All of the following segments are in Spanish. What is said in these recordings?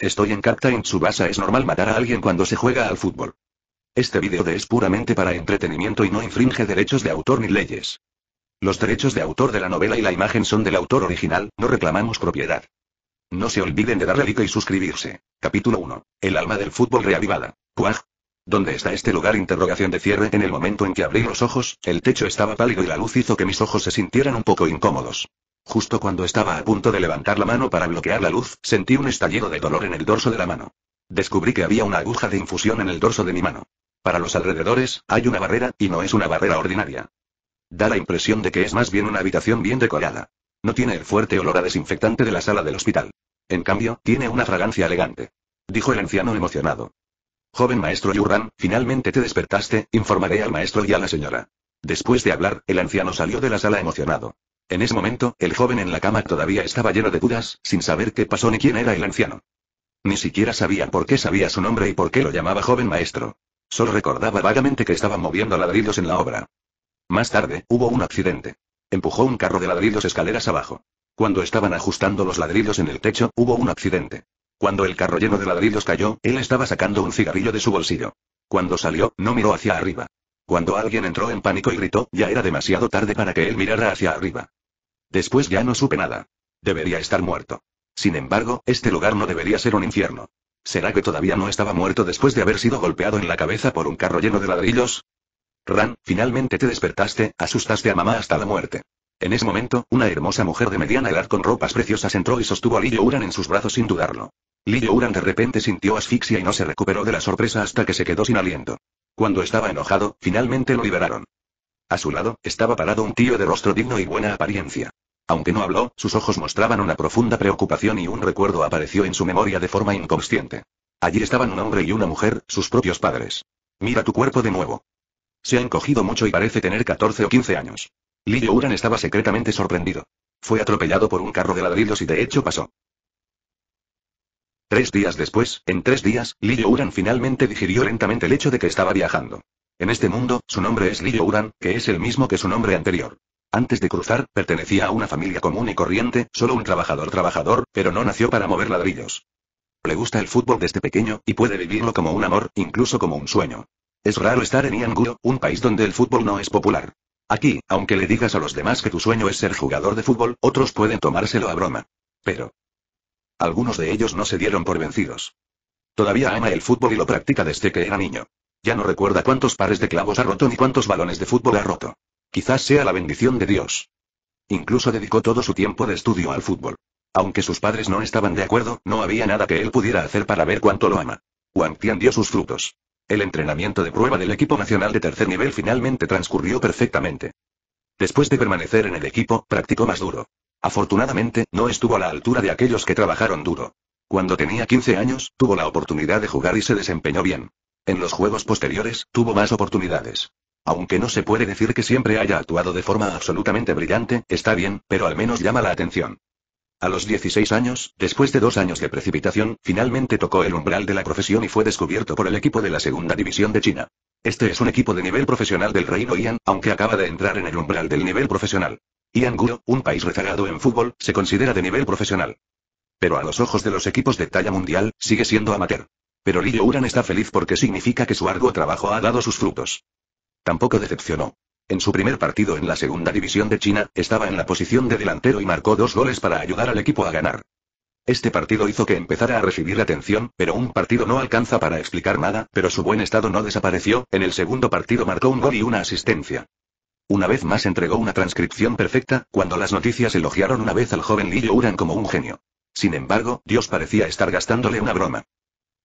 Estoy en su Tsubasa. Es normal matar a alguien cuando se juega al fútbol. Este vídeo es puramente para entretenimiento y no infringe derechos de autor ni leyes. Los derechos de autor de la novela y la imagen son del autor original, no reclamamos propiedad. No se olviden de darle like y suscribirse. Capítulo 1. El alma del fútbol reavivada. ¿Cuaj? ¿Dónde está este lugar? Interrogación de cierre. En el momento en que abrí los ojos, el techo estaba pálido y la luz hizo que mis ojos se sintieran un poco incómodos. Justo cuando estaba a punto de levantar la mano para bloquear la luz, sentí un estallido de dolor en el dorso de la mano. Descubrí que había una aguja de infusión en el dorso de mi mano. Para los alrededores, hay una barrera, y no es una barrera ordinaria. Da la impresión de que es más bien una habitación bien decorada. No tiene el fuerte olor a desinfectante de la sala del hospital. En cambio, tiene una fragancia elegante. Dijo el anciano emocionado. Joven maestro Yuran, finalmente te despertaste, informaré al maestro y a la señora. Después de hablar, el anciano salió de la sala emocionado. En ese momento, el joven en la cama todavía estaba lleno de dudas, sin saber qué pasó ni quién era el anciano. Ni siquiera sabía por qué sabía su nombre y por qué lo llamaba joven maestro. Solo recordaba vagamente que estaba moviendo ladrillos en la obra. Más tarde, hubo un accidente. Empujó un carro de ladrillos escaleras abajo. Cuando estaban ajustando los ladrillos en el techo, hubo un accidente. Cuando el carro lleno de ladrillos cayó, él estaba sacando un cigarrillo de su bolsillo. Cuando salió, no miró hacia arriba. Cuando alguien entró en pánico y gritó, ya era demasiado tarde para que él mirara hacia arriba. Después ya no supe nada. Debería estar muerto. Sin embargo, este lugar no debería ser un infierno. ¿Será que todavía no estaba muerto después de haber sido golpeado en la cabeza por un carro lleno de ladrillos? Ran, finalmente te despertaste, asustaste a mamá hasta la muerte. En ese momento, una hermosa mujer de mediana edad con ropas preciosas entró y sostuvo a Lillo Uran en sus brazos sin dudarlo. Lillo Uran de repente sintió asfixia y no se recuperó de la sorpresa hasta que se quedó sin aliento. Cuando estaba enojado, finalmente lo liberaron. A su lado, estaba parado un tío de rostro digno y buena apariencia. Aunque no habló, sus ojos mostraban una profunda preocupación y un recuerdo apareció en su memoria de forma inconsciente. Allí estaban un hombre y una mujer, sus propios padres. Mira tu cuerpo de nuevo. Se ha encogido mucho y parece tener 14 o 15 años. Lillo Uran estaba secretamente sorprendido. Fue atropellado por un carro de ladrillos y de hecho pasó. Tres días después, en tres días, Liyouran Uran finalmente digirió lentamente el hecho de que estaba viajando. En este mundo, su nombre es Uran, que es el mismo que su nombre anterior. Antes de cruzar, pertenecía a una familia común y corriente, solo un trabajador trabajador, pero no nació para mover ladrillos. Le gusta el fútbol desde pequeño, y puede vivirlo como un amor, incluso como un sueño. Es raro estar en Yanguo, un país donde el fútbol no es popular. Aquí, aunque le digas a los demás que tu sueño es ser jugador de fútbol, otros pueden tomárselo a broma. Pero... Algunos de ellos no se dieron por vencidos. Todavía ama el fútbol y lo practica desde que era niño. Ya no recuerda cuántos pares de clavos ha roto ni cuántos balones de fútbol ha roto. Quizás sea la bendición de Dios. Incluso dedicó todo su tiempo de estudio al fútbol. Aunque sus padres no estaban de acuerdo, no había nada que él pudiera hacer para ver cuánto lo ama. Wang Tian dio sus frutos. El entrenamiento de prueba del equipo nacional de tercer nivel finalmente transcurrió perfectamente. Después de permanecer en el equipo, practicó más duro. Afortunadamente, no estuvo a la altura de aquellos que trabajaron duro. Cuando tenía 15 años, tuvo la oportunidad de jugar y se desempeñó bien. En los juegos posteriores, tuvo más oportunidades. Aunque no se puede decir que siempre haya actuado de forma absolutamente brillante, está bien, pero al menos llama la atención. A los 16 años, después de dos años de precipitación, finalmente tocó el umbral de la profesión y fue descubierto por el equipo de la Segunda División de China. Este es un equipo de nivel profesional del Reino Ian, aunque acaba de entrar en el umbral del nivel profesional. Ian Guo, un país rezagado en fútbol, se considera de nivel profesional. Pero a los ojos de los equipos de talla mundial, sigue siendo amateur. Pero Lillo Uran está feliz porque significa que su arduo trabajo ha dado sus frutos. Tampoco decepcionó. En su primer partido en la segunda división de China, estaba en la posición de delantero y marcó dos goles para ayudar al equipo a ganar. Este partido hizo que empezara a recibir atención, pero un partido no alcanza para explicar nada, pero su buen estado no desapareció, en el segundo partido marcó un gol y una asistencia. Una vez más entregó una transcripción perfecta, cuando las noticias elogiaron una vez al joven Lillo Uran como un genio. Sin embargo, Dios parecía estar gastándole una broma.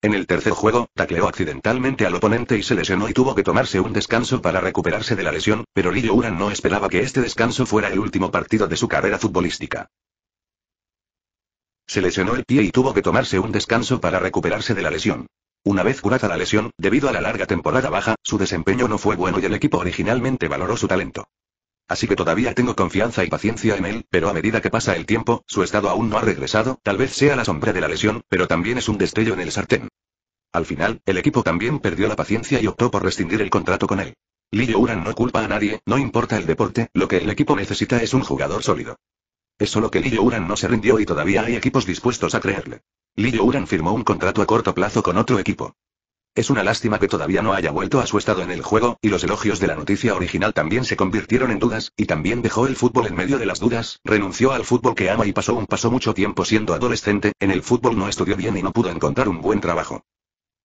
En el tercer juego, tacleó accidentalmente al oponente y se lesionó y tuvo que tomarse un descanso para recuperarse de la lesión, pero Lillo Uran no esperaba que este descanso fuera el último partido de su carrera futbolística. Se lesionó el pie y tuvo que tomarse un descanso para recuperarse de la lesión. Una vez curada la lesión, debido a la larga temporada baja, su desempeño no fue bueno y el equipo originalmente valoró su talento. Así que todavía tengo confianza y paciencia en él, pero a medida que pasa el tiempo, su estado aún no ha regresado, tal vez sea la sombra de la lesión, pero también es un destello en el sartén. Al final, el equipo también perdió la paciencia y optó por rescindir el contrato con él. Lee Uran no culpa a nadie, no importa el deporte, lo que el equipo necesita es un jugador sólido. Es solo que Lee Uran no se rindió y todavía hay equipos dispuestos a creerle. Lee Uran firmó un contrato a corto plazo con otro equipo. Es una lástima que todavía no haya vuelto a su estado en el juego, y los elogios de la noticia original también se convirtieron en dudas, y también dejó el fútbol en medio de las dudas, renunció al fútbol que ama y pasó un paso mucho tiempo siendo adolescente, en el fútbol no estudió bien y no pudo encontrar un buen trabajo.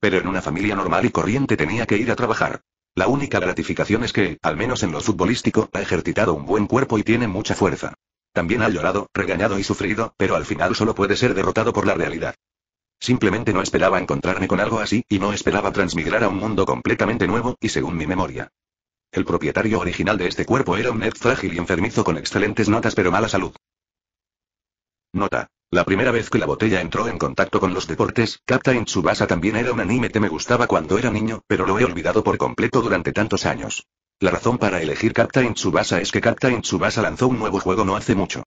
Pero en una familia normal y corriente tenía que ir a trabajar. La única gratificación es que, al menos en lo futbolístico, ha ejercitado un buen cuerpo y tiene mucha fuerza. También ha llorado, regañado y sufrido, pero al final solo puede ser derrotado por la realidad. Simplemente no esperaba encontrarme con algo así, y no esperaba transmigrar a un mundo completamente nuevo, y según mi memoria. El propietario original de este cuerpo era un net frágil y enfermizo con excelentes notas pero mala salud. Nota. La primera vez que la botella entró en contacto con los deportes, Captain Tsubasa también era un anime que me gustaba cuando era niño, pero lo he olvidado por completo durante tantos años. La razón para elegir Captain Tsubasa es que Captain Tsubasa lanzó un nuevo juego no hace mucho.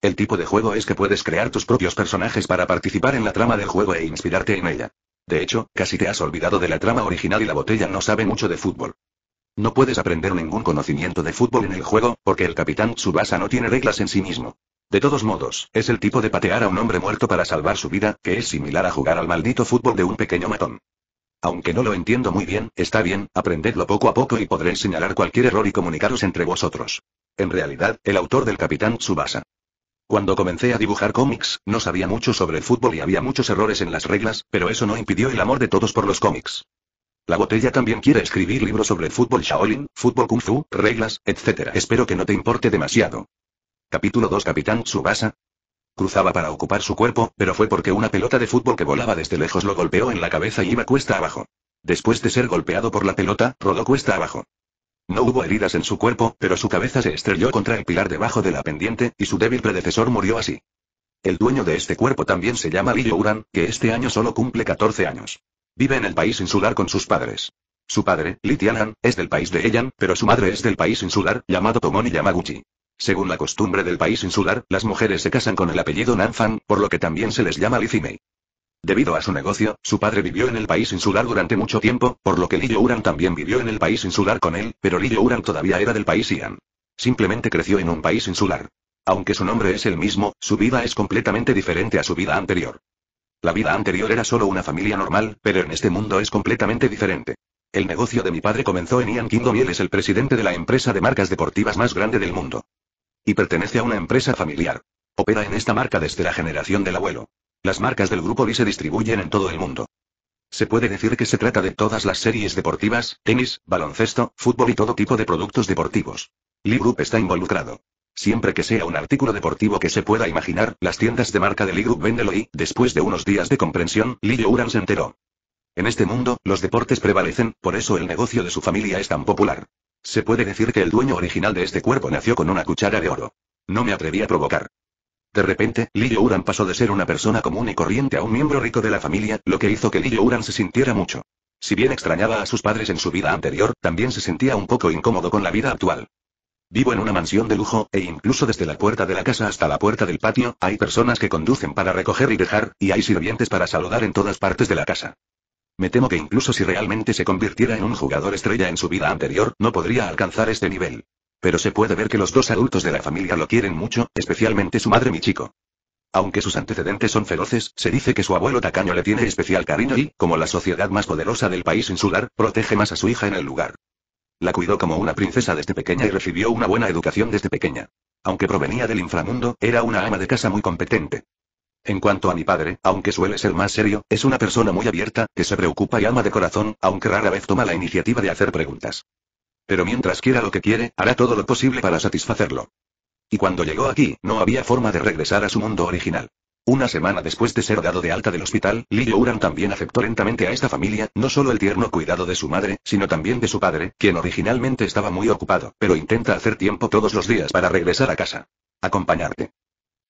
El tipo de juego es que puedes crear tus propios personajes para participar en la trama del juego e inspirarte en ella. De hecho, casi te has olvidado de la trama original y la botella no sabe mucho de fútbol. No puedes aprender ningún conocimiento de fútbol en el juego, porque el capitán Tsubasa no tiene reglas en sí mismo. De todos modos, es el tipo de patear a un hombre muerto para salvar su vida, que es similar a jugar al maldito fútbol de un pequeño matón. Aunque no lo entiendo muy bien, está bien, aprendedlo poco a poco y podré señalar cualquier error y comunicaros entre vosotros. En realidad, el autor del Capitán Tsubasa. Cuando comencé a dibujar cómics, no sabía mucho sobre el fútbol y había muchos errores en las reglas, pero eso no impidió el amor de todos por los cómics. La botella también quiere escribir libros sobre fútbol Shaolin, fútbol Kung Fu, reglas, etc. Espero que no te importe demasiado. Capítulo 2 Capitán Tsubasa. Cruzaba para ocupar su cuerpo, pero fue porque una pelota de fútbol que volaba desde lejos lo golpeó en la cabeza y iba cuesta abajo. Después de ser golpeado por la pelota, rodó cuesta abajo. No hubo heridas en su cuerpo, pero su cabeza se estrelló contra el pilar debajo de la pendiente, y su débil predecesor murió así. El dueño de este cuerpo también se llama Lillo que este año solo cumple 14 años. Vive en el país insular con sus padres. Su padre, Litianan, es del país de Eyan, pero su madre es del país insular, llamado Tomoni Yamaguchi. Según la costumbre del país insular, las mujeres se casan con el apellido Nanfan, por lo que también se les llama Lizimei. Debido a su negocio, su padre vivió en el país insular durante mucho tiempo, por lo que Li Uran también vivió en el país insular con él, pero Li Uran todavía era del país Ian. Simplemente creció en un país insular. Aunque su nombre es el mismo, su vida es completamente diferente a su vida anterior. La vida anterior era solo una familia normal, pero en este mundo es completamente diferente. El negocio de mi padre comenzó en Ian Kingdom y él es el presidente de la empresa de marcas deportivas más grande del mundo. Y pertenece a una empresa familiar. Opera en esta marca desde la generación del abuelo. Las marcas del grupo Lee se distribuyen en todo el mundo. Se puede decir que se trata de todas las series deportivas, tenis, baloncesto, fútbol y todo tipo de productos deportivos. Lee Group está involucrado. Siempre que sea un artículo deportivo que se pueda imaginar, las tiendas de marca de Lee Group véndelo y, después de unos días de comprensión, Lee Youran se enteró. En este mundo, los deportes prevalecen, por eso el negocio de su familia es tan popular. Se puede decir que el dueño original de este cuerpo nació con una cuchara de oro. No me atreví a provocar. De repente, Lillo Uran pasó de ser una persona común y corriente a un miembro rico de la familia, lo que hizo que Lillo Uran se sintiera mucho. Si bien extrañaba a sus padres en su vida anterior, también se sentía un poco incómodo con la vida actual. Vivo en una mansión de lujo, e incluso desde la puerta de la casa hasta la puerta del patio, hay personas que conducen para recoger y dejar, y hay sirvientes para saludar en todas partes de la casa. Me temo que incluso si realmente se convirtiera en un jugador estrella en su vida anterior, no podría alcanzar este nivel. Pero se puede ver que los dos adultos de la familia lo quieren mucho, especialmente su madre mi chico. Aunque sus antecedentes son feroces, se dice que su abuelo tacaño le tiene especial cariño y, como la sociedad más poderosa del país insular, protege más a su hija en el lugar. La cuidó como una princesa desde pequeña y recibió una buena educación desde pequeña. Aunque provenía del inframundo, era una ama de casa muy competente. En cuanto a mi padre, aunque suele ser más serio, es una persona muy abierta, que se preocupa y ama de corazón, aunque rara vez toma la iniciativa de hacer preguntas. Pero mientras quiera lo que quiere, hará todo lo posible para satisfacerlo. Y cuando llegó aquí, no había forma de regresar a su mundo original. Una semana después de ser dado de alta del hospital, Lee Uran también aceptó lentamente a esta familia, no solo el tierno cuidado de su madre, sino también de su padre, quien originalmente estaba muy ocupado, pero intenta hacer tiempo todos los días para regresar a casa. Acompañarte.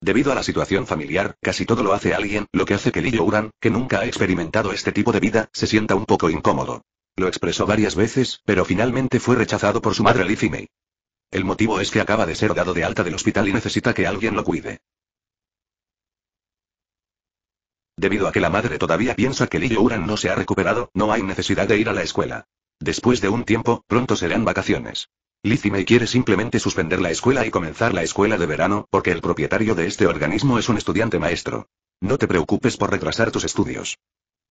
Debido a la situación familiar, casi todo lo hace alguien, lo que hace que Liu Uran, que nunca ha experimentado este tipo de vida, se sienta un poco incómodo. Lo expresó varias veces, pero finalmente fue rechazado por su madre Lizzie May. El motivo es que acaba de ser dado de alta del hospital y necesita que alguien lo cuide. Debido a que la madre todavía piensa que Lee Uran no se ha recuperado, no hay necesidad de ir a la escuela. Después de un tiempo, pronto serán vacaciones. Lizzie quiere simplemente suspender la escuela y comenzar la escuela de verano, porque el propietario de este organismo es un estudiante maestro. No te preocupes por retrasar tus estudios.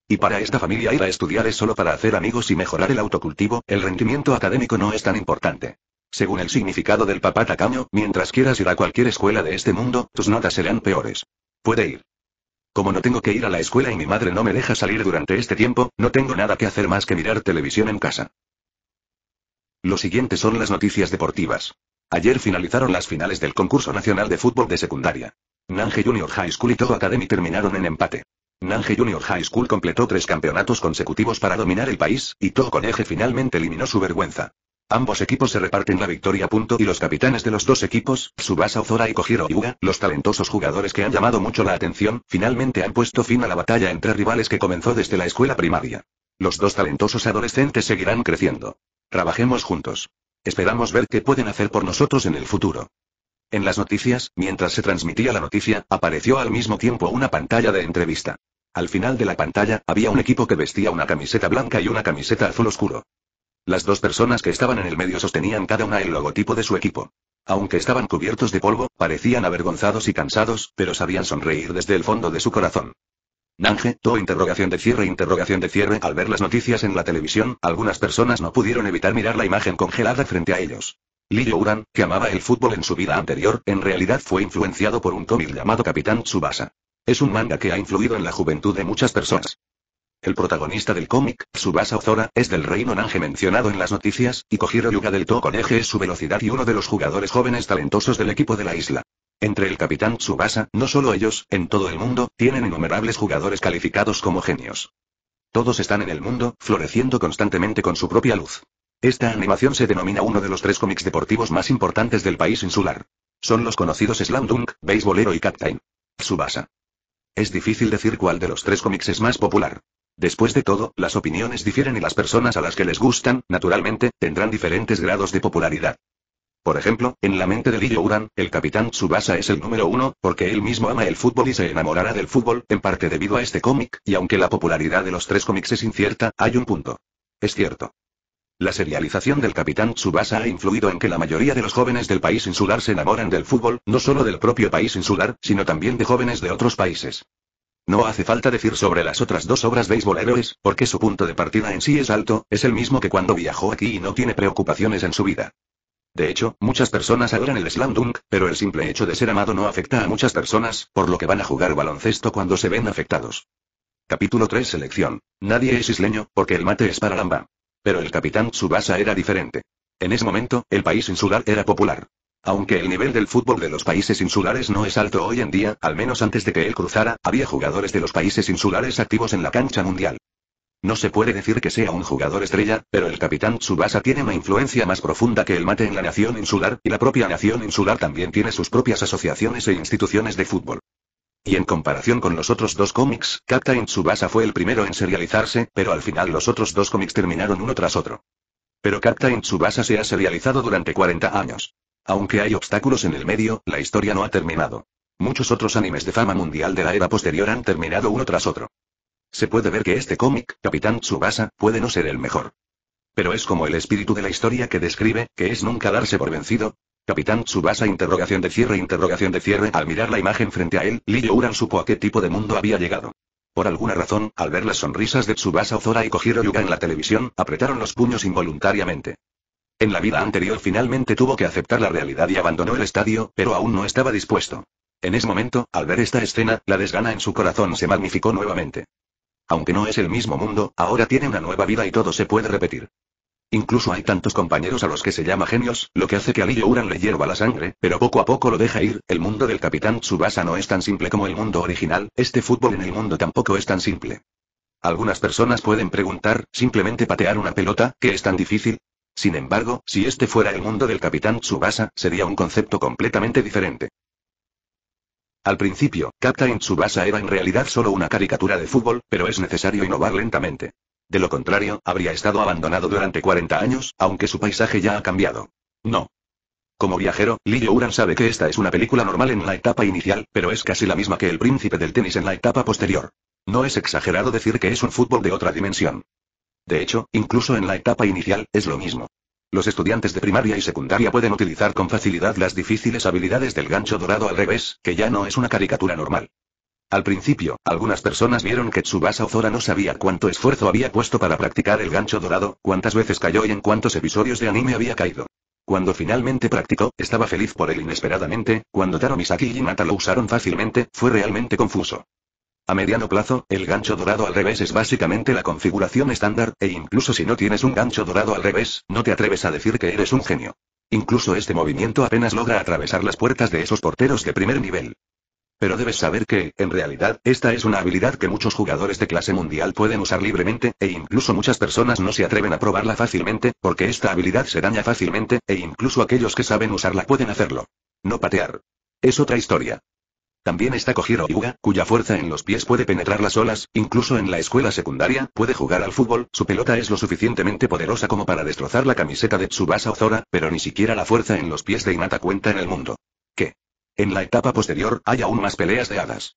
Y para esta familia ir a estudiar es solo para hacer amigos y mejorar el autocultivo, el rendimiento académico no es tan importante. Según el significado del papá tacaño, mientras quieras ir a cualquier escuela de este mundo, tus notas serán peores. Puede ir. Como no tengo que ir a la escuela y mi madre no me deja salir durante este tiempo, no tengo nada que hacer más que mirar televisión en casa. Lo siguiente son las noticias deportivas. Ayer finalizaron las finales del concurso nacional de fútbol de secundaria. Nange Junior High School y Todo Academy terminaron en empate. Nange Junior High School completó tres campeonatos consecutivos para dominar el país, y Todo Coneje finalmente eliminó su vergüenza. Ambos equipos se reparten la victoria punto y los capitanes de los dos equipos, Subasa Ozora y Kojiro Yuga, los talentosos jugadores que han llamado mucho la atención, finalmente han puesto fin a la batalla entre rivales que comenzó desde la escuela primaria. Los dos talentosos adolescentes seguirán creciendo. Trabajemos juntos. Esperamos ver qué pueden hacer por nosotros en el futuro. En las noticias, mientras se transmitía la noticia, apareció al mismo tiempo una pantalla de entrevista. Al final de la pantalla, había un equipo que vestía una camiseta blanca y una camiseta azul oscuro. Las dos personas que estaban en el medio sostenían cada una el logotipo de su equipo. Aunque estaban cubiertos de polvo, parecían avergonzados y cansados, pero sabían sonreír desde el fondo de su corazón. Nange, to interrogación de cierre, interrogación de cierre. Al ver las noticias en la televisión, algunas personas no pudieron evitar mirar la imagen congelada frente a ellos. Lee Uran, que amaba el fútbol en su vida anterior, en realidad fue influenciado por un cómic llamado Capitán Tsubasa. Es un manga que ha influido en la juventud de muchas personas. El protagonista del cómic, Tsubasa Ozora, es del reino Nange mencionado en las noticias, y Kojiro Yuga del To Eje es su velocidad y uno de los jugadores jóvenes talentosos del equipo de la isla. Entre el capitán Tsubasa, no solo ellos, en todo el mundo, tienen innumerables jugadores calificados como genios. Todos están en el mundo, floreciendo constantemente con su propia luz. Esta animación se denomina uno de los tres cómics deportivos más importantes del país insular. Son los conocidos Slam Dunk, Beisbolero y Captain. Tsubasa. Es difícil decir cuál de los tres cómics es más popular. Después de todo, las opiniones difieren y las personas a las que les gustan, naturalmente, tendrán diferentes grados de popularidad. Por ejemplo, en la mente de Liu Uran, el capitán Tsubasa es el número uno, porque él mismo ama el fútbol y se enamorará del fútbol, en parte debido a este cómic, y aunque la popularidad de los tres cómics es incierta, hay un punto. Es cierto. La serialización del capitán Tsubasa ha influido en que la mayoría de los jóvenes del país insular se enamoran del fútbol, no solo del propio país insular, sino también de jóvenes de otros países. No hace falta decir sobre las otras dos obras béisbol héroes, porque su punto de partida en sí es alto, es el mismo que cuando viajó aquí y no tiene preocupaciones en su vida. De hecho, muchas personas adoran el slam dunk, pero el simple hecho de ser amado no afecta a muchas personas, por lo que van a jugar baloncesto cuando se ven afectados. Capítulo 3 Selección. Nadie es isleño, porque el mate es para Lamba. Pero el capitán Tsubasa era diferente. En ese momento, el país insular era popular. Aunque el nivel del fútbol de los países insulares no es alto hoy en día, al menos antes de que él cruzara, había jugadores de los países insulares activos en la cancha mundial. No se puede decir que sea un jugador estrella, pero el capitán Tsubasa tiene una influencia más profunda que el mate en la nación insular, y la propia nación insular también tiene sus propias asociaciones e instituciones de fútbol. Y en comparación con los otros dos cómics, Captain Tsubasa fue el primero en serializarse, pero al final los otros dos cómics terminaron uno tras otro. Pero Captain Tsubasa se ha serializado durante 40 años. Aunque hay obstáculos en el medio, la historia no ha terminado. Muchos otros animes de fama mundial de la era posterior han terminado uno tras otro. Se puede ver que este cómic, Capitán Tsubasa, puede no ser el mejor. Pero es como el espíritu de la historia que describe, que es nunca darse por vencido. Capitán Tsubasa interrogación de cierre interrogación de cierre al mirar la imagen frente a él, Liyo Uran supo a qué tipo de mundo había llegado. Por alguna razón, al ver las sonrisas de Tsubasa Ozora y Kojiro Yuga en la televisión, apretaron los puños involuntariamente. En la vida anterior finalmente tuvo que aceptar la realidad y abandonó el estadio, pero aún no estaba dispuesto. En ese momento, al ver esta escena, la desgana en su corazón se magnificó nuevamente. Aunque no es el mismo mundo, ahora tiene una nueva vida y todo se puede repetir. Incluso hay tantos compañeros a los que se llama genios, lo que hace que a Lee le hierva la sangre, pero poco a poco lo deja ir. El mundo del Capitán Tsubasa no es tan simple como el mundo original, este fútbol en el mundo tampoco es tan simple. Algunas personas pueden preguntar, simplemente patear una pelota, ¿qué es tan difícil? Sin embargo, si este fuera el mundo del Capitán Tsubasa, sería un concepto completamente diferente. Al principio, Captain Tsubasa era en realidad solo una caricatura de fútbol, pero es necesario innovar lentamente. De lo contrario, habría estado abandonado durante 40 años, aunque su paisaje ya ha cambiado. No. Como viajero, Liu Uran sabe que esta es una película normal en la etapa inicial, pero es casi la misma que El Príncipe del Tenis en la etapa posterior. No es exagerado decir que es un fútbol de otra dimensión. De hecho, incluso en la etapa inicial, es lo mismo. Los estudiantes de primaria y secundaria pueden utilizar con facilidad las difíciles habilidades del gancho dorado al revés, que ya no es una caricatura normal. Al principio, algunas personas vieron que Tsubasa Ozora no sabía cuánto esfuerzo había puesto para practicar el gancho dorado, cuántas veces cayó y en cuántos episodios de anime había caído. Cuando finalmente practicó, estaba feliz por él inesperadamente, cuando Taro Misaki y Hinata lo usaron fácilmente, fue realmente confuso. A mediano plazo, el gancho dorado al revés es básicamente la configuración estándar, e incluso si no tienes un gancho dorado al revés, no te atreves a decir que eres un genio. Incluso este movimiento apenas logra atravesar las puertas de esos porteros de primer nivel. Pero debes saber que, en realidad, esta es una habilidad que muchos jugadores de clase mundial pueden usar libremente, e incluso muchas personas no se atreven a probarla fácilmente, porque esta habilidad se daña fácilmente, e incluso aquellos que saben usarla pueden hacerlo. No patear. Es otra historia. También está Kojiro Yuga, cuya fuerza en los pies puede penetrar las olas, incluso en la escuela secundaria, puede jugar al fútbol, su pelota es lo suficientemente poderosa como para destrozar la camiseta de Tsubasa Ozora, pero ni siquiera la fuerza en los pies de Inata cuenta en el mundo. ¿Qué? En la etapa posterior, hay aún más peleas de hadas.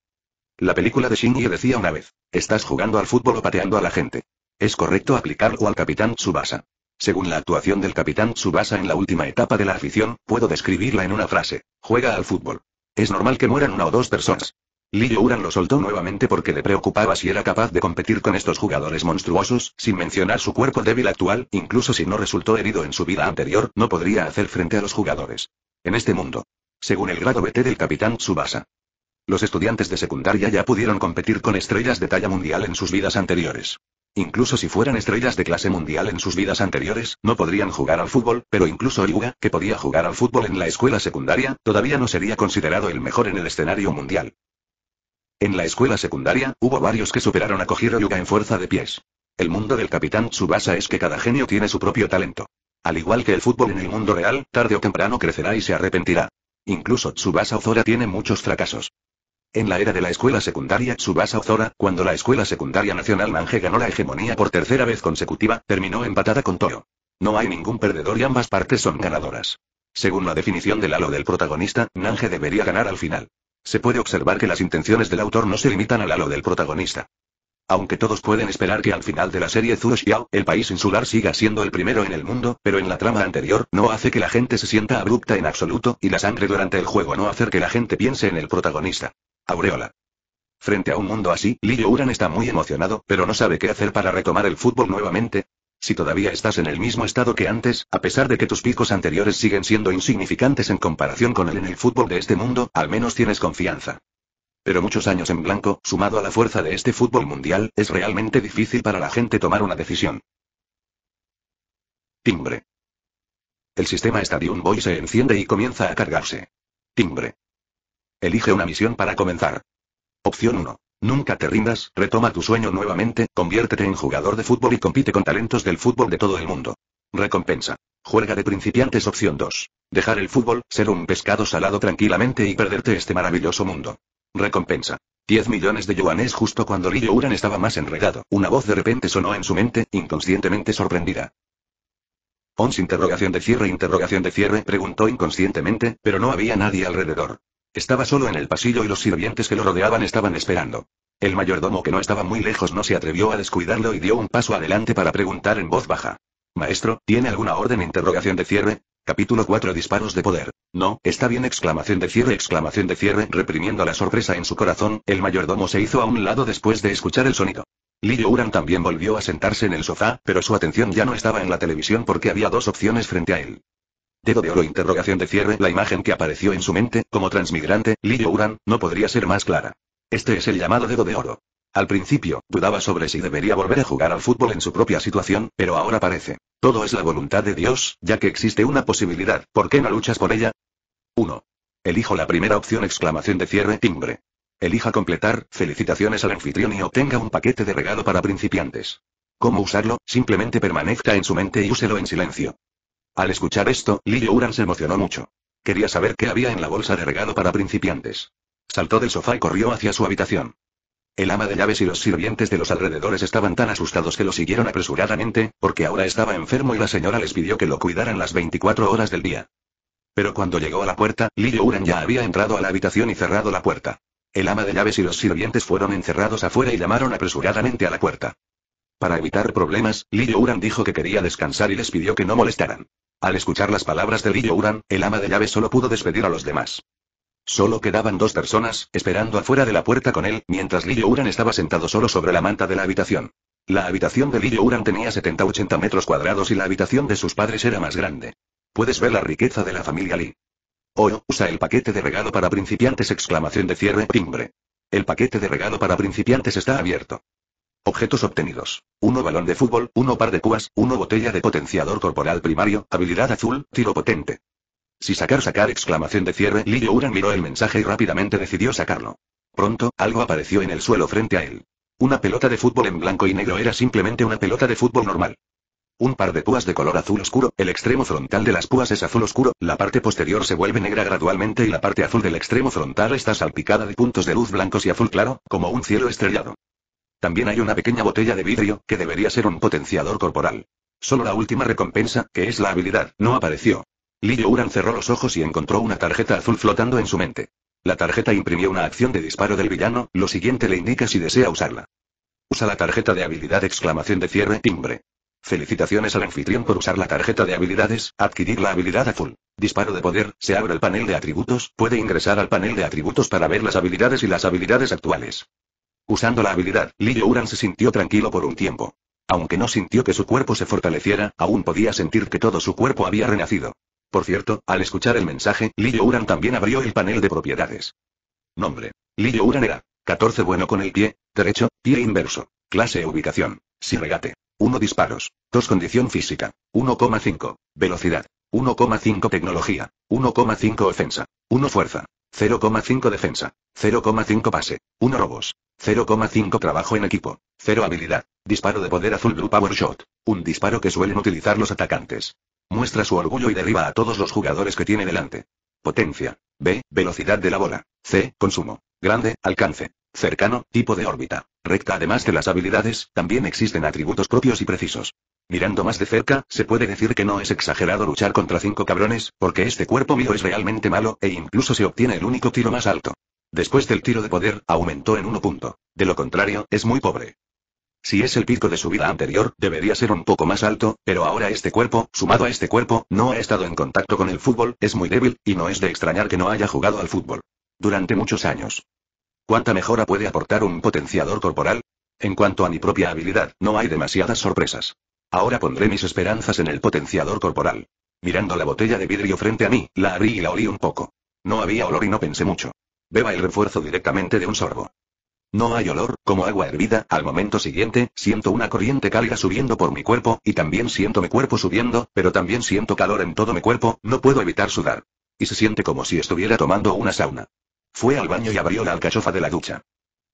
La película de Shinji decía una vez, estás jugando al fútbol o pateando a la gente. Es correcto aplicarlo al capitán Tsubasa. Según la actuación del capitán Tsubasa en la última etapa de la afición, puedo describirla en una frase. Juega al fútbol. Es normal que mueran una o dos personas. Li Uran lo soltó nuevamente porque le preocupaba si era capaz de competir con estos jugadores monstruosos, sin mencionar su cuerpo débil actual, incluso si no resultó herido en su vida anterior, no podría hacer frente a los jugadores. En este mundo. Según el grado BT e del capitán Tsubasa. Los estudiantes de secundaria ya pudieron competir con estrellas de talla mundial en sus vidas anteriores. Incluso si fueran estrellas de clase mundial en sus vidas anteriores, no podrían jugar al fútbol, pero incluso Yuga, que podía jugar al fútbol en la escuela secundaria, todavía no sería considerado el mejor en el escenario mundial. En la escuela secundaria, hubo varios que superaron a Kojiro Yuga en fuerza de pies. El mundo del capitán Tsubasa es que cada genio tiene su propio talento. Al igual que el fútbol en el mundo real, tarde o temprano crecerá y se arrepentirá. Incluso Tsubasa Ozora tiene muchos fracasos. En la era de la escuela secundaria Tsubasa Ozora, cuando la escuela secundaria nacional Nanje ganó la hegemonía por tercera vez consecutiva, terminó empatada con Toro. No hay ningún perdedor y ambas partes son ganadoras. Según la definición del halo del protagonista, Nanje debería ganar al final. Se puede observar que las intenciones del autor no se limitan al halo del protagonista. Aunque todos pueden esperar que al final de la serie Zuro Xiao, el país insular siga siendo el primero en el mundo, pero en la trama anterior, no hace que la gente se sienta abrupta en absoluto, y la sangre durante el juego no hace que la gente piense en el protagonista. Aureola. Frente a un mundo así, Lily Uran está muy emocionado, pero no sabe qué hacer para retomar el fútbol nuevamente. Si todavía estás en el mismo estado que antes, a pesar de que tus picos anteriores siguen siendo insignificantes en comparación con el en el fútbol de este mundo, al menos tienes confianza. Pero muchos años en blanco, sumado a la fuerza de este fútbol mundial, es realmente difícil para la gente tomar una decisión. Timbre. El sistema Stadium Boy se enciende y comienza a cargarse. Timbre. Elige una misión para comenzar. Opción 1. Nunca te rindas, retoma tu sueño nuevamente, conviértete en jugador de fútbol y compite con talentos del fútbol de todo el mundo. Recompensa. Juega de principiantes opción 2. Dejar el fútbol, ser un pescado salado tranquilamente y perderte este maravilloso mundo. Recompensa. 10 millones de yuanes justo cuando Lillo Uran estaba más enredado. Una voz de repente sonó en su mente, inconscientemente sorprendida. 11 interrogación de cierre interrogación de cierre preguntó inconscientemente, pero no había nadie alrededor. Estaba solo en el pasillo y los sirvientes que lo rodeaban estaban esperando. El mayordomo que no estaba muy lejos no se atrevió a descuidarlo y dio un paso adelante para preguntar en voz baja. Maestro, ¿tiene alguna orden interrogación de cierre? Capítulo 4 Disparos de poder. No, está bien exclamación de cierre exclamación de cierre reprimiendo la sorpresa en su corazón, el mayordomo se hizo a un lado después de escuchar el sonido. Li Uran también volvió a sentarse en el sofá, pero su atención ya no estaba en la televisión porque había dos opciones frente a él. Dedo de oro interrogación de cierre La imagen que apareció en su mente, como transmigrante, Li Uran, no podría ser más clara. Este es el llamado dedo de oro. Al principio, dudaba sobre si debería volver a jugar al fútbol en su propia situación, pero ahora parece. Todo es la voluntad de Dios, ya que existe una posibilidad, ¿por qué no luchas por ella? 1. Elijo la primera opción exclamación de cierre timbre. Elija completar, felicitaciones al anfitrión y obtenga un paquete de regalo para principiantes. ¿Cómo usarlo? Simplemente permanezca en su mente y úselo en silencio. Al escuchar esto, lily Uran se emocionó mucho. Quería saber qué había en la bolsa de regalo para principiantes. Saltó del sofá y corrió hacia su habitación. El ama de llaves y los sirvientes de los alrededores estaban tan asustados que lo siguieron apresuradamente, porque ahora estaba enfermo y la señora les pidió que lo cuidaran las 24 horas del día. Pero cuando llegó a la puerta, Lillo Uran ya había entrado a la habitación y cerrado la puerta. El ama de llaves y los sirvientes fueron encerrados afuera y llamaron apresuradamente a la puerta. Para evitar problemas, Li Uran dijo que quería descansar y les pidió que no molestaran. Al escuchar las palabras de Li Uran, el ama de llaves solo pudo despedir a los demás. Solo quedaban dos personas, esperando afuera de la puerta con él, mientras Li Uran estaba sentado solo sobre la manta de la habitación. La habitación de Li Uran tenía 70-80 metros cuadrados y la habitación de sus padres era más grande. Puedes ver la riqueza de la familia Li. Oro, oh, usa el paquete de regalo para principiantes exclamación de cierre timbre. El paquete de regalo para principiantes está abierto. Objetos obtenidos. Uno balón de fútbol, uno par de púas, uno botella de potenciador corporal primario, habilidad azul, tiro potente. Si sacar sacar exclamación de cierre, Lillo Uran miró el mensaje y rápidamente decidió sacarlo. Pronto, algo apareció en el suelo frente a él. Una pelota de fútbol en blanco y negro era simplemente una pelota de fútbol normal. Un par de púas de color azul oscuro, el extremo frontal de las púas es azul oscuro, la parte posterior se vuelve negra gradualmente y la parte azul del extremo frontal está salpicada de puntos de luz blancos y azul claro, como un cielo estrellado. También hay una pequeña botella de vidrio, que debería ser un potenciador corporal. Solo la última recompensa, que es la habilidad, no apareció. Li Uran cerró los ojos y encontró una tarjeta azul flotando en su mente. La tarjeta imprimió una acción de disparo del villano, lo siguiente le indica si desea usarla. Usa la tarjeta de habilidad exclamación de cierre timbre. Felicitaciones al anfitrión por usar la tarjeta de habilidades, adquirir la habilidad azul. Disparo de poder, se abre el panel de atributos, puede ingresar al panel de atributos para ver las habilidades y las habilidades actuales. Usando la habilidad, Liyouran Uran se sintió tranquilo por un tiempo. Aunque no sintió que su cuerpo se fortaleciera, aún podía sentir que todo su cuerpo había renacido. Por cierto, al escuchar el mensaje, Liyouran Uran también abrió el panel de propiedades. Nombre. Liyouran Uran era. 14 bueno con el pie, derecho, pie inverso. Clase ubicación. Si regate. 1 disparos. 2 condición física. 1,5. Velocidad. 1,5 tecnología. 1,5 ofensa. 1 fuerza. 0,5 defensa. 0,5 pase. 1 robos. 0,5 Trabajo en equipo. 0 Habilidad. Disparo de poder azul Blue Power Shot. Un disparo que suelen utilizar los atacantes. Muestra su orgullo y derriba a todos los jugadores que tiene delante. Potencia. B. Velocidad de la bola. C. Consumo. Grande, alcance. Cercano, tipo de órbita. Recta. Además de las habilidades, también existen atributos propios y precisos. Mirando más de cerca, se puede decir que no es exagerado luchar contra cinco cabrones, porque este cuerpo mío es realmente malo, e incluso se obtiene el único tiro más alto. Después del tiro de poder, aumentó en uno punto. De lo contrario, es muy pobre. Si es el pico de su vida anterior, debería ser un poco más alto, pero ahora este cuerpo, sumado a este cuerpo, no ha estado en contacto con el fútbol, es muy débil, y no es de extrañar que no haya jugado al fútbol. Durante muchos años. ¿Cuánta mejora puede aportar un potenciador corporal? En cuanto a mi propia habilidad, no hay demasiadas sorpresas. Ahora pondré mis esperanzas en el potenciador corporal. Mirando la botella de vidrio frente a mí, la abrí y la olí un poco. No había olor y no pensé mucho. Beba el refuerzo directamente de un sorbo. No hay olor, como agua hervida, al momento siguiente, siento una corriente cálida subiendo por mi cuerpo, y también siento mi cuerpo subiendo, pero también siento calor en todo mi cuerpo, no puedo evitar sudar. Y se siente como si estuviera tomando una sauna. Fue al baño y abrió la alcachofa de la ducha.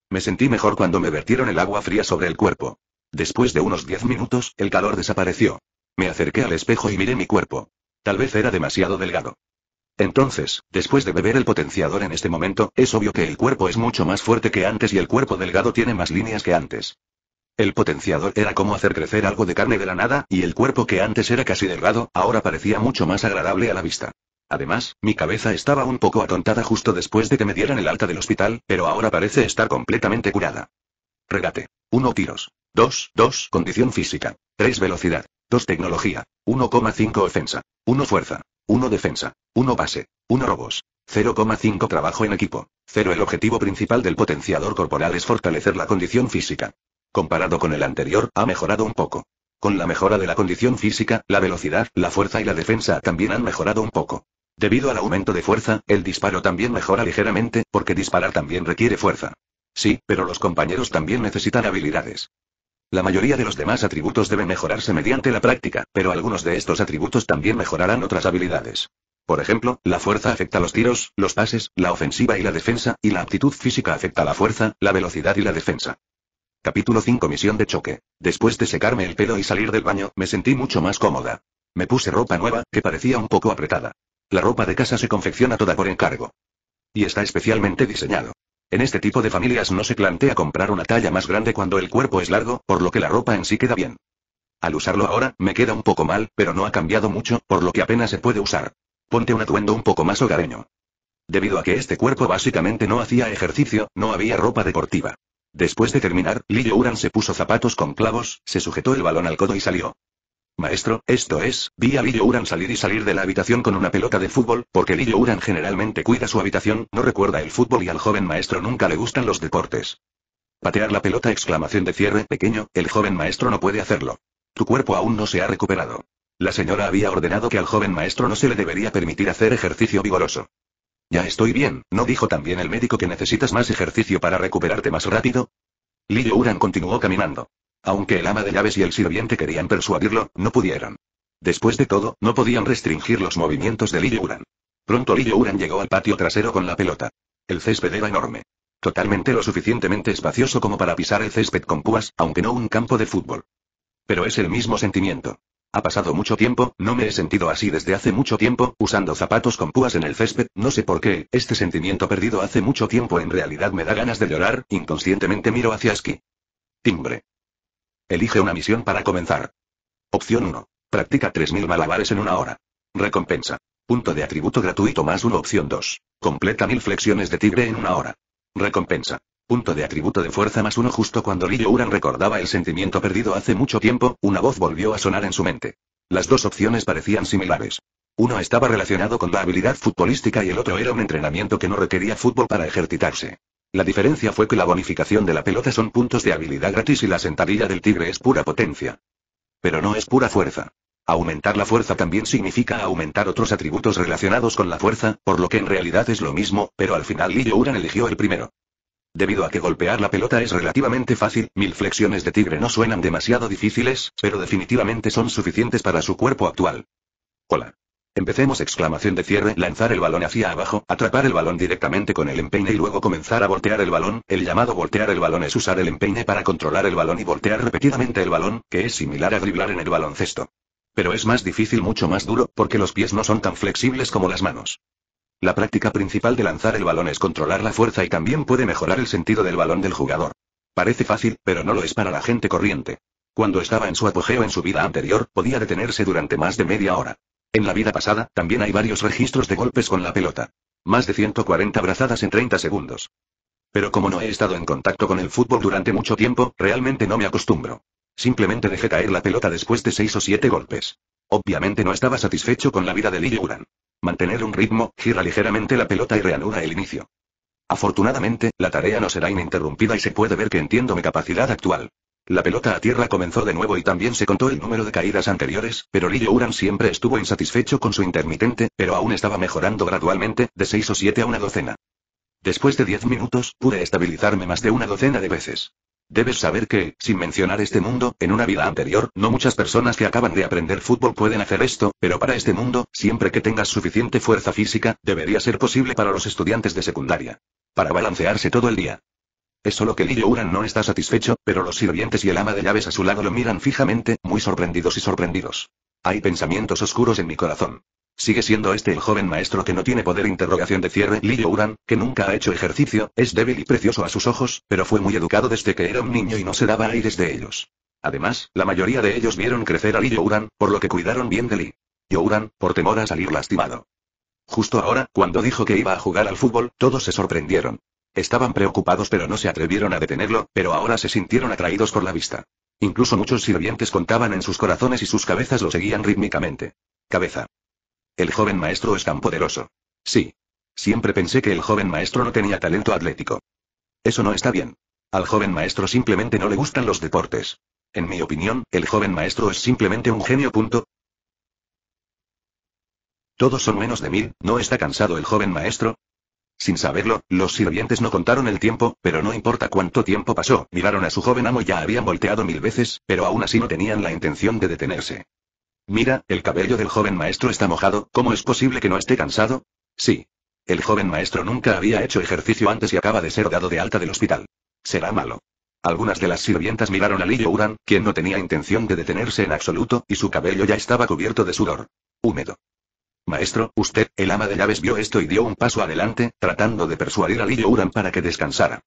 Me sentí mejor cuando me vertieron el agua fría sobre el cuerpo. Después de unos diez minutos, el calor desapareció. Me acerqué al espejo y miré mi cuerpo. Tal vez era demasiado delgado. Entonces, después de beber el potenciador en este momento, es obvio que el cuerpo es mucho más fuerte que antes y el cuerpo delgado tiene más líneas que antes. El potenciador era como hacer crecer algo de carne de la nada, y el cuerpo que antes era casi delgado, ahora parecía mucho más agradable a la vista. Además, mi cabeza estaba un poco atontada justo después de que me dieran el alta del hospital, pero ahora parece estar completamente curada. Regate. 1 tiros. 2, 2 condición física. 3 velocidad. 2 tecnología. 1,5 ofensa. 1 fuerza. 1 defensa, 1 base, 1 robos. 0,5 trabajo en equipo. 0 El objetivo principal del potenciador corporal es fortalecer la condición física. Comparado con el anterior, ha mejorado un poco. Con la mejora de la condición física, la velocidad, la fuerza y la defensa también han mejorado un poco. Debido al aumento de fuerza, el disparo también mejora ligeramente, porque disparar también requiere fuerza. Sí, pero los compañeros también necesitan habilidades. La mayoría de los demás atributos deben mejorarse mediante la práctica, pero algunos de estos atributos también mejorarán otras habilidades. Por ejemplo, la fuerza afecta los tiros, los pases, la ofensiva y la defensa, y la aptitud física afecta la fuerza, la velocidad y la defensa. Capítulo 5 Misión de choque. Después de secarme el pelo y salir del baño, me sentí mucho más cómoda. Me puse ropa nueva, que parecía un poco apretada. La ropa de casa se confecciona toda por encargo. Y está especialmente diseñado. En este tipo de familias no se plantea comprar una talla más grande cuando el cuerpo es largo, por lo que la ropa en sí queda bien. Al usarlo ahora, me queda un poco mal, pero no ha cambiado mucho, por lo que apenas se puede usar. Ponte un atuendo un poco más hogareño. Debido a que este cuerpo básicamente no hacía ejercicio, no había ropa deportiva. Después de terminar, Lillo Uran se puso zapatos con clavos, se sujetó el balón al codo y salió. Maestro, esto es, vi a Lillo Uran salir y salir de la habitación con una pelota de fútbol, porque Lillo Uran generalmente cuida su habitación, no recuerda el fútbol y al joven maestro nunca le gustan los deportes. Patear la pelota exclamación de cierre, pequeño, el joven maestro no puede hacerlo. Tu cuerpo aún no se ha recuperado. La señora había ordenado que al joven maestro no se le debería permitir hacer ejercicio vigoroso. Ya estoy bien, ¿no dijo también el médico que necesitas más ejercicio para recuperarte más rápido? Lillo Uran continuó caminando. Aunque el ama de llaves y el sirviente querían persuadirlo, no pudieron. Después de todo, no podían restringir los movimientos de Lillo Uran. Pronto Lillo Uran llegó al patio trasero con la pelota. El césped era enorme. Totalmente lo suficientemente espacioso como para pisar el césped con púas, aunque no un campo de fútbol. Pero es el mismo sentimiento. Ha pasado mucho tiempo, no me he sentido así desde hace mucho tiempo, usando zapatos con púas en el césped, no sé por qué, este sentimiento perdido hace mucho tiempo en realidad me da ganas de llorar, inconscientemente miro hacia Ski. Timbre. Elige una misión para comenzar. Opción 1. Practica 3.000 malabares en una hora. Recompensa. Punto de atributo gratuito más 1. Opción 2. Completa 1.000 flexiones de tigre en una hora. Recompensa. Punto de atributo de fuerza más 1. Justo cuando Lillo Uran recordaba el sentimiento perdido hace mucho tiempo, una voz volvió a sonar en su mente. Las dos opciones parecían similares. Uno estaba relacionado con la habilidad futbolística y el otro era un entrenamiento que no requería fútbol para ejercitarse. La diferencia fue que la bonificación de la pelota son puntos de habilidad gratis y la sentadilla del tigre es pura potencia. Pero no es pura fuerza. Aumentar la fuerza también significa aumentar otros atributos relacionados con la fuerza, por lo que en realidad es lo mismo, pero al final Lillo Uran eligió el primero. Debido a que golpear la pelota es relativamente fácil, mil flexiones de tigre no suenan demasiado difíciles, pero definitivamente son suficientes para su cuerpo actual. Hola. Empecemos exclamación de cierre, lanzar el balón hacia abajo, atrapar el balón directamente con el empeine y luego comenzar a voltear el balón. El llamado voltear el balón es usar el empeine para controlar el balón y voltear repetidamente el balón, que es similar a driblar en el baloncesto. Pero es más difícil, mucho más duro, porque los pies no son tan flexibles como las manos. La práctica principal de lanzar el balón es controlar la fuerza y también puede mejorar el sentido del balón del jugador. Parece fácil, pero no lo es para la gente corriente. Cuando estaba en su apogeo en su vida anterior, podía detenerse durante más de media hora. En la vida pasada, también hay varios registros de golpes con la pelota. Más de 140 brazadas en 30 segundos. Pero como no he estado en contacto con el fútbol durante mucho tiempo, realmente no me acostumbro. Simplemente dejé caer la pelota después de 6 o 7 golpes. Obviamente no estaba satisfecho con la vida de Lee Uran. Mantener un ritmo, gira ligeramente la pelota y reanuda el inicio. Afortunadamente, la tarea no será ininterrumpida y se puede ver que entiendo mi capacidad actual. La pelota a tierra comenzó de nuevo y también se contó el número de caídas anteriores, pero Lillo Uran siempre estuvo insatisfecho con su intermitente, pero aún estaba mejorando gradualmente, de 6 o 7 a una docena. Después de 10 minutos, pude estabilizarme más de una docena de veces. Debes saber que, sin mencionar este mundo, en una vida anterior, no muchas personas que acaban de aprender fútbol pueden hacer esto, pero para este mundo, siempre que tengas suficiente fuerza física, debería ser posible para los estudiantes de secundaria. Para balancearse todo el día. Es solo que Liyouran no está satisfecho, pero los sirvientes y el ama de llaves a su lado lo miran fijamente, muy sorprendidos y sorprendidos. Hay pensamientos oscuros en mi corazón. Sigue siendo este el joven maestro que no tiene poder interrogación de cierre, Liyouran, que nunca ha hecho ejercicio, es débil y precioso a sus ojos, pero fue muy educado desde que era un niño y no se daba aires de ellos. Además, la mayoría de ellos vieron crecer a Liyouran, por lo que cuidaron bien de Lee. Uran, por temor a salir lastimado. Justo ahora, cuando dijo que iba a jugar al fútbol, todos se sorprendieron. Estaban preocupados pero no se atrevieron a detenerlo, pero ahora se sintieron atraídos por la vista. Incluso muchos sirvientes contaban en sus corazones y sus cabezas lo seguían rítmicamente. Cabeza. El joven maestro es tan poderoso. Sí. Siempre pensé que el joven maestro no tenía talento atlético. Eso no está bien. Al joven maestro simplemente no le gustan los deportes. En mi opinión, el joven maestro es simplemente un genio. Todos son menos de mil, ¿no está cansado el joven maestro? Sin saberlo, los sirvientes no contaron el tiempo, pero no importa cuánto tiempo pasó, miraron a su joven amo ya habían volteado mil veces, pero aún así no tenían la intención de detenerse. Mira, el cabello del joven maestro está mojado, ¿cómo es posible que no esté cansado? Sí. El joven maestro nunca había hecho ejercicio antes y acaba de ser dado de alta del hospital. Será malo. Algunas de las sirvientas miraron a Lillo Uran, quien no tenía intención de detenerse en absoluto, y su cabello ya estaba cubierto de sudor. Húmedo. Maestro, usted, el ama de llaves vio esto y dio un paso adelante, tratando de persuadir a Lillo Uran para que descansara.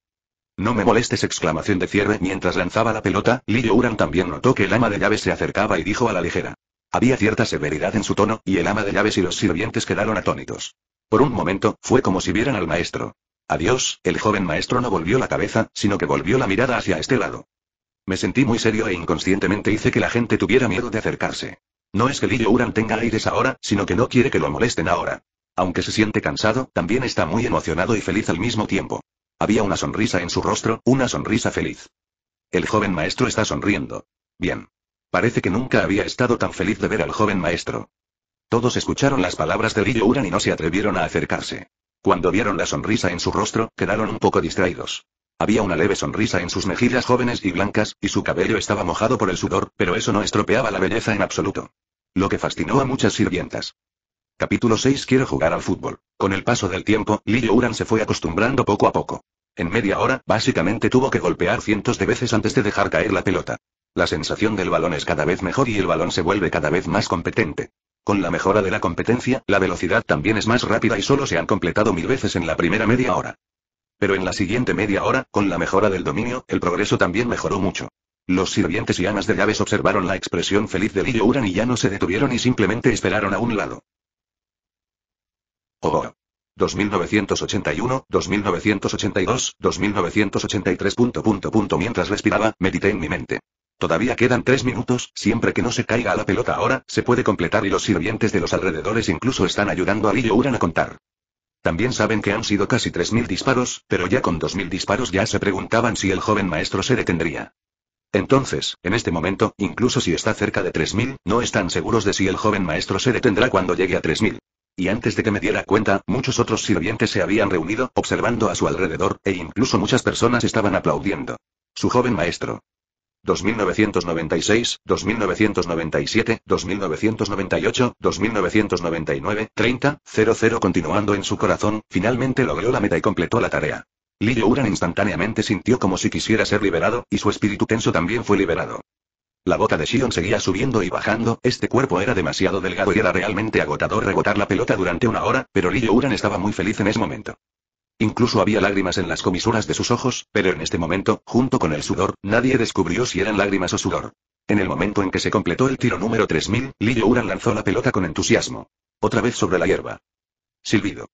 No me molestes exclamación de cierre mientras lanzaba la pelota, Lillo Uran también notó que el ama de llaves se acercaba y dijo a la ligera. Había cierta severidad en su tono, y el ama de llaves y los sirvientes quedaron atónitos. Por un momento, fue como si vieran al maestro. Adiós, el joven maestro no volvió la cabeza, sino que volvió la mirada hacia este lado. Me sentí muy serio e inconscientemente hice que la gente tuviera miedo de acercarse. No es que Lillo Uran tenga aires ahora, sino que no quiere que lo molesten ahora. Aunque se siente cansado, también está muy emocionado y feliz al mismo tiempo. Había una sonrisa en su rostro, una sonrisa feliz. El joven maestro está sonriendo. Bien. Parece que nunca había estado tan feliz de ver al joven maestro. Todos escucharon las palabras de Lillo Uran y no se atrevieron a acercarse. Cuando vieron la sonrisa en su rostro, quedaron un poco distraídos. Había una leve sonrisa en sus mejillas jóvenes y blancas, y su cabello estaba mojado por el sudor, pero eso no estropeaba la belleza en absoluto. Lo que fascinó a muchas sirvientas. Capítulo 6 Quiero jugar al fútbol. Con el paso del tiempo, Lillo Uran se fue acostumbrando poco a poco. En media hora, básicamente tuvo que golpear cientos de veces antes de dejar caer la pelota. La sensación del balón es cada vez mejor y el balón se vuelve cada vez más competente. Con la mejora de la competencia, la velocidad también es más rápida y solo se han completado mil veces en la primera media hora. Pero en la siguiente media hora, con la mejora del dominio, el progreso también mejoró mucho. Los sirvientes y amas de llaves observaron la expresión feliz de Lillo Uran y ya no se detuvieron y simplemente esperaron a un lado. Oh. 2981, 2982, 2983. Punto, punto, punto. Mientras respiraba, medité en mi mente. Todavía quedan tres minutos, siempre que no se caiga a la pelota ahora, se puede completar y los sirvientes de los alrededores incluso están ayudando a Lillo Uran a contar. También saben que han sido casi 3.000 disparos, pero ya con 2.000 disparos ya se preguntaban si el joven maestro se detendría. Entonces, en este momento, incluso si está cerca de 3.000, no están seguros de si el joven maestro se detendrá cuando llegue a 3.000. Y antes de que me diera cuenta, muchos otros sirvientes se habían reunido, observando a su alrededor, e incluso muchas personas estaban aplaudiendo. Su joven maestro. 2996, 2997, 2998, 2999, 30, 00 continuando en su corazón, finalmente logró la meta y completó la tarea. Li Uran instantáneamente sintió como si quisiera ser liberado, y su espíritu tenso también fue liberado. La bota de Shion seguía subiendo y bajando, este cuerpo era demasiado delgado y era realmente agotador rebotar la pelota durante una hora, pero Li Uran estaba muy feliz en ese momento. Incluso había lágrimas en las comisuras de sus ojos, pero en este momento, junto con el sudor, nadie descubrió si eran lágrimas o sudor. En el momento en que se completó el tiro número 3000, Li Youran lanzó la pelota con entusiasmo. Otra vez sobre la hierba. Silbido.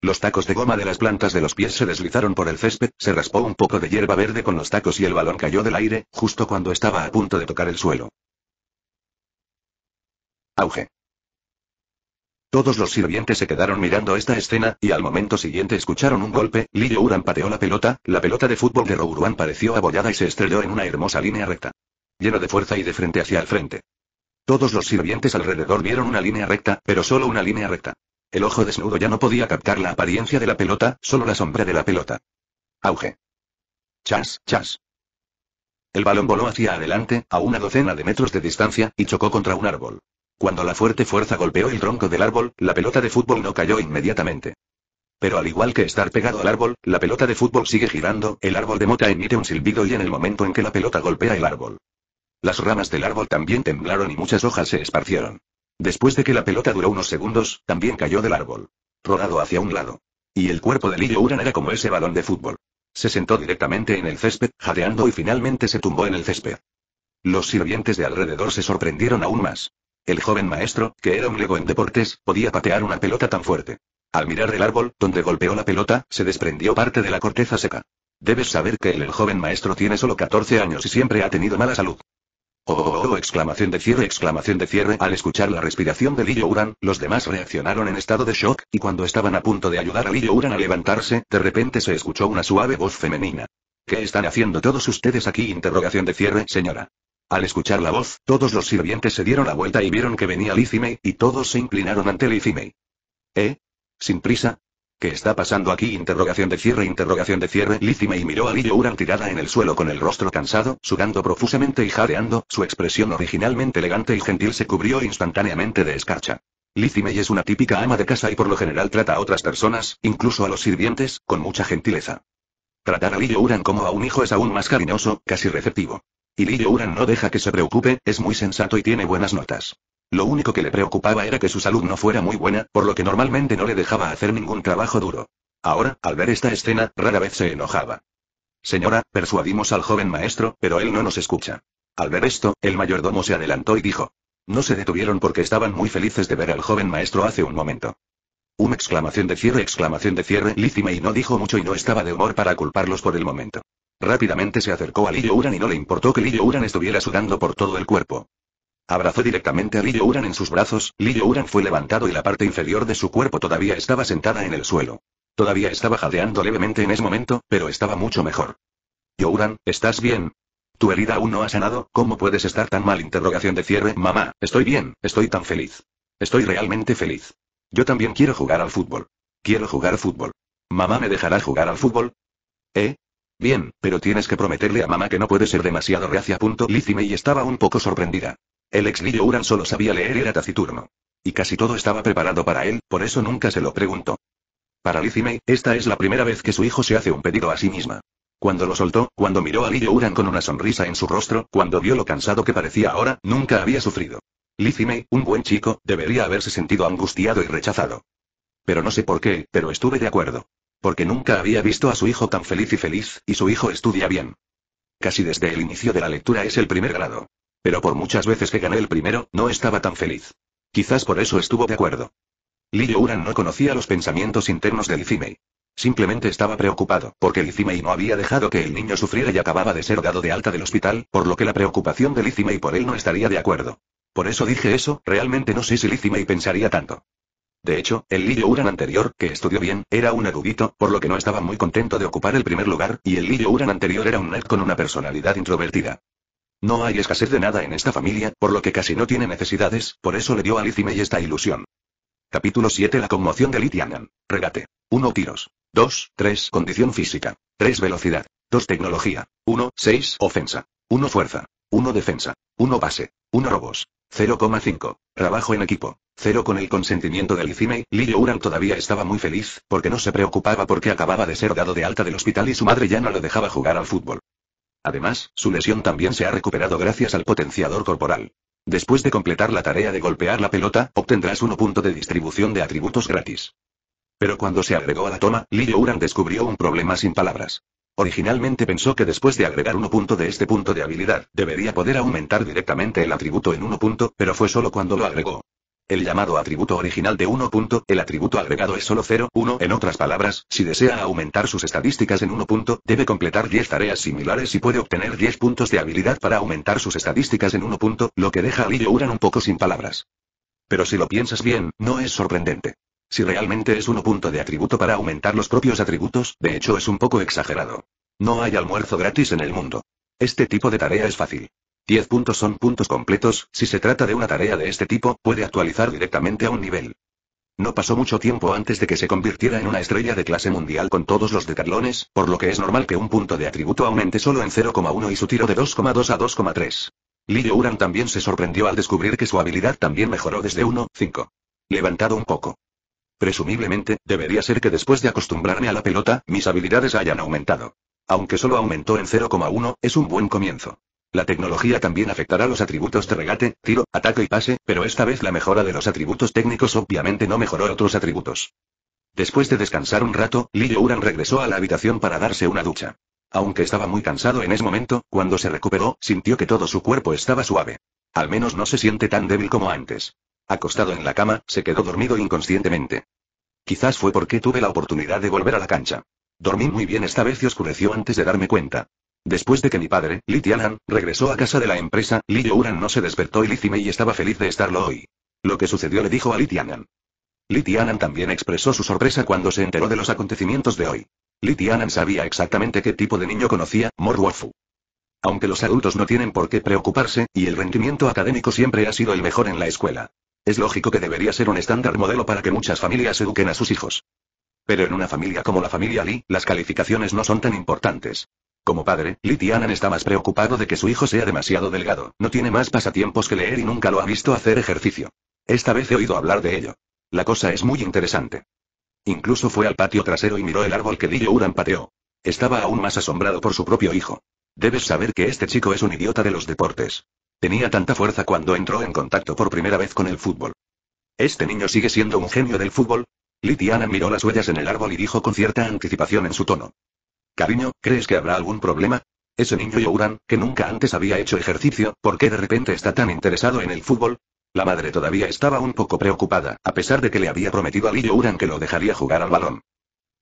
Los tacos de goma de las plantas de los pies se deslizaron por el césped, se raspó un poco de hierba verde con los tacos y el balón cayó del aire, justo cuando estaba a punto de tocar el suelo. Auge. Todos los sirvientes se quedaron mirando esta escena, y al momento siguiente escucharon un golpe, Lillo Uran pateó la pelota, la pelota de fútbol de Rouruan pareció abollada y se estrelló en una hermosa línea recta. Lleno de fuerza y de frente hacia el frente. Todos los sirvientes alrededor vieron una línea recta, pero solo una línea recta. El ojo desnudo ya no podía captar la apariencia de la pelota, solo la sombra de la pelota. Auge. Chas, chas. El balón voló hacia adelante, a una docena de metros de distancia, y chocó contra un árbol. Cuando la fuerte fuerza golpeó el tronco del árbol, la pelota de fútbol no cayó inmediatamente. Pero al igual que estar pegado al árbol, la pelota de fútbol sigue girando, el árbol de mota emite un silbido y en el momento en que la pelota golpea el árbol. Las ramas del árbol también temblaron y muchas hojas se esparcieron. Después de que la pelota duró unos segundos, también cayó del árbol. Rodado hacia un lado. Y el cuerpo de Lillo Uran era como ese balón de fútbol. Se sentó directamente en el césped, jadeando y finalmente se tumbó en el césped. Los sirvientes de alrededor se sorprendieron aún más. El joven maestro, que era un lego en deportes, podía patear una pelota tan fuerte. Al mirar el árbol, donde golpeó la pelota, se desprendió parte de la corteza seca. Debes saber que el, joven maestro tiene solo 14 años y siempre ha tenido mala salud. Oh, oh, oh, oh, exclamación de cierre, exclamación de cierre. Al escuchar la respiración de Lillo Uran, los demás reaccionaron en estado de shock, y cuando estaban a punto de ayudar a Lillo Uran a levantarse, de repente se escuchó una suave voz femenina. ¿Qué están haciendo todos ustedes aquí? Interrogación de cierre, señora. Al escuchar la voz, todos los sirvientes se dieron la vuelta y vieron que venía lícime y todos se inclinaron ante Lizimei. ¿Eh? ¿Sin prisa? ¿Qué está pasando aquí? Interrogación de cierre, interrogación de cierre. lícime miró a Lillo tirada en el suelo con el rostro cansado, sudando profusamente y jadeando, su expresión originalmente elegante y gentil se cubrió instantáneamente de escarcha. Lizimei es una típica ama de casa y por lo general trata a otras personas, incluso a los sirvientes, con mucha gentileza. Tratar a Lillo como a un hijo es aún más cariñoso, casi receptivo. Y no deja que se preocupe, es muy sensato y tiene buenas notas. Lo único que le preocupaba era que su salud no fuera muy buena, por lo que normalmente no le dejaba hacer ningún trabajo duro. Ahora, al ver esta escena, rara vez se enojaba. Señora, persuadimos al joven maestro, pero él no nos escucha. Al ver esto, el mayordomo se adelantó y dijo. No se detuvieron porque estaban muy felices de ver al joven maestro hace un momento. Una exclamación de cierre, exclamación de cierre, y no dijo mucho y no estaba de humor para culparlos por el momento. Rápidamente se acercó a Lee Uran y no le importó que Lee Uran estuviera sudando por todo el cuerpo. Abrazó directamente a Lee Uran en sus brazos, Lee Uran fue levantado y la parte inferior de su cuerpo todavía estaba sentada en el suelo. Todavía estaba jadeando levemente en ese momento, pero estaba mucho mejor. Youran, ¿estás bien? Tu herida aún no ha sanado, ¿cómo puedes estar tan mal? Interrogación de cierre, mamá, estoy bien, estoy tan feliz. Estoy realmente feliz. Yo también quiero jugar al fútbol. Quiero jugar fútbol. ¿Mamá me dejará jugar al fútbol? ¿Eh? Bien, pero tienes que prometerle a mamá que no puede ser demasiado reacia. Punto. y estaba un poco sorprendida. El ex Lillo solo sabía leer y era taciturno. Y casi todo estaba preparado para él, por eso nunca se lo preguntó. Para lícime esta es la primera vez que su hijo se hace un pedido a sí misma. Cuando lo soltó, cuando miró a Lillo con una sonrisa en su rostro, cuando vio lo cansado que parecía ahora, nunca había sufrido. lícime un buen chico, debería haberse sentido angustiado y rechazado. Pero no sé por qué, pero estuve de acuerdo. Porque nunca había visto a su hijo tan feliz y feliz, y su hijo estudia bien. Casi desde el inicio de la lectura es el primer grado. Pero por muchas veces que gané el primero, no estaba tan feliz. Quizás por eso estuvo de acuerdo. Li Uran no conocía los pensamientos internos de Lizimei. Simplemente estaba preocupado, porque Lizimei no había dejado que el niño sufriera y acababa de ser dado de alta del hospital, por lo que la preocupación de Lizimei por él no estaría de acuerdo. Por eso dije eso, realmente no sé si Lizimei pensaría tanto. De hecho, el Lillo Uran anterior, que estudió bien, era un erudito, por lo que no estaba muy contento de ocupar el primer lugar, y el Lillo Uran anterior era un nerd con una personalidad introvertida. No hay escasez de nada en esta familia, por lo que casi no tiene necesidades, por eso le dio a y esta ilusión. Capítulo 7 La conmoción de Litianan. Regate. 1 tiros. 2, 3 condición física. 3 velocidad. 2 tecnología. 1, 6 ofensa. 1 fuerza. 1 defensa. 1 base. 1 robos. 0,5. Trabajo en equipo. Cero con el consentimiento del ICIME, Lillo Uran todavía estaba muy feliz, porque no se preocupaba porque acababa de ser dado de alta del hospital y su madre ya no lo dejaba jugar al fútbol. Además, su lesión también se ha recuperado gracias al potenciador corporal. Después de completar la tarea de golpear la pelota, obtendrás uno punto de distribución de atributos gratis. Pero cuando se agregó a la toma, Lillo Uran descubrió un problema sin palabras. Originalmente pensó que después de agregar uno punto de este punto de habilidad, debería poder aumentar directamente el atributo en uno punto, pero fue solo cuando lo agregó. El llamado atributo original de 1. Punto, el atributo agregado es solo 0, 1. En otras palabras, si desea aumentar sus estadísticas en 1. Punto, debe completar 10 tareas similares y puede obtener 10 puntos de habilidad para aumentar sus estadísticas en 1. Punto, lo que deja a Lillo Uran un poco sin palabras. Pero si lo piensas bien, no es sorprendente. Si realmente es 1. Punto de atributo para aumentar los propios atributos, de hecho es un poco exagerado. No hay almuerzo gratis en el mundo. Este tipo de tarea es fácil. 10 puntos son puntos completos, si se trata de una tarea de este tipo, puede actualizar directamente a un nivel. No pasó mucho tiempo antes de que se convirtiera en una estrella de clase mundial con todos los decatlones, por lo que es normal que un punto de atributo aumente solo en 0,1 y su tiro de 2,2 a 2,3. Li Uran también se sorprendió al descubrir que su habilidad también mejoró desde 1,5. Levantado un poco. Presumiblemente, debería ser que después de acostumbrarme a la pelota, mis habilidades hayan aumentado. Aunque solo aumentó en 0,1, es un buen comienzo. La tecnología también afectará los atributos de regate, tiro, ataque y pase, pero esta vez la mejora de los atributos técnicos obviamente no mejoró otros atributos. Después de descansar un rato, Liu Uran regresó a la habitación para darse una ducha. Aunque estaba muy cansado en ese momento, cuando se recuperó, sintió que todo su cuerpo estaba suave. Al menos no se siente tan débil como antes. Acostado en la cama, se quedó dormido inconscientemente. Quizás fue porque tuve la oportunidad de volver a la cancha. Dormí muy bien esta vez y oscureció antes de darme cuenta. Después de que mi padre, Li Tianan, regresó a casa de la empresa, Li Youran no se despertó y Li Zimei estaba feliz de estarlo hoy. Lo que sucedió le dijo a Li Tianan. Li Tianan también expresó su sorpresa cuando se enteró de los acontecimientos de hoy. Li Tianan sabía exactamente qué tipo de niño conocía, Morwafu. Aunque los adultos no tienen por qué preocuparse, y el rendimiento académico siempre ha sido el mejor en la escuela. Es lógico que debería ser un estándar modelo para que muchas familias eduquen a sus hijos. Pero en una familia como la familia Li, las calificaciones no son tan importantes. Como padre, Litianan está más preocupado de que su hijo sea demasiado delgado, no tiene más pasatiempos que leer y nunca lo ha visto hacer ejercicio. Esta vez he oído hablar de ello. La cosa es muy interesante. Incluso fue al patio trasero y miró el árbol que Dillo Uran pateó. Estaba aún más asombrado por su propio hijo. Debes saber que este chico es un idiota de los deportes. Tenía tanta fuerza cuando entró en contacto por primera vez con el fútbol. ¿Este niño sigue siendo un genio del fútbol? Litianan miró las huellas en el árbol y dijo con cierta anticipación en su tono. Cariño, ¿crees que habrá algún problema? Ese niño Youran, que nunca antes había hecho ejercicio, ¿por qué de repente está tan interesado en el fútbol? La madre todavía estaba un poco preocupada, a pesar de que le había prometido a Lee Youran que lo dejaría jugar al balón.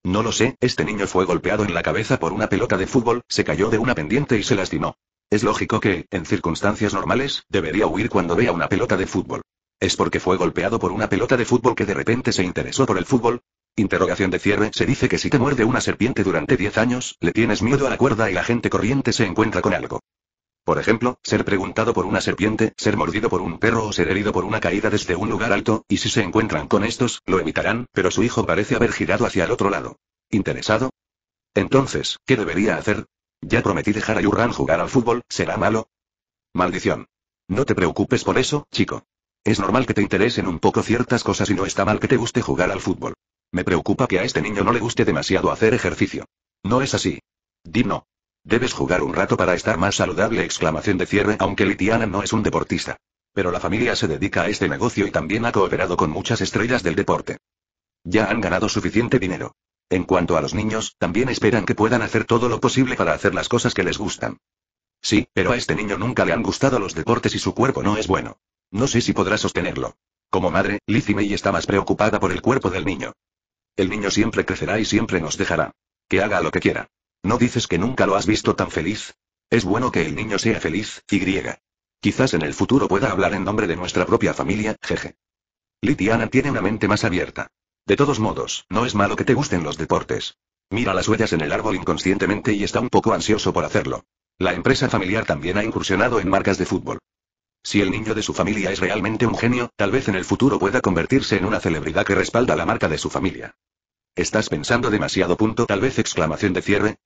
No lo sé, este niño fue golpeado en la cabeza por una pelota de fútbol, se cayó de una pendiente y se lastimó. Es lógico que, en circunstancias normales, debería huir cuando vea una pelota de fútbol. ¿Es porque fue golpeado por una pelota de fútbol que de repente se interesó por el fútbol? Interrogación de cierre, se dice que si te muerde una serpiente durante 10 años, le tienes miedo a la cuerda y la gente corriente se encuentra con algo. Por ejemplo, ser preguntado por una serpiente, ser mordido por un perro o ser herido por una caída desde un lugar alto, y si se encuentran con estos, lo evitarán, pero su hijo parece haber girado hacia el otro lado. ¿Interesado? Entonces, ¿qué debería hacer? Ya prometí dejar a Yurran jugar al fútbol, ¿será malo? Maldición. No te preocupes por eso, chico. Es normal que te interesen un poco ciertas cosas y no está mal que te guste jugar al fútbol. Me preocupa que a este niño no le guste demasiado hacer ejercicio. No es así. Dino. Debes jugar un rato para estar más saludable. Exclamación de cierre, aunque Litiana no es un deportista. Pero la familia se dedica a este negocio y también ha cooperado con muchas estrellas del deporte. Ya han ganado suficiente dinero. En cuanto a los niños, también esperan que puedan hacer todo lo posible para hacer las cosas que les gustan. Sí, pero a este niño nunca le han gustado los deportes y su cuerpo no es bueno. No sé si podrá sostenerlo. Como madre, Lizzie está más preocupada por el cuerpo del niño. El niño siempre crecerá y siempre nos dejará. Que haga lo que quiera. ¿No dices que nunca lo has visto tan feliz? Es bueno que el niño sea feliz, y griega. Quizás en el futuro pueda hablar en nombre de nuestra propia familia, jeje. Litiana tiene una mente más abierta. De todos modos, no es malo que te gusten los deportes. Mira las huellas en el árbol inconscientemente y está un poco ansioso por hacerlo. La empresa familiar también ha incursionado en marcas de fútbol. Si el niño de su familia es realmente un genio, tal vez en el futuro pueda convertirse en una celebridad que respalda la marca de su familia. ¿Estás pensando demasiado? Punto tal vez exclamación de cierre.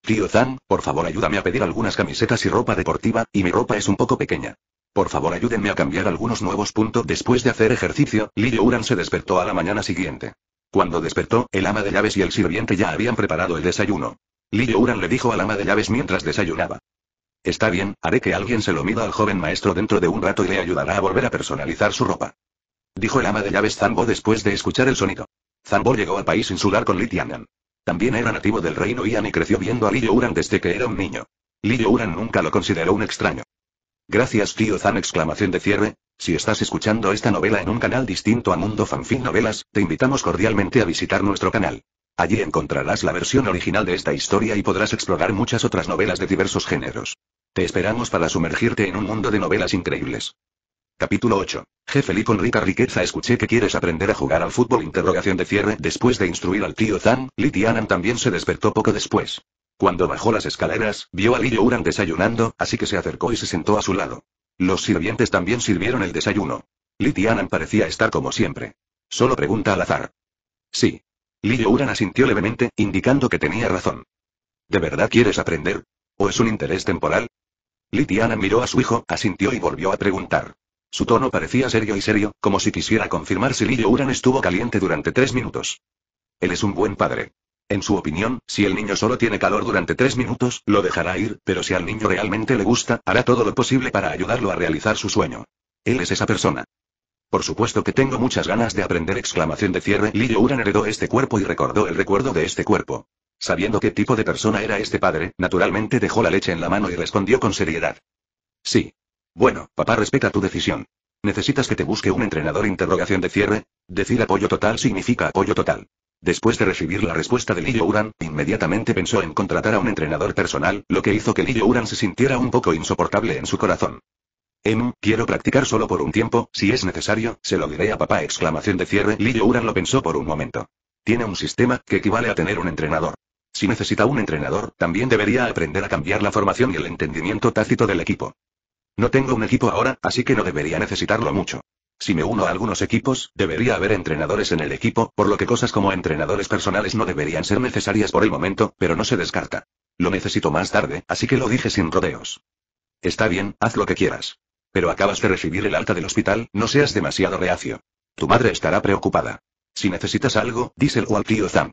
Tío Zan, por favor ayúdame a pedir algunas camisetas y ropa deportiva, y mi ropa es un poco pequeña. Por favor ayúdenme a cambiar algunos nuevos puntos. Después de hacer ejercicio, Lillo Uran se despertó a la mañana siguiente. Cuando despertó, el ama de llaves y el sirviente ya habían preparado el desayuno. Lillo Uran le dijo al ama de llaves mientras desayunaba. Está bien, haré que alguien se lo mida al joven maestro dentro de un rato y le ayudará a volver a personalizar su ropa. Dijo el ama de llaves Zambo después de escuchar el sonido. Zambo llegó al país insular con Li También era nativo del reino Ian y creció viendo a Li desde que era un niño. Li nunca lo consideró un extraño. Gracias tío Zan exclamación de cierre, si estás escuchando esta novela en un canal distinto a Mundo Fanfin Novelas, te invitamos cordialmente a visitar nuestro canal. Allí encontrarás la versión original de esta historia y podrás explorar muchas otras novelas de diversos géneros. Te esperamos para sumergirte en un mundo de novelas increíbles. Capítulo 8. Jefe Lee con rica riqueza escuché que quieres aprender a jugar al fútbol interrogación de cierre después de instruir al tío Zan, Litianan también se despertó poco después. Cuando bajó las escaleras, vio a Lee Uran desayunando, así que se acercó y se sentó a su lado. Los sirvientes también sirvieron el desayuno. Litianan parecía estar como siempre. Solo pregunta al azar. Sí. Lee Uran asintió levemente, indicando que tenía razón. ¿De verdad quieres aprender? ¿O es un interés temporal? Litiana miró a su hijo, asintió y volvió a preguntar. Su tono parecía serio y serio, como si quisiera confirmar si Lillo Uran estuvo caliente durante tres minutos. Él es un buen padre. En su opinión, si el niño solo tiene calor durante tres minutos, lo dejará ir, pero si al niño realmente le gusta, hará todo lo posible para ayudarlo a realizar su sueño. Él es esa persona. Por supuesto que tengo muchas ganas de aprender exclamación de cierre. Lillo Uran heredó este cuerpo y recordó el recuerdo de este cuerpo. Sabiendo qué tipo de persona era este padre, naturalmente dejó la leche en la mano y respondió con seriedad. Sí. Bueno, papá respeta tu decisión. ¿Necesitas que te busque un entrenador? Interrogación de cierre. Decir apoyo total significa apoyo total. Después de recibir la respuesta de Lillo Uran, inmediatamente pensó en contratar a un entrenador personal, lo que hizo que Lillo Uran se sintiera un poco insoportable en su corazón. Em, quiero practicar solo por un tiempo, si es necesario, se lo diré a papá. Exclamación de cierre. Lillo Uran lo pensó por un momento. Tiene un sistema, que equivale a tener un entrenador. Si necesita un entrenador, también debería aprender a cambiar la formación y el entendimiento tácito del equipo. No tengo un equipo ahora, así que no debería necesitarlo mucho. Si me uno a algunos equipos, debería haber entrenadores en el equipo, por lo que cosas como entrenadores personales no deberían ser necesarias por el momento, pero no se descarta. Lo necesito más tarde, así que lo dije sin rodeos. Está bien, haz lo que quieras. Pero acabas de recibir el alta del hospital, no seas demasiado reacio. Tu madre estará preocupada. Si necesitas algo, díselo al tío Zam.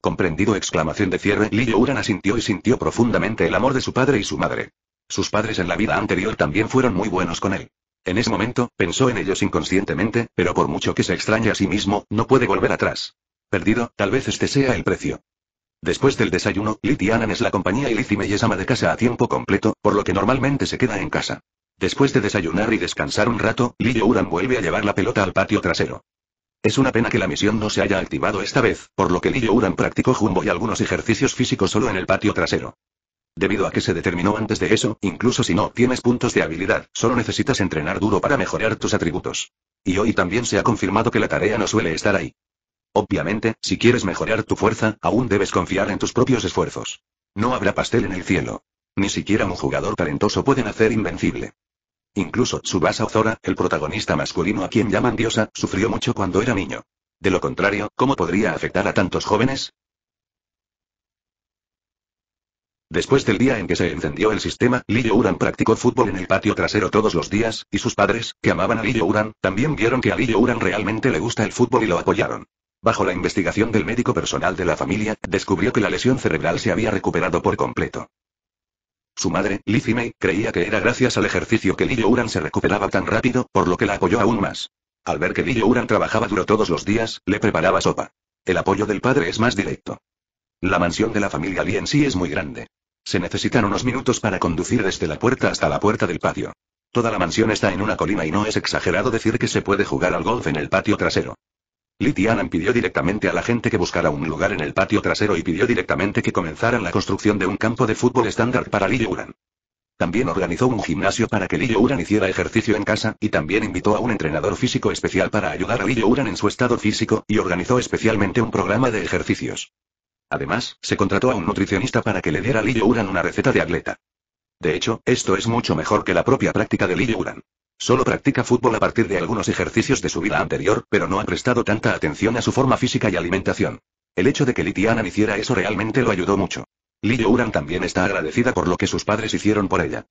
Comprendido exclamación de cierre, Liyouran Uran asintió y sintió profundamente el amor de su padre y su madre. Sus padres en la vida anterior también fueron muy buenos con él. En ese momento, pensó en ellos inconscientemente, pero por mucho que se extrañe a sí mismo, no puede volver atrás. Perdido, tal vez este sea el precio. Después del desayuno, litianan es la compañía y y es ama de casa a tiempo completo, por lo que normalmente se queda en casa. Después de desayunar y descansar un rato, Liyouran Uran vuelve a llevar la pelota al patio trasero. Es una pena que la misión no se haya activado esta vez, por lo que Lillo Uran practicó jumbo y algunos ejercicios físicos solo en el patio trasero. Debido a que se determinó antes de eso, incluso si no tienes puntos de habilidad, solo necesitas entrenar duro para mejorar tus atributos. Y hoy también se ha confirmado que la tarea no suele estar ahí. Obviamente, si quieres mejorar tu fuerza, aún debes confiar en tus propios esfuerzos. No habrá pastel en el cielo. Ni siquiera un jugador talentoso puede hacer invencible. Incluso Tsubasa Ozora, el protagonista masculino a quien llaman diosa, sufrió mucho cuando era niño. De lo contrario, ¿cómo podría afectar a tantos jóvenes? Después del día en que se encendió el sistema, Lillo Uran practicó fútbol en el patio trasero todos los días, y sus padres, que amaban a Lillo Uran, también vieron que a Lillo Uran realmente le gusta el fútbol y lo apoyaron. Bajo la investigación del médico personal de la familia, descubrió que la lesión cerebral se había recuperado por completo. Su madre, Lizzie May, creía que era gracias al ejercicio que Lillo Uran se recuperaba tan rápido, por lo que la apoyó aún más. Al ver que Lillo Uran trabajaba duro todos los días, le preparaba sopa. El apoyo del padre es más directo. La mansión de la familia Lee en sí es muy grande. Se necesitan unos minutos para conducir desde la puerta hasta la puerta del patio. Toda la mansión está en una colina y no es exagerado decir que se puede jugar al golf en el patio trasero. Litianan pidió directamente a la gente que buscara un lugar en el patio trasero y pidió directamente que comenzaran la construcción de un campo de fútbol estándar para Li Yuran. También organizó un gimnasio para que Li Uran hiciera ejercicio en casa, y también invitó a un entrenador físico especial para ayudar a Li Uran en su estado físico, y organizó especialmente un programa de ejercicios. Además, se contrató a un nutricionista para que le diera a Li Uran una receta de atleta. De hecho, esto es mucho mejor que la propia práctica de Li Uran. Solo practica fútbol a partir de algunos ejercicios de su vida anterior, pero no ha prestado tanta atención a su forma física y alimentación. El hecho de que Litiana hiciera eso realmente lo ayudó mucho. Li también está agradecida por lo que sus padres hicieron por ella.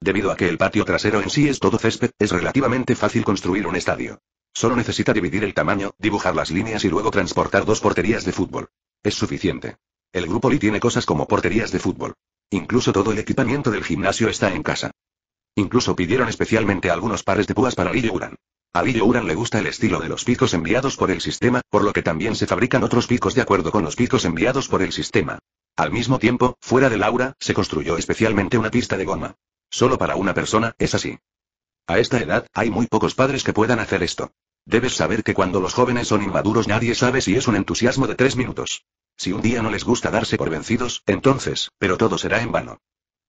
Debido a que el patio trasero en sí es todo césped, es relativamente fácil construir un estadio. Solo necesita dividir el tamaño, dibujar las líneas y luego transportar dos porterías de fútbol. Es suficiente. El grupo Li tiene cosas como porterías de fútbol. Incluso todo el equipamiento del gimnasio está en casa. Incluso pidieron especialmente algunos pares de púas para Lille Uran. A Uran le gusta el estilo de los picos enviados por el sistema, por lo que también se fabrican otros picos de acuerdo con los picos enviados por el sistema. Al mismo tiempo, fuera de Laura, se construyó especialmente una pista de goma. Solo para una persona, es así. A esta edad, hay muy pocos padres que puedan hacer esto. Debes saber que cuando los jóvenes son inmaduros nadie sabe si es un entusiasmo de tres minutos. Si un día no les gusta darse por vencidos, entonces, pero todo será en vano.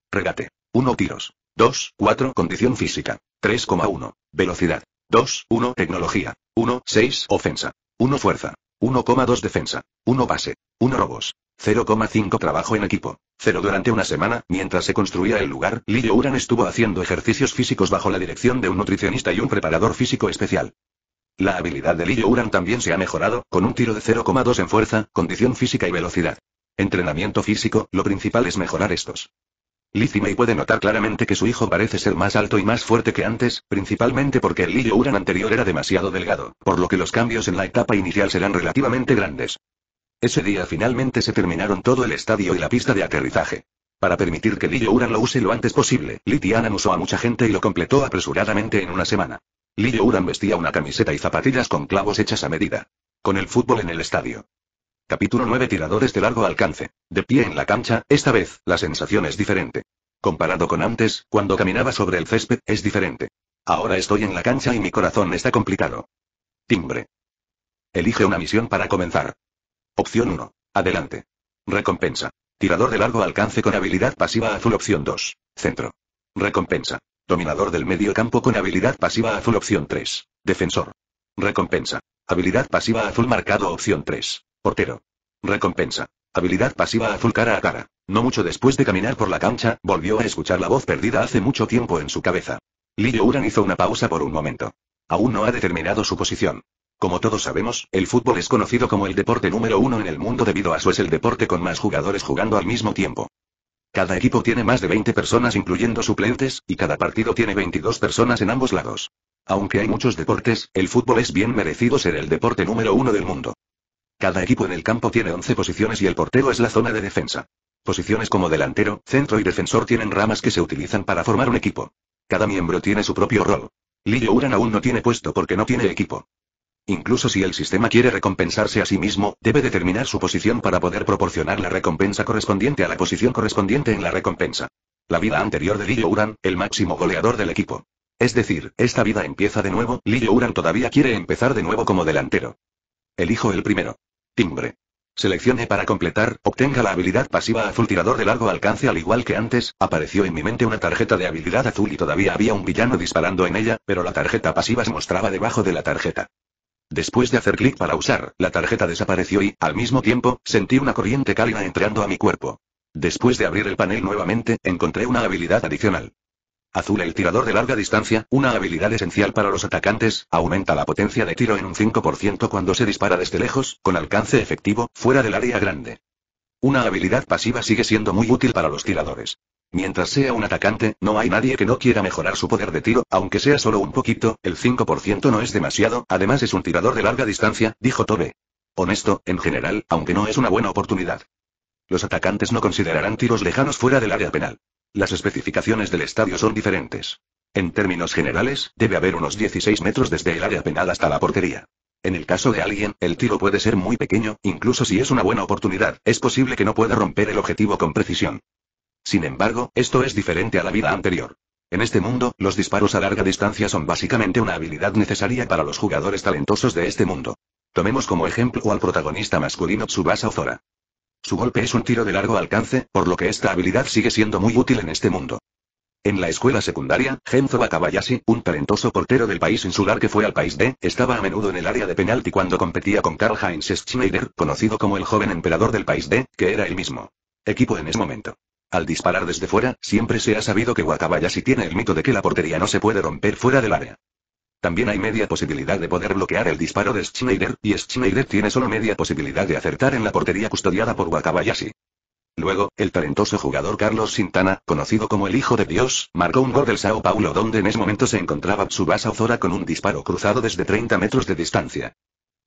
Regate. Uno tiros. 2, 4, condición física. 3,1. Velocidad. 2, 1, tecnología. 1, 6, ofensa. 1, fuerza. 1,2 defensa. 1 base. 1 robos. 0,5 trabajo en equipo. 0 durante una semana, mientras se construía el lugar, Lee Uran estuvo haciendo ejercicios físicos bajo la dirección de un nutricionista y un preparador físico especial. La habilidad de Lee Uran también se ha mejorado, con un tiro de 0,2 en fuerza, condición física y velocidad. Entrenamiento físico, lo principal es mejorar estos. Lizzie May puede notar claramente que su hijo parece ser más alto y más fuerte que antes, principalmente porque el Lillo Uran anterior era demasiado delgado, por lo que los cambios en la etapa inicial serán relativamente grandes. Ese día finalmente se terminaron todo el estadio y la pista de aterrizaje. Para permitir que Lillo Uran lo use lo antes posible, Litianan usó a mucha gente y lo completó apresuradamente en una semana. Lillo Uran vestía una camiseta y zapatillas con clavos hechas a medida. Con el fútbol en el estadio. Capítulo 9 Tiradores de largo alcance. De pie en la cancha, esta vez, la sensación es diferente. Comparado con antes, cuando caminaba sobre el césped, es diferente. Ahora estoy en la cancha y mi corazón está complicado. Timbre. Elige una misión para comenzar. Opción 1. Adelante. Recompensa. Tirador de largo alcance con habilidad pasiva azul. Opción 2. Centro. Recompensa. Dominador del medio campo con habilidad pasiva azul. Opción 3. Defensor. Recompensa. Habilidad pasiva azul marcado. Opción 3. Portero. Recompensa. Habilidad pasiva azul cara a cara. No mucho después de caminar por la cancha, volvió a escuchar la voz perdida hace mucho tiempo en su cabeza. Lillo Uran hizo una pausa por un momento. Aún no ha determinado su posición. Como todos sabemos, el fútbol es conocido como el deporte número uno en el mundo debido a su es el deporte con más jugadores jugando al mismo tiempo. Cada equipo tiene más de 20 personas incluyendo suplentes, y cada partido tiene 22 personas en ambos lados. Aunque hay muchos deportes, el fútbol es bien merecido ser el deporte número uno del mundo. Cada equipo en el campo tiene 11 posiciones y el portero es la zona de defensa. Posiciones como delantero, centro y defensor tienen ramas que se utilizan para formar un equipo. Cada miembro tiene su propio rol. Lillo Uran aún no tiene puesto porque no tiene equipo. Incluso si el sistema quiere recompensarse a sí mismo, debe determinar su posición para poder proporcionar la recompensa correspondiente a la posición correspondiente en la recompensa. La vida anterior de Lillo Uran, el máximo goleador del equipo. Es decir, esta vida empieza de nuevo, Lillo Uran todavía quiere empezar de nuevo como delantero. Elijo el primero. Timbre. Seleccione para completar, obtenga la habilidad pasiva azul tirador de largo alcance al igual que antes, apareció en mi mente una tarjeta de habilidad azul y todavía había un villano disparando en ella, pero la tarjeta pasiva se mostraba debajo de la tarjeta. Después de hacer clic para usar, la tarjeta desapareció y, al mismo tiempo, sentí una corriente cálida entrando a mi cuerpo. Después de abrir el panel nuevamente, encontré una habilidad adicional. Azul el tirador de larga distancia, una habilidad esencial para los atacantes, aumenta la potencia de tiro en un 5% cuando se dispara desde lejos, con alcance efectivo, fuera del área grande. Una habilidad pasiva sigue siendo muy útil para los tiradores. Mientras sea un atacante, no hay nadie que no quiera mejorar su poder de tiro, aunque sea solo un poquito, el 5% no es demasiado, además es un tirador de larga distancia, dijo Tobe. Honesto, en general, aunque no es una buena oportunidad. Los atacantes no considerarán tiros lejanos fuera del área penal. Las especificaciones del estadio son diferentes. En términos generales, debe haber unos 16 metros desde el área penal hasta la portería. En el caso de alguien, el tiro puede ser muy pequeño, incluso si es una buena oportunidad, es posible que no pueda romper el objetivo con precisión. Sin embargo, esto es diferente a la vida anterior. En este mundo, los disparos a larga distancia son básicamente una habilidad necesaria para los jugadores talentosos de este mundo. Tomemos como ejemplo al protagonista masculino Tsubasa Ozora. Su golpe es un tiro de largo alcance, por lo que esta habilidad sigue siendo muy útil en este mundo. En la escuela secundaria, Genzo Wakabayashi, un talentoso portero del país insular que fue al país D, estaba a menudo en el área de penalti cuando competía con Karl Heinz Schneider, conocido como el joven emperador del país D, que era el mismo equipo en ese momento. Al disparar desde fuera, siempre se ha sabido que Wakabayashi tiene el mito de que la portería no se puede romper fuera del área. También hay media posibilidad de poder bloquear el disparo de Schneider, y Schneider tiene solo media posibilidad de acertar en la portería custodiada por Wakabayashi. Luego, el talentoso jugador Carlos Sintana, conocido como el Hijo de Dios, marcó un gol del Sao Paulo donde en ese momento se encontraba Tsubasa Ozora con un disparo cruzado desde 30 metros de distancia.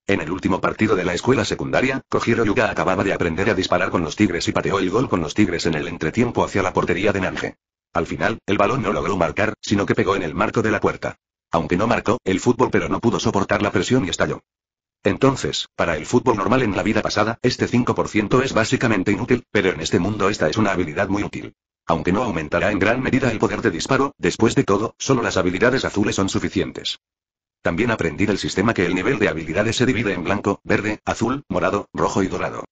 En el último partido de la escuela secundaria, Kojiro Yuga acababa de aprender a disparar con los Tigres y pateó el gol con los Tigres en el entretiempo hacia la portería de Nange. Al final, el balón no logró marcar, sino que pegó en el marco de la puerta. Aunque no marcó, el fútbol pero no pudo soportar la presión y estalló. Entonces, para el fútbol normal en la vida pasada, este 5% es básicamente inútil, pero en este mundo esta es una habilidad muy útil. Aunque no aumentará en gran medida el poder de disparo, después de todo, solo las habilidades azules son suficientes. También aprendí del sistema que el nivel de habilidades se divide en blanco, verde, azul, morado, rojo y dorado.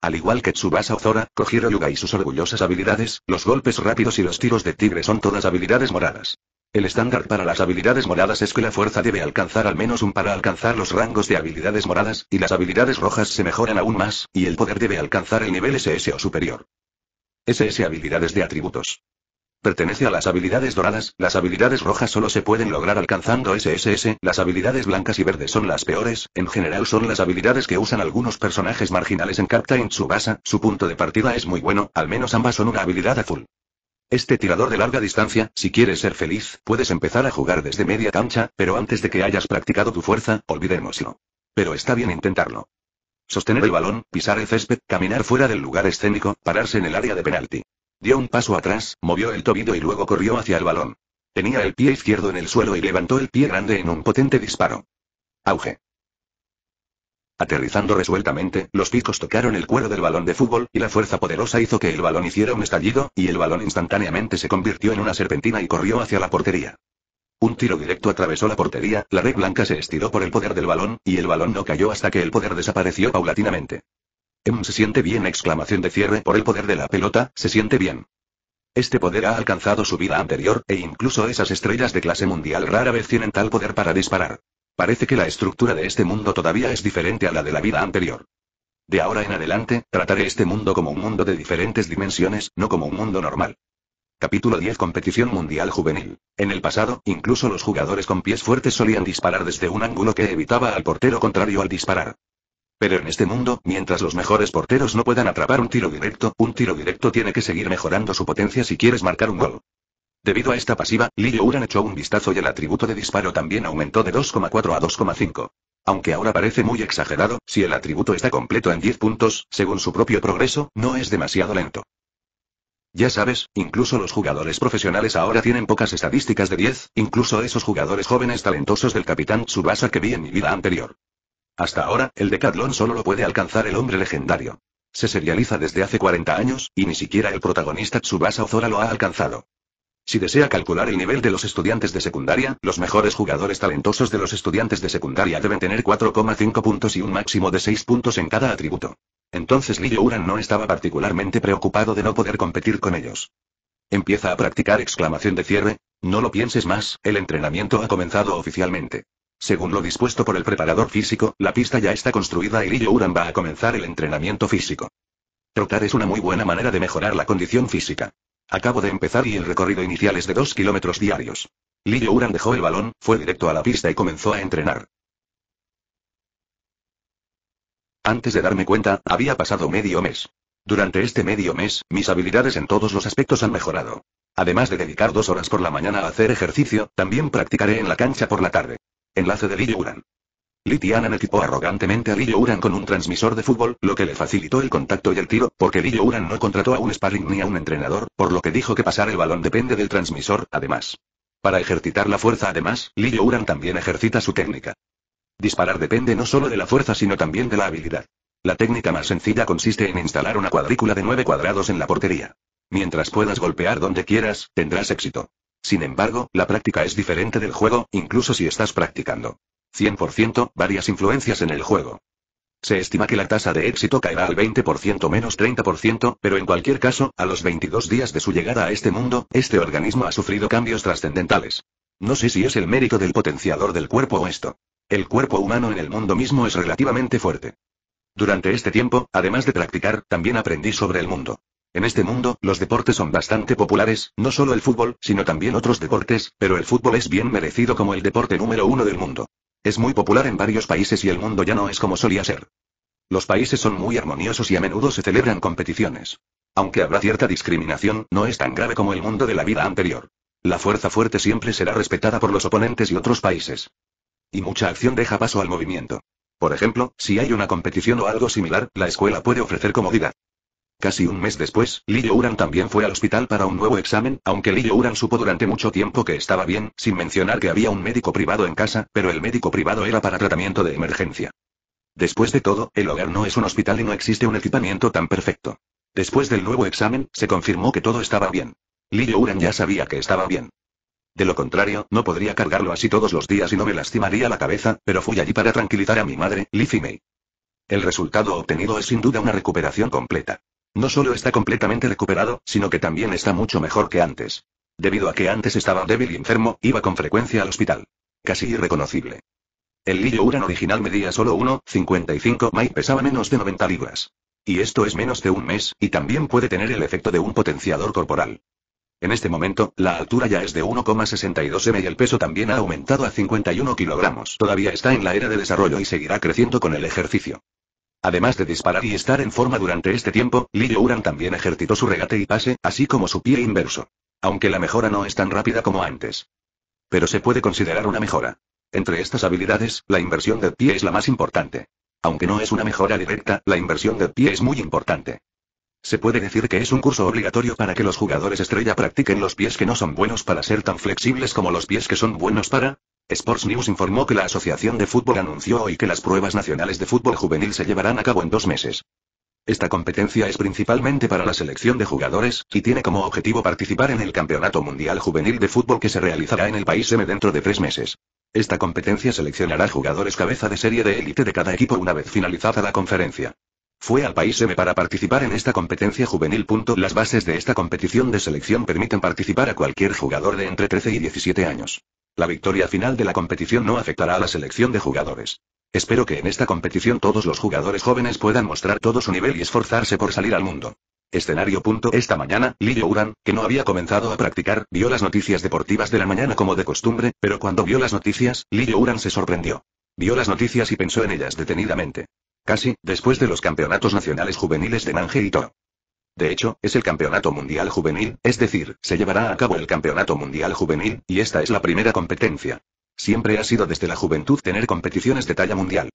Al igual que Tsubasa Ozora, Kojiro Yuga y sus orgullosas habilidades, los golpes rápidos y los tiros de tigre son todas habilidades moradas. El estándar para las habilidades moradas es que la fuerza debe alcanzar al menos un para alcanzar los rangos de habilidades moradas, y las habilidades rojas se mejoran aún más, y el poder debe alcanzar el nivel SS o superior. SS habilidades de atributos. Pertenece a las habilidades doradas, las habilidades rojas solo se pueden lograr alcanzando SSS, las habilidades blancas y verdes son las peores, en general son las habilidades que usan algunos personajes marginales en Captain Subasa. su punto de partida es muy bueno, al menos ambas son una habilidad azul. Este tirador de larga distancia, si quieres ser feliz, puedes empezar a jugar desde media cancha, pero antes de que hayas practicado tu fuerza, olvidémoslo. Pero está bien intentarlo. Sostener el balón, pisar el césped, caminar fuera del lugar escénico, pararse en el área de penalti. Dio un paso atrás, movió el tobillo y luego corrió hacia el balón. Tenía el pie izquierdo en el suelo y levantó el pie grande en un potente disparo. Auge. Aterrizando resueltamente, los picos tocaron el cuero del balón de fútbol, y la fuerza poderosa hizo que el balón hiciera un estallido, y el balón instantáneamente se convirtió en una serpentina y corrió hacia la portería. Un tiro directo atravesó la portería, la red blanca se estiró por el poder del balón, y el balón no cayó hasta que el poder desapareció paulatinamente. Em se siente bien exclamación de cierre por el poder de la pelota, se siente bien. Este poder ha alcanzado su vida anterior, e incluso esas estrellas de clase mundial rara vez tienen tal poder para disparar. Parece que la estructura de este mundo todavía es diferente a la de la vida anterior. De ahora en adelante, trataré este mundo como un mundo de diferentes dimensiones, no como un mundo normal. Capítulo 10 Competición Mundial Juvenil. En el pasado, incluso los jugadores con pies fuertes solían disparar desde un ángulo que evitaba al portero contrario al disparar. Pero en este mundo, mientras los mejores porteros no puedan atrapar un tiro directo, un tiro directo tiene que seguir mejorando su potencia si quieres marcar un gol. Debido a esta pasiva, Li Uran echó un vistazo y el atributo de disparo también aumentó de 2,4 a 2,5. Aunque ahora parece muy exagerado, si el atributo está completo en 10 puntos, según su propio progreso, no es demasiado lento. Ya sabes, incluso los jugadores profesionales ahora tienen pocas estadísticas de 10, incluso esos jugadores jóvenes talentosos del capitán Tsubasa que vi en mi vida anterior. Hasta ahora, el decatlón solo lo puede alcanzar el hombre legendario. Se serializa desde hace 40 años, y ni siquiera el protagonista Tsubasa Ozora lo ha alcanzado. Si desea calcular el nivel de los estudiantes de secundaria, los mejores jugadores talentosos de los estudiantes de secundaria deben tener 4,5 puntos y un máximo de 6 puntos en cada atributo. Entonces Liu Uran no estaba particularmente preocupado de no poder competir con ellos. Empieza a practicar exclamación de cierre. No lo pienses más, el entrenamiento ha comenzado oficialmente. Según lo dispuesto por el preparador físico, la pista ya está construida y Liu Uran va a comenzar el entrenamiento físico. Trotar es una muy buena manera de mejorar la condición física. Acabo de empezar y el recorrido inicial es de 2 kilómetros diarios. Li Uran dejó el balón, fue directo a la pista y comenzó a entrenar. Antes de darme cuenta, había pasado medio mes. Durante este medio mes, mis habilidades en todos los aspectos han mejorado. Además de dedicar dos horas por la mañana a hacer ejercicio, también practicaré en la cancha por la tarde. Enlace de Li Uran. Litianan Tianan equipó arrogantemente a Li Uran con un transmisor de fútbol, lo que le facilitó el contacto y el tiro, porque Li Uran no contrató a un sparring ni a un entrenador, por lo que dijo que pasar el balón depende del transmisor, además. Para ejercitar la fuerza además, Li Uran también ejercita su técnica. Disparar depende no solo de la fuerza sino también de la habilidad. La técnica más sencilla consiste en instalar una cuadrícula de nueve cuadrados en la portería. Mientras puedas golpear donde quieras, tendrás éxito. Sin embargo, la práctica es diferente del juego, incluso si estás practicando. 100%, varias influencias en el juego. Se estima que la tasa de éxito caerá al 20% menos 30%, pero en cualquier caso, a los 22 días de su llegada a este mundo, este organismo ha sufrido cambios trascendentales. No sé si es el mérito del potenciador del cuerpo o esto. El cuerpo humano en el mundo mismo es relativamente fuerte. Durante este tiempo, además de practicar, también aprendí sobre el mundo. En este mundo, los deportes son bastante populares, no solo el fútbol, sino también otros deportes, pero el fútbol es bien merecido como el deporte número uno del mundo. Es muy popular en varios países y el mundo ya no es como solía ser. Los países son muy armoniosos y a menudo se celebran competiciones. Aunque habrá cierta discriminación, no es tan grave como el mundo de la vida anterior. La fuerza fuerte siempre será respetada por los oponentes y otros países. Y mucha acción deja paso al movimiento. Por ejemplo, si hay una competición o algo similar, la escuela puede ofrecer comodidad. Casi un mes después, Lee Uran también fue al hospital para un nuevo examen, aunque lily Uran supo durante mucho tiempo que estaba bien, sin mencionar que había un médico privado en casa, pero el médico privado era para tratamiento de emergencia. Después de todo, el hogar no es un hospital y no existe un equipamiento tan perfecto. Después del nuevo examen, se confirmó que todo estaba bien. Li Uran ya sabía que estaba bien. De lo contrario, no podría cargarlo así todos los días y no me lastimaría la cabeza, pero fui allí para tranquilizar a mi madre, Li May. El resultado obtenido es sin duda una recuperación completa. No solo está completamente recuperado, sino que también está mucho mejor que antes. Debido a que antes estaba débil y enfermo, iba con frecuencia al hospital. Casi irreconocible. El Lillo Uran original medía solo 1,55 mai, y pesaba menos de 90 libras. Y esto es menos de un mes, y también puede tener el efecto de un potenciador corporal. En este momento, la altura ya es de 1,62 m y el peso también ha aumentado a 51 kilogramos. Todavía está en la era de desarrollo y seguirá creciendo con el ejercicio. Además de disparar y estar en forma durante este tiempo, Lee Uran también ejercitó su regate y pase, así como su pie inverso. Aunque la mejora no es tan rápida como antes. Pero se puede considerar una mejora. Entre estas habilidades, la inversión de pie es la más importante. Aunque no es una mejora directa, la inversión de pie es muy importante. Se puede decir que es un curso obligatorio para que los jugadores estrella practiquen los pies que no son buenos para ser tan flexibles como los pies que son buenos para Sports News informó que la Asociación de Fútbol anunció hoy que las pruebas nacionales de fútbol juvenil se llevarán a cabo en dos meses. Esta competencia es principalmente para la selección de jugadores, y tiene como objetivo participar en el Campeonato Mundial Juvenil de Fútbol que se realizará en el país M dentro de tres meses. Esta competencia seleccionará jugadores cabeza de serie de élite de cada equipo una vez finalizada la conferencia. Fue al país M para participar en esta competencia juvenil. Las bases de esta competición de selección permiten participar a cualquier jugador de entre 13 y 17 años. La victoria final de la competición no afectará a la selección de jugadores. Espero que en esta competición todos los jugadores jóvenes puedan mostrar todo su nivel y esforzarse por salir al mundo. Escenario. Esta mañana, Lillo Uran, que no había comenzado a practicar, vio las noticias deportivas de la mañana como de costumbre, pero cuando vio las noticias, Lillo Uran se sorprendió. Vio las noticias y pensó en ellas detenidamente casi, después de los campeonatos nacionales juveniles de Manje y Toro. De hecho, es el Campeonato Mundial Juvenil, es decir, se llevará a cabo el Campeonato Mundial Juvenil, y esta es la primera competencia. Siempre ha sido desde la juventud tener competiciones de talla mundial.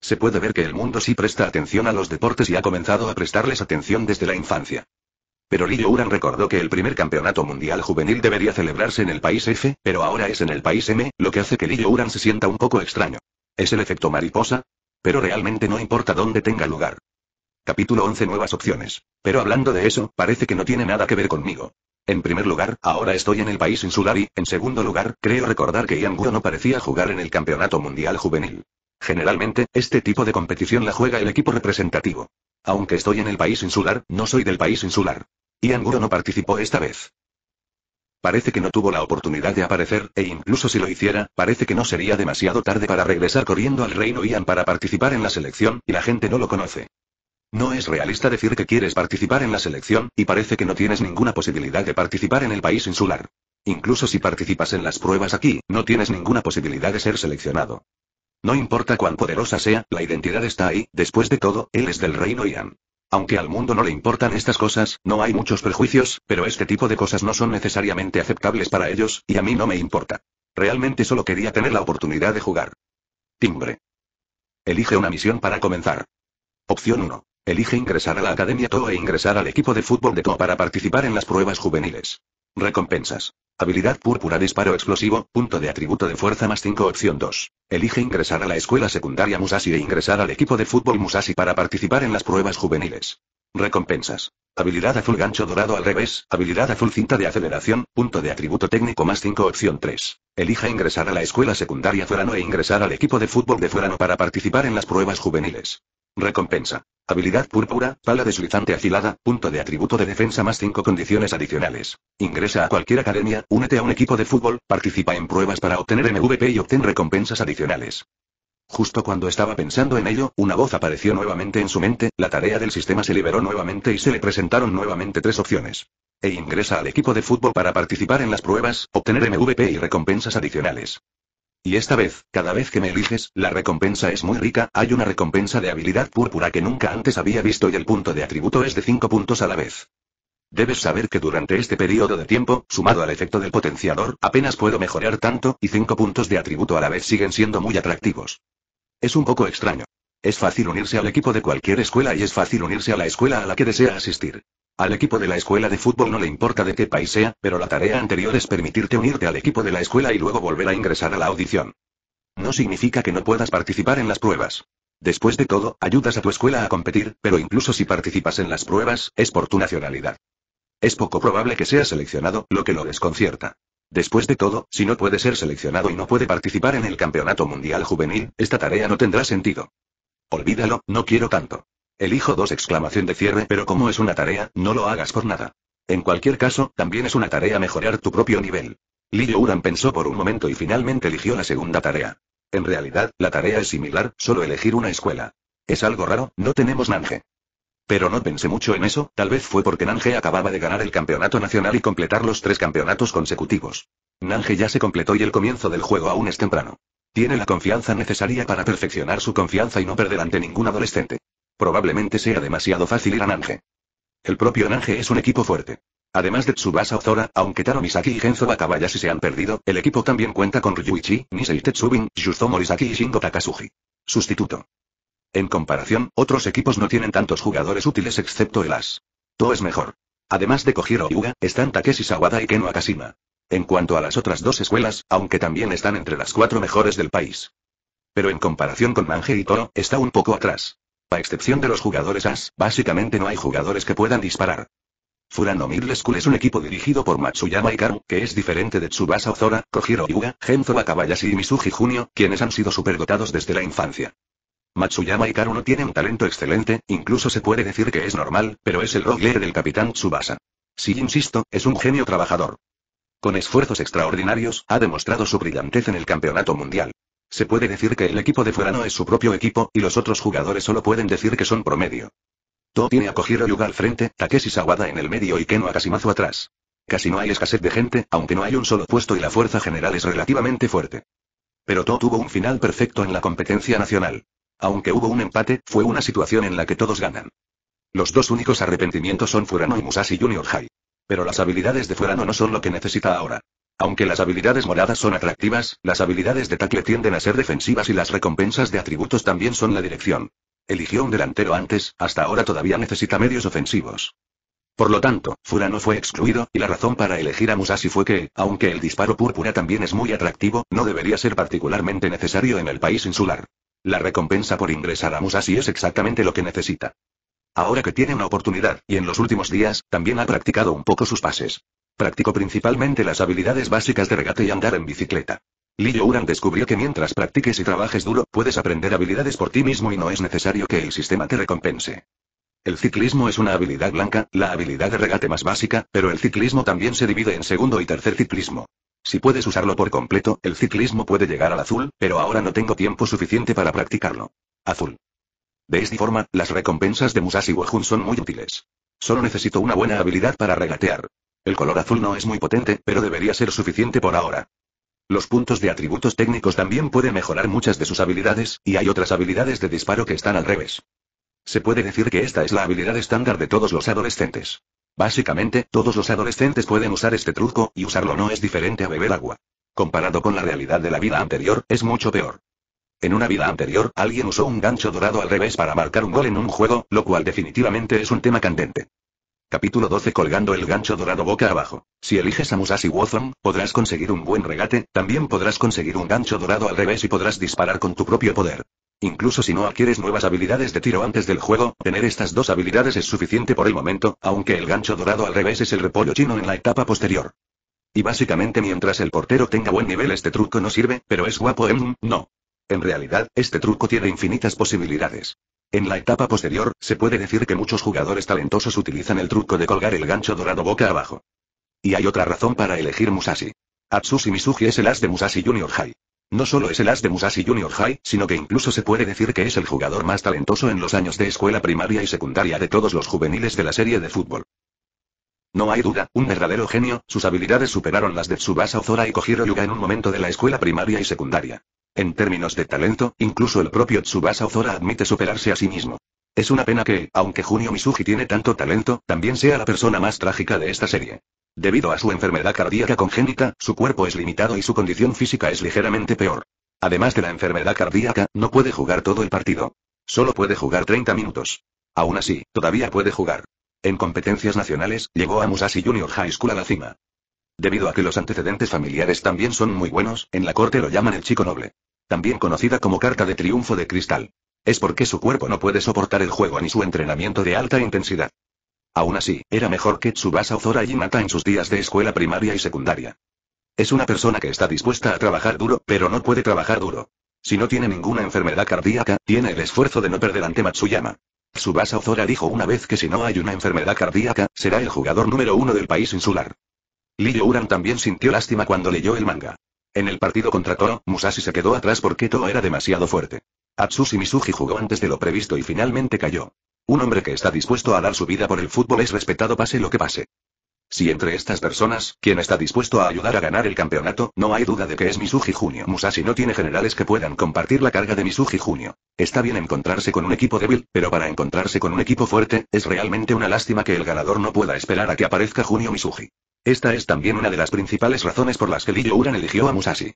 Se puede ver que el mundo sí presta atención a los deportes y ha comenzado a prestarles atención desde la infancia. Pero Lillo Uran recordó que el primer campeonato mundial juvenil debería celebrarse en el país F, pero ahora es en el país M, lo que hace que Lillo Uran se sienta un poco extraño. ¿Es el efecto mariposa? Pero realmente no importa dónde tenga lugar. Capítulo 11 Nuevas opciones. Pero hablando de eso, parece que no tiene nada que ver conmigo. En primer lugar, ahora estoy en el país insular y, en segundo lugar, creo recordar que Ian no parecía jugar en el Campeonato Mundial Juvenil. Generalmente, este tipo de competición la juega el equipo representativo. Aunque estoy en el país insular, no soy del país insular. Ian no participó esta vez. Parece que no tuvo la oportunidad de aparecer, e incluso si lo hiciera, parece que no sería demasiado tarde para regresar corriendo al reino Ian para participar en la selección, y la gente no lo conoce. No es realista decir que quieres participar en la selección, y parece que no tienes ninguna posibilidad de participar en el país insular. Incluso si participas en las pruebas aquí, no tienes ninguna posibilidad de ser seleccionado. No importa cuán poderosa sea, la identidad está ahí, después de todo, él es del reino Ian. Aunque al mundo no le importan estas cosas, no hay muchos prejuicios, pero este tipo de cosas no son necesariamente aceptables para ellos, y a mí no me importa. Realmente solo quería tener la oportunidad de jugar. Timbre. Elige una misión para comenzar. Opción 1. Elige ingresar a la Academia TOE e ingresar al equipo de fútbol de TOE para participar en las pruebas juveniles. Recompensas. Habilidad púrpura disparo explosivo, punto de atributo de fuerza más 5 opción 2. Elige ingresar a la escuela secundaria Musashi e ingresar al equipo de fútbol Musashi para participar en las pruebas juveniles. Recompensas. Habilidad azul gancho dorado al revés, habilidad azul cinta de aceleración, punto de atributo técnico más 5 opción 3. Elige ingresar a la escuela secundaria Fuerano e ingresar al equipo de fútbol de Fuerano para participar en las pruebas juveniles. Recompensa. Habilidad púrpura, pala deslizante afilada, punto de atributo de defensa más 5 condiciones adicionales. Ingresa a cualquier academia, únete a un equipo de fútbol, participa en pruebas para obtener MVP y obtén recompensas adicionales. Justo cuando estaba pensando en ello, una voz apareció nuevamente en su mente, la tarea del sistema se liberó nuevamente y se le presentaron nuevamente tres opciones. E ingresa al equipo de fútbol para participar en las pruebas, obtener MVP y recompensas adicionales. Y esta vez, cada vez que me eliges, la recompensa es muy rica, hay una recompensa de habilidad púrpura que nunca antes había visto y el punto de atributo es de 5 puntos a la vez. Debes saber que durante este periodo de tiempo, sumado al efecto del potenciador, apenas puedo mejorar tanto, y 5 puntos de atributo a la vez siguen siendo muy atractivos. Es un poco extraño. Es fácil unirse al equipo de cualquier escuela y es fácil unirse a la escuela a la que desea asistir. Al equipo de la escuela de fútbol no le importa de qué país sea, pero la tarea anterior es permitirte unirte al equipo de la escuela y luego volver a ingresar a la audición. No significa que no puedas participar en las pruebas. Después de todo, ayudas a tu escuela a competir, pero incluso si participas en las pruebas, es por tu nacionalidad. Es poco probable que sea seleccionado, lo que lo desconcierta. Después de todo, si no puede ser seleccionado y no puede participar en el Campeonato Mundial Juvenil, esta tarea no tendrá sentido. Olvídalo, no quiero tanto. Elijo dos exclamación de cierre, pero como es una tarea, no lo hagas por nada. En cualquier caso, también es una tarea mejorar tu propio nivel. Lillo Uran pensó por un momento y finalmente eligió la segunda tarea. En realidad, la tarea es similar, solo elegir una escuela. Es algo raro, no tenemos Nange. Pero no pensé mucho en eso, tal vez fue porque Nange acababa de ganar el campeonato nacional y completar los tres campeonatos consecutivos. Nange ya se completó y el comienzo del juego aún es temprano. Tiene la confianza necesaria para perfeccionar su confianza y no perder ante ningún adolescente. Probablemente sea demasiado fácil ir a Nange. El propio Nanje es un equipo fuerte. Además de Tsubasa Ozora, aunque Taro Misaki y Genzo Wakabayashi se han perdido, el equipo también cuenta con Ryuichi, Nisei Tetsubin, Justo Morisaki y Shingo Takasugi. Sustituto. En comparación, otros equipos no tienen tantos jugadores útiles excepto el As. Todo es mejor. Además de Kojiro Yuga, están Takeshi Sawada y Keno Akashima. En cuanto a las otras dos escuelas, aunque también están entre las cuatro mejores del país. Pero en comparación con Manje y Toro, está un poco atrás. A excepción de los jugadores As, básicamente no hay jugadores que puedan disparar. Furano Middle School es un equipo dirigido por Matsuyama Ikaru, que es diferente de Tsubasa Ozora, Kojiro Yuga, Genzo Wakabayashi y Misuji Junio, quienes han sido superdotados desde la infancia. Matsuyama Ikaru no tiene un talento excelente, incluso se puede decir que es normal, pero es el roguer del capitán Tsubasa. Si insisto, es un genio trabajador. Con esfuerzos extraordinarios, ha demostrado su brillantez en el campeonato mundial. Se puede decir que el equipo de Furano es su propio equipo, y los otros jugadores solo pueden decir que son promedio. To tiene a Kojiro Yuga al frente, Takeshi Sawada en el medio y Keno Akasimazo atrás. Casi no hay escasez de gente, aunque no hay un solo puesto y la fuerza general es relativamente fuerte. Pero To tuvo un final perfecto en la competencia nacional. Aunque hubo un empate, fue una situación en la que todos ganan. Los dos únicos arrepentimientos son Furano y Musashi Junior High. Pero las habilidades de Furano no son lo que necesita ahora. Aunque las habilidades moradas son atractivas, las habilidades de tackle tienden a ser defensivas y las recompensas de atributos también son la dirección. Eligió un delantero antes, hasta ahora todavía necesita medios ofensivos. Por lo tanto, Fura no fue excluido, y la razón para elegir a Musashi fue que, aunque el disparo púrpura también es muy atractivo, no debería ser particularmente necesario en el país insular. La recompensa por ingresar a Musashi es exactamente lo que necesita. Ahora que tiene una oportunidad, y en los últimos días, también ha practicado un poco sus pases. Practico principalmente las habilidades básicas de regate y andar en bicicleta. Li Youran descubrió que mientras practiques y trabajes duro, puedes aprender habilidades por ti mismo y no es necesario que el sistema te recompense. El ciclismo es una habilidad blanca, la habilidad de regate más básica, pero el ciclismo también se divide en segundo y tercer ciclismo. Si puedes usarlo por completo, el ciclismo puede llegar al azul, pero ahora no tengo tiempo suficiente para practicarlo. Azul. De esta forma, las recompensas de Musashi Wojun son muy útiles. Solo necesito una buena habilidad para regatear. El color azul no es muy potente, pero debería ser suficiente por ahora. Los puntos de atributos técnicos también pueden mejorar muchas de sus habilidades, y hay otras habilidades de disparo que están al revés. Se puede decir que esta es la habilidad estándar de todos los adolescentes. Básicamente, todos los adolescentes pueden usar este truco, y usarlo no es diferente a beber agua. Comparado con la realidad de la vida anterior, es mucho peor. En una vida anterior, alguien usó un gancho dorado al revés para marcar un gol en un juego, lo cual definitivamente es un tema candente. Capítulo 12 Colgando el gancho dorado boca abajo. Si eliges a Musashi Wotham, podrás conseguir un buen regate, también podrás conseguir un gancho dorado al revés y podrás disparar con tu propio poder. Incluso si no adquieres nuevas habilidades de tiro antes del juego, tener estas dos habilidades es suficiente por el momento, aunque el gancho dorado al revés es el repollo chino en la etapa posterior. Y básicamente mientras el portero tenga buen nivel este truco no sirve, pero es guapo en... no. En realidad, este truco tiene infinitas posibilidades. En la etapa posterior, se puede decir que muchos jugadores talentosos utilizan el truco de colgar el gancho dorado boca abajo. Y hay otra razón para elegir Musashi. Atsushi Misugi es el as de Musashi Junior High. No solo es el as de Musashi Junior High, sino que incluso se puede decir que es el jugador más talentoso en los años de escuela primaria y secundaria de todos los juveniles de la serie de fútbol. No hay duda, un verdadero genio, sus habilidades superaron las de Tsubasa Ozora y Kojiro Yuga en un momento de la escuela primaria y secundaria. En términos de talento, incluso el propio Tsubasa Ozora admite superarse a sí mismo. Es una pena que, aunque Junio Misugi tiene tanto talento, también sea la persona más trágica de esta serie. Debido a su enfermedad cardíaca congénita, su cuerpo es limitado y su condición física es ligeramente peor. Además de la enfermedad cardíaca, no puede jugar todo el partido. Solo puede jugar 30 minutos. Aún así, todavía puede jugar. En competencias nacionales, llegó a Musashi Junior High School a la cima. Debido a que los antecedentes familiares también son muy buenos, en la corte lo llaman el chico noble. También conocida como carta de triunfo de cristal. Es porque su cuerpo no puede soportar el juego ni su entrenamiento de alta intensidad. Aún así, era mejor que Tsubasa Ozora y en sus días de escuela primaria y secundaria. Es una persona que está dispuesta a trabajar duro, pero no puede trabajar duro. Si no tiene ninguna enfermedad cardíaca, tiene el esfuerzo de no perder ante Matsuyama. Tsubasa Ozora dijo una vez que si no hay una enfermedad cardíaca, será el jugador número uno del país insular. Liyo Uran también sintió lástima cuando leyó el manga. En el partido contra Toro, Musashi se quedó atrás porque Toro era demasiado fuerte. Atsushi Misugi jugó antes de lo previsto y finalmente cayó. Un hombre que está dispuesto a dar su vida por el fútbol es respetado pase lo que pase. Si entre estas personas, quien está dispuesto a ayudar a ganar el campeonato, no hay duda de que es Misugi Junio. Musashi no tiene generales que puedan compartir la carga de Misugi Junio. Está bien encontrarse con un equipo débil, pero para encontrarse con un equipo fuerte, es realmente una lástima que el ganador no pueda esperar a que aparezca Junio Misugi. Esta es también una de las principales razones por las que Lillo Uran eligió a Musashi.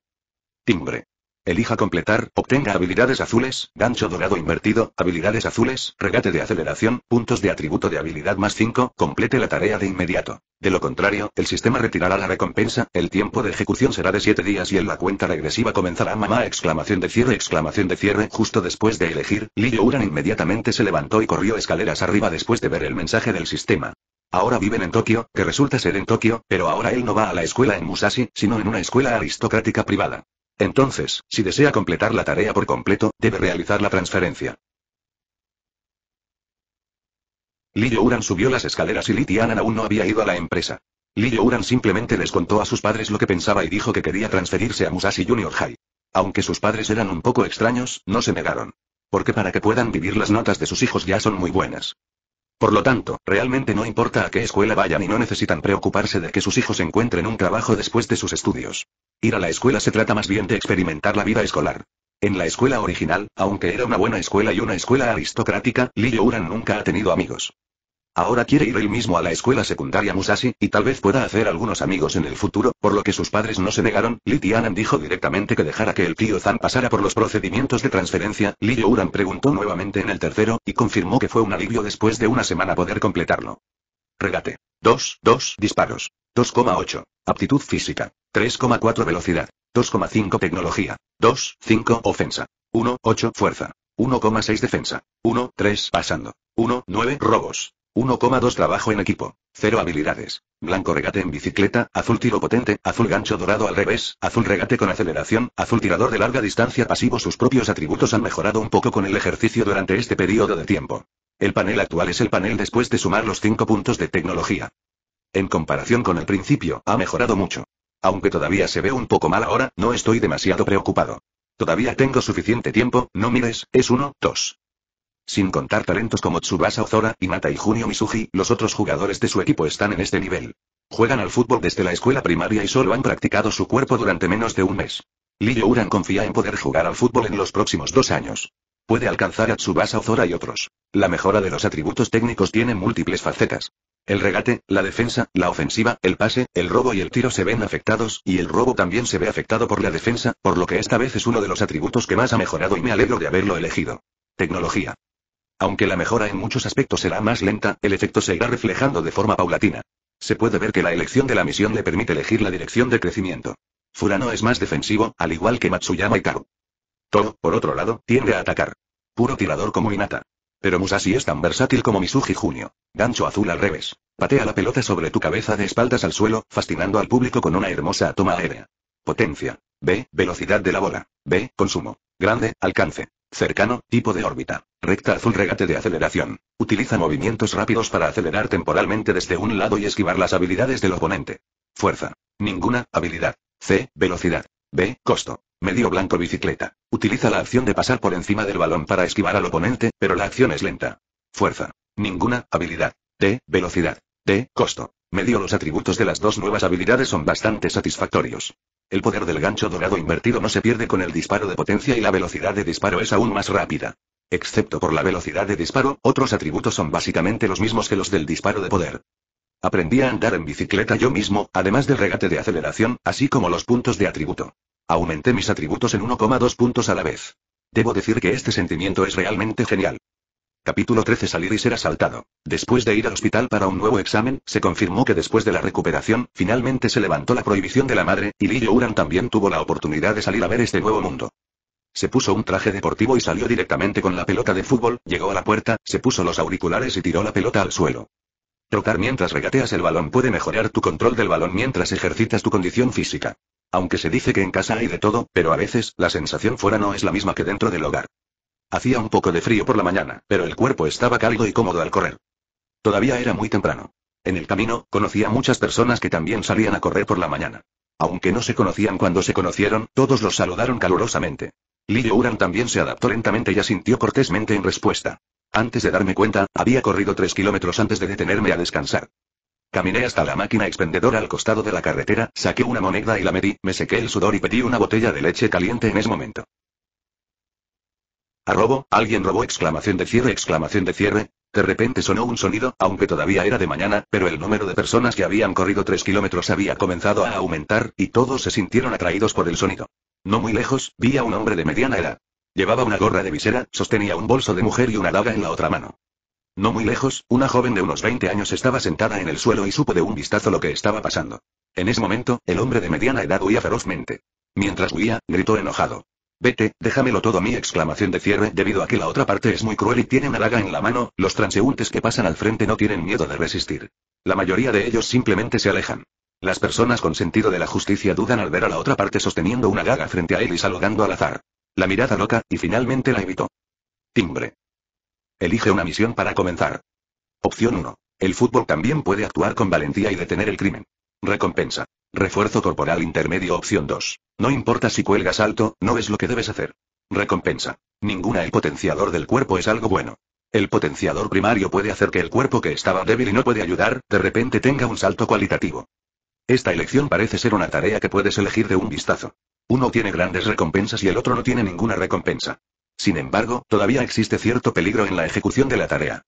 Timbre. Elija completar, obtenga habilidades azules, gancho dorado invertido, habilidades azules, regate de aceleración, puntos de atributo de habilidad más 5, complete la tarea de inmediato. De lo contrario, el sistema retirará la recompensa, el tiempo de ejecución será de 7 días y en la cuenta regresiva comenzará mamá exclamación de cierre exclamación de cierre justo después de elegir, Lillo Uran inmediatamente se levantó y corrió escaleras arriba después de ver el mensaje del sistema. Ahora viven en Tokio, que resulta ser en Tokio, pero ahora él no va a la escuela en Musashi, sino en una escuela aristocrática privada. Entonces, si desea completar la tarea por completo, debe realizar la transferencia. Li Uran subió las escaleras y Litianan aún no había ido a la empresa. Li Uran simplemente les contó a sus padres lo que pensaba y dijo que quería transferirse a Musashi Junior High. Aunque sus padres eran un poco extraños, no se negaron. Porque para que puedan vivir las notas de sus hijos ya son muy buenas. Por lo tanto, realmente no importa a qué escuela vayan y no necesitan preocuparse de que sus hijos encuentren un trabajo después de sus estudios. Ir a la escuela se trata más bien de experimentar la vida escolar. En la escuela original, aunque era una buena escuela y una escuela aristocrática, Li Uran nunca ha tenido amigos. Ahora quiere ir él mismo a la escuela secundaria Musashi, y tal vez pueda hacer algunos amigos en el futuro, por lo que sus padres no se negaron. Li Tianan dijo directamente que dejara que el tío Zan pasara por los procedimientos de transferencia. Li Youran preguntó nuevamente en el tercero, y confirmó que fue un alivio después de una semana poder completarlo. Regate. 2, 2 disparos. 2,8. Aptitud física. 3,4 velocidad. 2,5 tecnología. 2,5 ofensa. 1,8 fuerza. 1,6 defensa. 1,3 pasando. 1,9 robos. 1,2 Trabajo en equipo. 0 habilidades. Blanco regate en bicicleta, azul tiro potente, azul gancho dorado al revés, azul regate con aceleración, azul tirador de larga distancia pasivo. Sus propios atributos han mejorado un poco con el ejercicio durante este periodo de tiempo. El panel actual es el panel después de sumar los 5 puntos de tecnología. En comparación con el principio, ha mejorado mucho. Aunque todavía se ve un poco mal ahora, no estoy demasiado preocupado. Todavía tengo suficiente tiempo, no mires, es 1, 2. Sin contar talentos como Tsubasa Ozora, y y Junio Misuji, los otros jugadores de su equipo están en este nivel. Juegan al fútbol desde la escuela primaria y solo han practicado su cuerpo durante menos de un mes. Lee Uran confía en poder jugar al fútbol en los próximos dos años. Puede alcanzar a Tsubasa Ozora y otros. La mejora de los atributos técnicos tiene múltiples facetas. El regate, la defensa, la ofensiva, el pase, el robo y el tiro se ven afectados, y el robo también se ve afectado por la defensa, por lo que esta vez es uno de los atributos que más ha mejorado y me alegro de haberlo elegido. Tecnología. Aunque la mejora en muchos aspectos será más lenta, el efecto se irá reflejando de forma paulatina. Se puede ver que la elección de la misión le permite elegir la dirección de crecimiento. Furano es más defensivo, al igual que Matsuyama y Karu. Todo, por otro lado, tiende a atacar. Puro tirador como Inata. Pero Musashi es tan versátil como Misuji Junio. Gancho azul al revés. Patea la pelota sobre tu cabeza de espaldas al suelo, fascinando al público con una hermosa toma aérea. Potencia. B. Velocidad de la bola. B. Consumo. Grande, alcance. Cercano, tipo de órbita. Recta azul regate de aceleración. Utiliza movimientos rápidos para acelerar temporalmente desde un lado y esquivar las habilidades del oponente. Fuerza. Ninguna, habilidad. C, velocidad. B, costo. Medio blanco bicicleta. Utiliza la acción de pasar por encima del balón para esquivar al oponente, pero la acción es lenta. Fuerza. Ninguna, habilidad. D, velocidad. D, costo. Medio los atributos de las dos nuevas habilidades son bastante satisfactorios. El poder del gancho dorado invertido no se pierde con el disparo de potencia y la velocidad de disparo es aún más rápida. Excepto por la velocidad de disparo, otros atributos son básicamente los mismos que los del disparo de poder. Aprendí a andar en bicicleta yo mismo, además del regate de aceleración, así como los puntos de atributo. Aumenté mis atributos en 1,2 puntos a la vez. Debo decir que este sentimiento es realmente genial. Capítulo 13 Salir y ser asaltado. Después de ir al hospital para un nuevo examen, se confirmó que después de la recuperación, finalmente se levantó la prohibición de la madre, y Lillo Uran también tuvo la oportunidad de salir a ver este nuevo mundo. Se puso un traje deportivo y salió directamente con la pelota de fútbol, llegó a la puerta, se puso los auriculares y tiró la pelota al suelo. Trotar mientras regateas el balón puede mejorar tu control del balón mientras ejercitas tu condición física. Aunque se dice que en casa hay de todo, pero a veces, la sensación fuera no es la misma que dentro del hogar. Hacía un poco de frío por la mañana, pero el cuerpo estaba cálido y cómodo al correr. Todavía era muy temprano. En el camino, conocía muchas personas que también salían a correr por la mañana. Aunque no se conocían cuando se conocieron, todos los saludaron calurosamente. Lillo Uran también se adaptó lentamente y asintió cortésmente en respuesta. Antes de darme cuenta, había corrido tres kilómetros antes de detenerme a descansar. Caminé hasta la máquina expendedora al costado de la carretera, saqué una moneda y la metí, me sequé el sudor y pedí una botella de leche caliente en ese momento. ¿A robo? ¿Alguien robó? Exclamación de cierre, exclamación de cierre. De repente sonó un sonido, aunque todavía era de mañana, pero el número de personas que habían corrido tres kilómetros había comenzado a aumentar, y todos se sintieron atraídos por el sonido. No muy lejos, vi a un hombre de mediana edad. Llevaba una gorra de visera, sostenía un bolso de mujer y una daga en la otra mano. No muy lejos, una joven de unos 20 años estaba sentada en el suelo y supo de un vistazo lo que estaba pasando. En ese momento, el hombre de mediana edad huía ferozmente. Mientras huía, gritó enojado. Vete, déjamelo todo a mí exclamación de cierre debido a que la otra parte es muy cruel y tiene una daga en la mano, los transeúntes que pasan al frente no tienen miedo de resistir. La mayoría de ellos simplemente se alejan. Las personas con sentido de la justicia dudan al ver a la otra parte sosteniendo una gaga frente a él y saludando al azar. La mirada loca, y finalmente la evitó. Timbre. Elige una misión para comenzar. Opción 1. El fútbol también puede actuar con valentía y detener el crimen. Recompensa. Refuerzo corporal intermedio opción 2. No importa si cuelgas alto, no es lo que debes hacer. Recompensa. Ninguna el potenciador del cuerpo es algo bueno. El potenciador primario puede hacer que el cuerpo que estaba débil y no puede ayudar, de repente tenga un salto cualitativo. Esta elección parece ser una tarea que puedes elegir de un vistazo. Uno tiene grandes recompensas y el otro no tiene ninguna recompensa. Sin embargo, todavía existe cierto peligro en la ejecución de la tarea.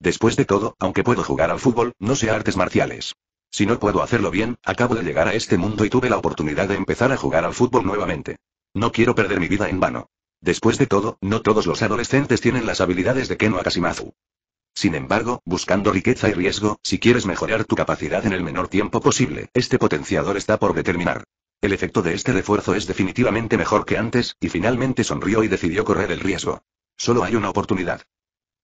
Después de todo, aunque puedo jugar al fútbol, no sé artes marciales. Si no puedo hacerlo bien, acabo de llegar a este mundo y tuve la oportunidad de empezar a jugar al fútbol nuevamente. No quiero perder mi vida en vano. Después de todo, no todos los adolescentes tienen las habilidades de Keno Akashimazu. Sin embargo, buscando riqueza y riesgo, si quieres mejorar tu capacidad en el menor tiempo posible, este potenciador está por determinar. El efecto de este refuerzo es definitivamente mejor que antes, y finalmente sonrió y decidió correr el riesgo. Solo hay una oportunidad.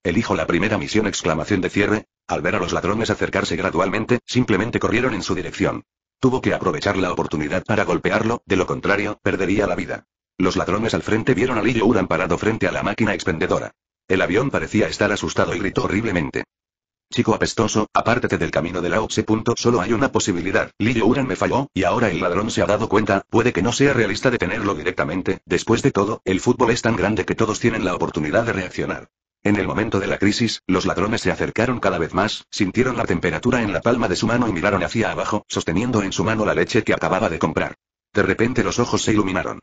Elijo la primera misión exclamación de cierre, al ver a los ladrones acercarse gradualmente, simplemente corrieron en su dirección. Tuvo que aprovechar la oportunidad para golpearlo, de lo contrario, perdería la vida. Los ladrones al frente vieron a Lillo Uran parado frente a la máquina expendedora. El avión parecía estar asustado y gritó horriblemente. Chico apestoso, apártate del camino de la Oxe. Solo hay una posibilidad. Lillo Uran me falló, y ahora el ladrón se ha dado cuenta, puede que no sea realista detenerlo directamente, después de todo, el fútbol es tan grande que todos tienen la oportunidad de reaccionar. En el momento de la crisis, los ladrones se acercaron cada vez más, sintieron la temperatura en la palma de su mano y miraron hacia abajo, sosteniendo en su mano la leche que acababa de comprar. De repente los ojos se iluminaron.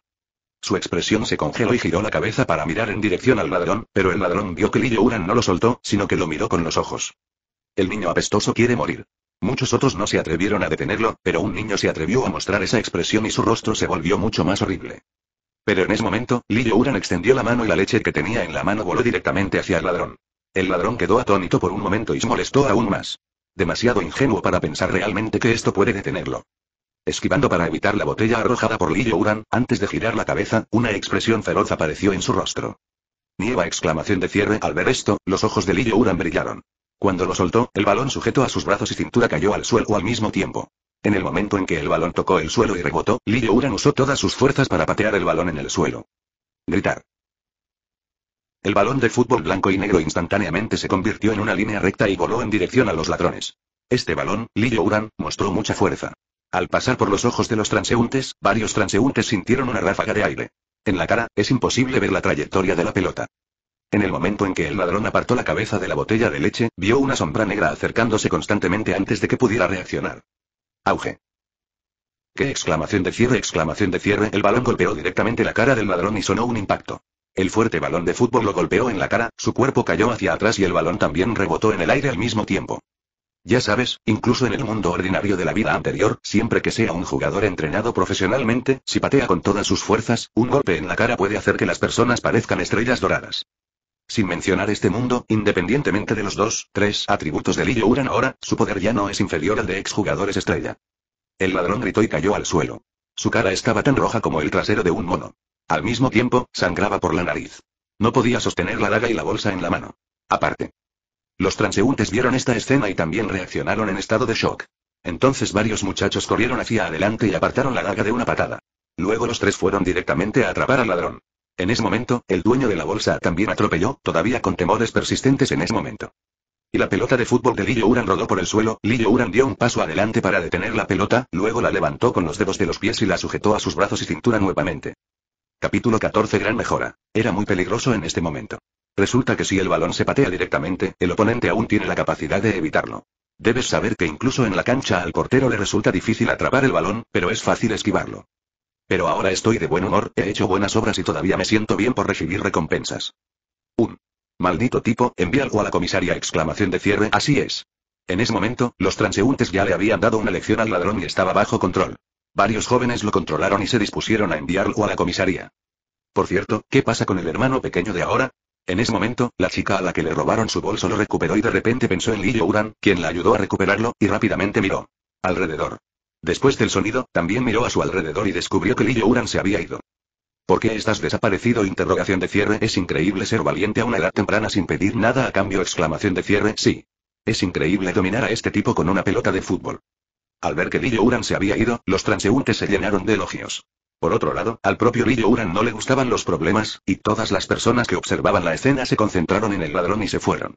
Su expresión se congeló y giró la cabeza para mirar en dirección al ladrón, pero el ladrón vio que Lillo Uran no lo soltó, sino que lo miró con los ojos. El niño apestoso quiere morir. Muchos otros no se atrevieron a detenerlo, pero un niño se atrevió a mostrar esa expresión y su rostro se volvió mucho más horrible. Pero en ese momento, Li Uran extendió la mano y la leche que tenía en la mano voló directamente hacia el ladrón. El ladrón quedó atónito por un momento y se molestó aún más. Demasiado ingenuo para pensar realmente que esto puede detenerlo. Esquivando para evitar la botella arrojada por Li Uran, antes de girar la cabeza, una expresión feroz apareció en su rostro. Nieva exclamación de cierre al ver esto, los ojos de Li Uran brillaron. Cuando lo soltó, el balón sujeto a sus brazos y cintura cayó al suelo al mismo tiempo. En el momento en que el balón tocó el suelo y rebotó, Lillo Uran usó todas sus fuerzas para patear el balón en el suelo. Gritar. El balón de fútbol blanco y negro instantáneamente se convirtió en una línea recta y voló en dirección a los ladrones. Este balón, Lillo Uran, mostró mucha fuerza. Al pasar por los ojos de los transeúntes, varios transeúntes sintieron una ráfaga de aire. En la cara, es imposible ver la trayectoria de la pelota. En el momento en que el ladrón apartó la cabeza de la botella de leche, vio una sombra negra acercándose constantemente antes de que pudiera reaccionar. Auge. ¡Qué exclamación de cierre, exclamación de cierre! El balón golpeó directamente la cara del ladrón y sonó un impacto. El fuerte balón de fútbol lo golpeó en la cara, su cuerpo cayó hacia atrás y el balón también rebotó en el aire al mismo tiempo. Ya sabes, incluso en el mundo ordinario de la vida anterior, siempre que sea un jugador entrenado profesionalmente, si patea con todas sus fuerzas, un golpe en la cara puede hacer que las personas parezcan estrellas doradas. Sin mencionar este mundo, independientemente de los dos, tres atributos de Lee ahora, su poder ya no es inferior al de exjugadores estrella. El ladrón gritó y cayó al suelo. Su cara estaba tan roja como el trasero de un mono. Al mismo tiempo, sangraba por la nariz. No podía sostener la daga y la bolsa en la mano. Aparte. Los transeúntes vieron esta escena y también reaccionaron en estado de shock. Entonces varios muchachos corrieron hacia adelante y apartaron la daga de una patada. Luego los tres fueron directamente a atrapar al ladrón. En ese momento, el dueño de la bolsa también atropelló, todavía con temores persistentes en ese momento. Y la pelota de fútbol de Lillo Uran rodó por el suelo, Lillo Uran dio un paso adelante para detener la pelota, luego la levantó con los dedos de los pies y la sujetó a sus brazos y cintura nuevamente. Capítulo 14 Gran mejora. Era muy peligroso en este momento. Resulta que si el balón se patea directamente, el oponente aún tiene la capacidad de evitarlo. Debes saber que incluso en la cancha al portero le resulta difícil atrapar el balón, pero es fácil esquivarlo. Pero ahora estoy de buen humor, he hecho buenas obras y todavía me siento bien por recibir recompensas. Un maldito tipo, envía a la comisaría exclamación de cierre, así es. En ese momento, los transeúntes ya le habían dado una lección al ladrón y estaba bajo control. Varios jóvenes lo controlaron y se dispusieron a enviarlo a la comisaría. Por cierto, ¿qué pasa con el hermano pequeño de ahora? En ese momento, la chica a la que le robaron su bolso lo recuperó y de repente pensó en Lillo Uran, quien la ayudó a recuperarlo, y rápidamente miró. Alrededor. Después del sonido, también miró a su alrededor y descubrió que Lillo Uran se había ido. ¿Por qué estás desaparecido? Interrogación de cierre. Es increíble ser valiente a una edad temprana sin pedir nada a cambio. Exclamación de cierre. Sí. Es increíble dominar a este tipo con una pelota de fútbol. Al ver que Lillo Uran se había ido, los transeúntes se llenaron de elogios. Por otro lado, al propio Lillo Uran no le gustaban los problemas, y todas las personas que observaban la escena se concentraron en el ladrón y se fueron.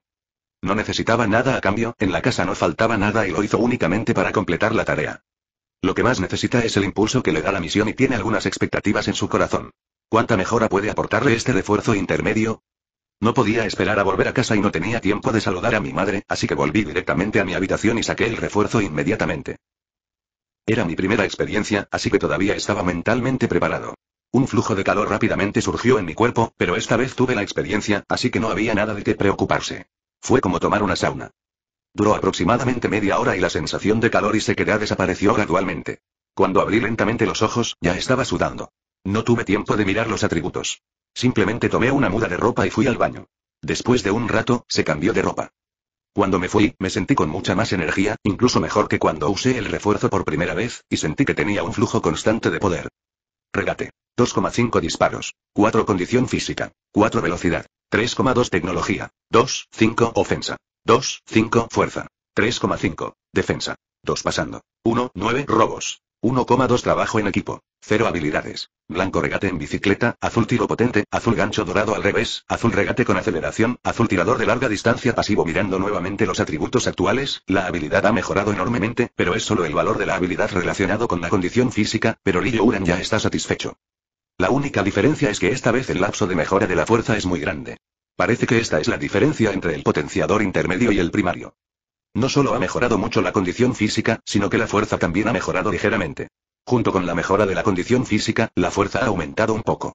No necesitaba nada a cambio, en la casa no faltaba nada y lo hizo únicamente para completar la tarea. Lo que más necesita es el impulso que le da la misión y tiene algunas expectativas en su corazón. ¿Cuánta mejora puede aportarle este refuerzo intermedio? No podía esperar a volver a casa y no tenía tiempo de saludar a mi madre, así que volví directamente a mi habitación y saqué el refuerzo inmediatamente. Era mi primera experiencia, así que todavía estaba mentalmente preparado. Un flujo de calor rápidamente surgió en mi cuerpo, pero esta vez tuve la experiencia, así que no había nada de qué preocuparse. Fue como tomar una sauna. Duró aproximadamente media hora y la sensación de calor y sequedad desapareció gradualmente. Cuando abrí lentamente los ojos, ya estaba sudando. No tuve tiempo de mirar los atributos. Simplemente tomé una muda de ropa y fui al baño. Después de un rato, se cambió de ropa. Cuando me fui, me sentí con mucha más energía, incluso mejor que cuando usé el refuerzo por primera vez, y sentí que tenía un flujo constante de poder. Regate. 2,5 disparos. 4 condición física. 4 velocidad. 3,2 tecnología. 2,5 ofensa. 2, 5, fuerza. 3,5. Defensa. 2 pasando. 1, 9 robos. 1,2 trabajo en equipo. 0 habilidades. Blanco regate en bicicleta, azul tiro potente, azul gancho dorado al revés, azul regate con aceleración, azul tirador de larga distancia pasivo mirando nuevamente los atributos actuales, la habilidad ha mejorado enormemente, pero es solo el valor de la habilidad relacionado con la condición física, pero Lillo Uran ya está satisfecho. La única diferencia es que esta vez el lapso de mejora de la fuerza es muy grande. Parece que esta es la diferencia entre el potenciador intermedio y el primario. No solo ha mejorado mucho la condición física, sino que la fuerza también ha mejorado ligeramente. Junto con la mejora de la condición física, la fuerza ha aumentado un poco.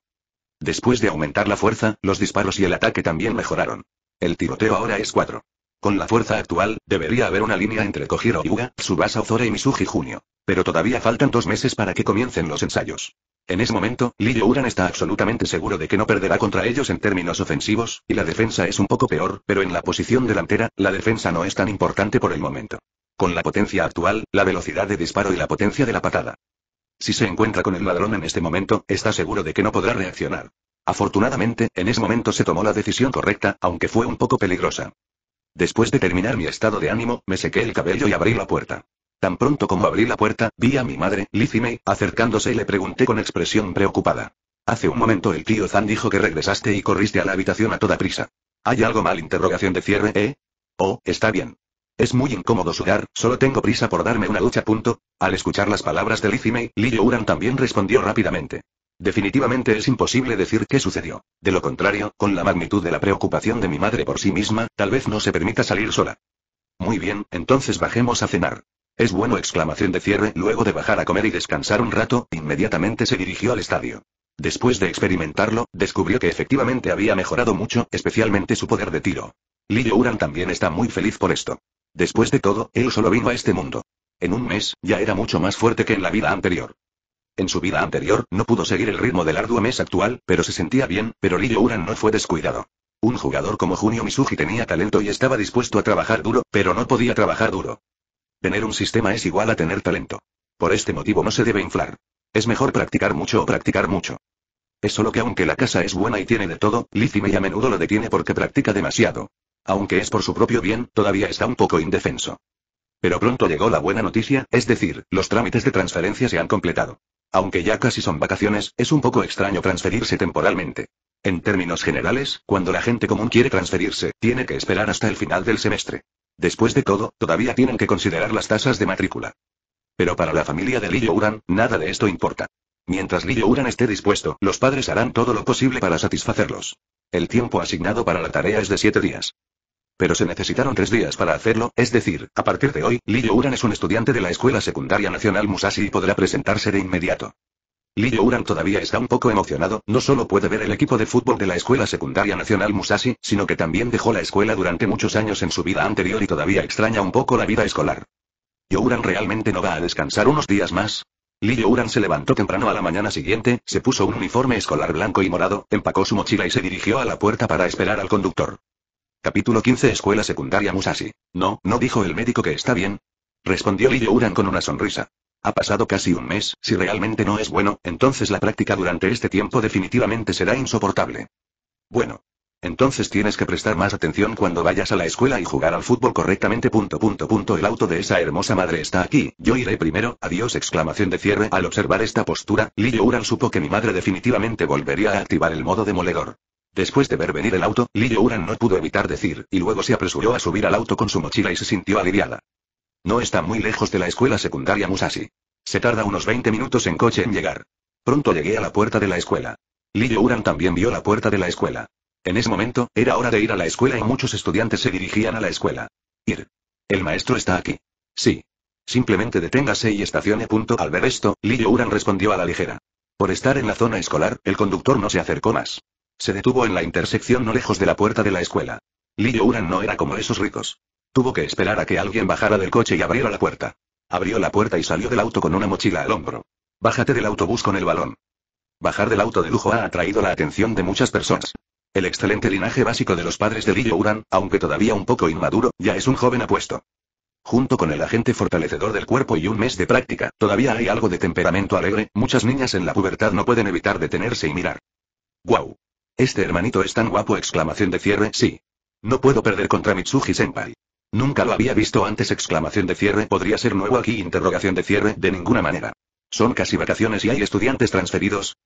Después de aumentar la fuerza, los disparos y el ataque también mejoraron. El tiroteo ahora es 4. Con la fuerza actual, debería haber una línea entre Kojiro Yuga, Tsubasa Ozora y Misuji Junio. Pero todavía faltan dos meses para que comiencen los ensayos. En ese momento, Lee Uran está absolutamente seguro de que no perderá contra ellos en términos ofensivos, y la defensa es un poco peor, pero en la posición delantera, la defensa no es tan importante por el momento. Con la potencia actual, la velocidad de disparo y la potencia de la patada. Si se encuentra con el ladrón en este momento, está seguro de que no podrá reaccionar. Afortunadamente, en ese momento se tomó la decisión correcta, aunque fue un poco peligrosa. Después de terminar mi estado de ánimo, me sequé el cabello y abrí la puerta. Tan pronto como abrí la puerta, vi a mi madre, Lizzie acercándose y le pregunté con expresión preocupada. Hace un momento el tío Zan dijo que regresaste y corriste a la habitación a toda prisa. ¿Hay algo mal? Interrogación de cierre, ¿eh? Oh, está bien. Es muy incómodo sudar, solo tengo prisa por darme una ducha. Punto. Al escuchar las palabras de Lizzie May, Uran también respondió rápidamente. Definitivamente es imposible decir qué sucedió. De lo contrario, con la magnitud de la preocupación de mi madre por sí misma, tal vez no se permita salir sola. Muy bien, entonces bajemos a cenar. Es bueno exclamación de cierre, luego de bajar a comer y descansar un rato, inmediatamente se dirigió al estadio. Después de experimentarlo, descubrió que efectivamente había mejorado mucho, especialmente su poder de tiro. lily Uran también está muy feliz por esto. Después de todo, él solo vino a este mundo. En un mes, ya era mucho más fuerte que en la vida anterior. En su vida anterior, no pudo seguir el ritmo del arduo mes actual, pero se sentía bien, pero Lillo Uran no fue descuidado. Un jugador como Junio Misugi tenía talento y estaba dispuesto a trabajar duro, pero no podía trabajar duro. Tener un sistema es igual a tener talento. Por este motivo no se debe inflar. Es mejor practicar mucho o practicar mucho. Es solo que aunque la casa es buena y tiene de todo, Lizzie a menudo lo detiene porque practica demasiado. Aunque es por su propio bien, todavía está un poco indefenso. Pero pronto llegó la buena noticia, es decir, los trámites de transferencia se han completado. Aunque ya casi son vacaciones, es un poco extraño transferirse temporalmente. En términos generales, cuando la gente común quiere transferirse, tiene que esperar hasta el final del semestre. Después de todo, todavía tienen que considerar las tasas de matrícula. Pero para la familia de Lillo Uran, nada de esto importa. Mientras Lillo Uran esté dispuesto, los padres harán todo lo posible para satisfacerlos. El tiempo asignado para la tarea es de siete días. Pero se necesitaron tres días para hacerlo, es decir, a partir de hoy, Lee Uran es un estudiante de la Escuela Secundaria Nacional Musashi y podrá presentarse de inmediato. Lee Uran todavía está un poco emocionado, no solo puede ver el equipo de fútbol de la Escuela Secundaria Nacional Musashi, sino que también dejó la escuela durante muchos años en su vida anterior y todavía extraña un poco la vida escolar. Uran realmente no va a descansar unos días más. Lee Uran se levantó temprano a la mañana siguiente, se puso un uniforme escolar blanco y morado, empacó su mochila y se dirigió a la puerta para esperar al conductor. Capítulo 15 Escuela Secundaria Musashi. No, no dijo el médico que está bien. Respondió Lillo Uran con una sonrisa. Ha pasado casi un mes, si realmente no es bueno, entonces la práctica durante este tiempo definitivamente será insoportable. Bueno. Entonces tienes que prestar más atención cuando vayas a la escuela y jugar al fútbol correctamente. Punto, punto, punto. El auto de esa hermosa madre está aquí, yo iré primero, adiós. Exclamación de cierre. Al observar esta postura, Lillo Uran supo que mi madre definitivamente volvería a activar el modo demoledor. Después de ver venir el auto, lily Uran no pudo evitar decir, y luego se apresuró a subir al auto con su mochila y se sintió aliviada. No está muy lejos de la escuela secundaria Musashi. Se tarda unos 20 minutos en coche en llegar. Pronto llegué a la puerta de la escuela. Li Uran también vio la puerta de la escuela. En ese momento, era hora de ir a la escuela y muchos estudiantes se dirigían a la escuela. Ir. El maestro está aquí. Sí. Simplemente deténgase y estacione. Punto. Al ver esto, lily Uran respondió a la ligera. Por estar en la zona escolar, el conductor no se acercó más. Se detuvo en la intersección no lejos de la puerta de la escuela. Li no era como esos ricos. Tuvo que esperar a que alguien bajara del coche y abriera la puerta. Abrió la puerta y salió del auto con una mochila al hombro. Bájate del autobús con el balón. Bajar del auto de lujo ha atraído la atención de muchas personas. El excelente linaje básico de los padres de Li aunque todavía un poco inmaduro, ya es un joven apuesto. Junto con el agente fortalecedor del cuerpo y un mes de práctica, todavía hay algo de temperamento alegre, muchas niñas en la pubertad no pueden evitar detenerse y mirar. ¡Guau! Este hermanito es tan guapo exclamación de cierre sí. No puedo perder contra mitsuhi Senpai. Nunca lo había visto antes exclamación de cierre podría ser nuevo aquí interrogación de cierre de ninguna manera. Son casi vacaciones y hay estudiantes transferidos.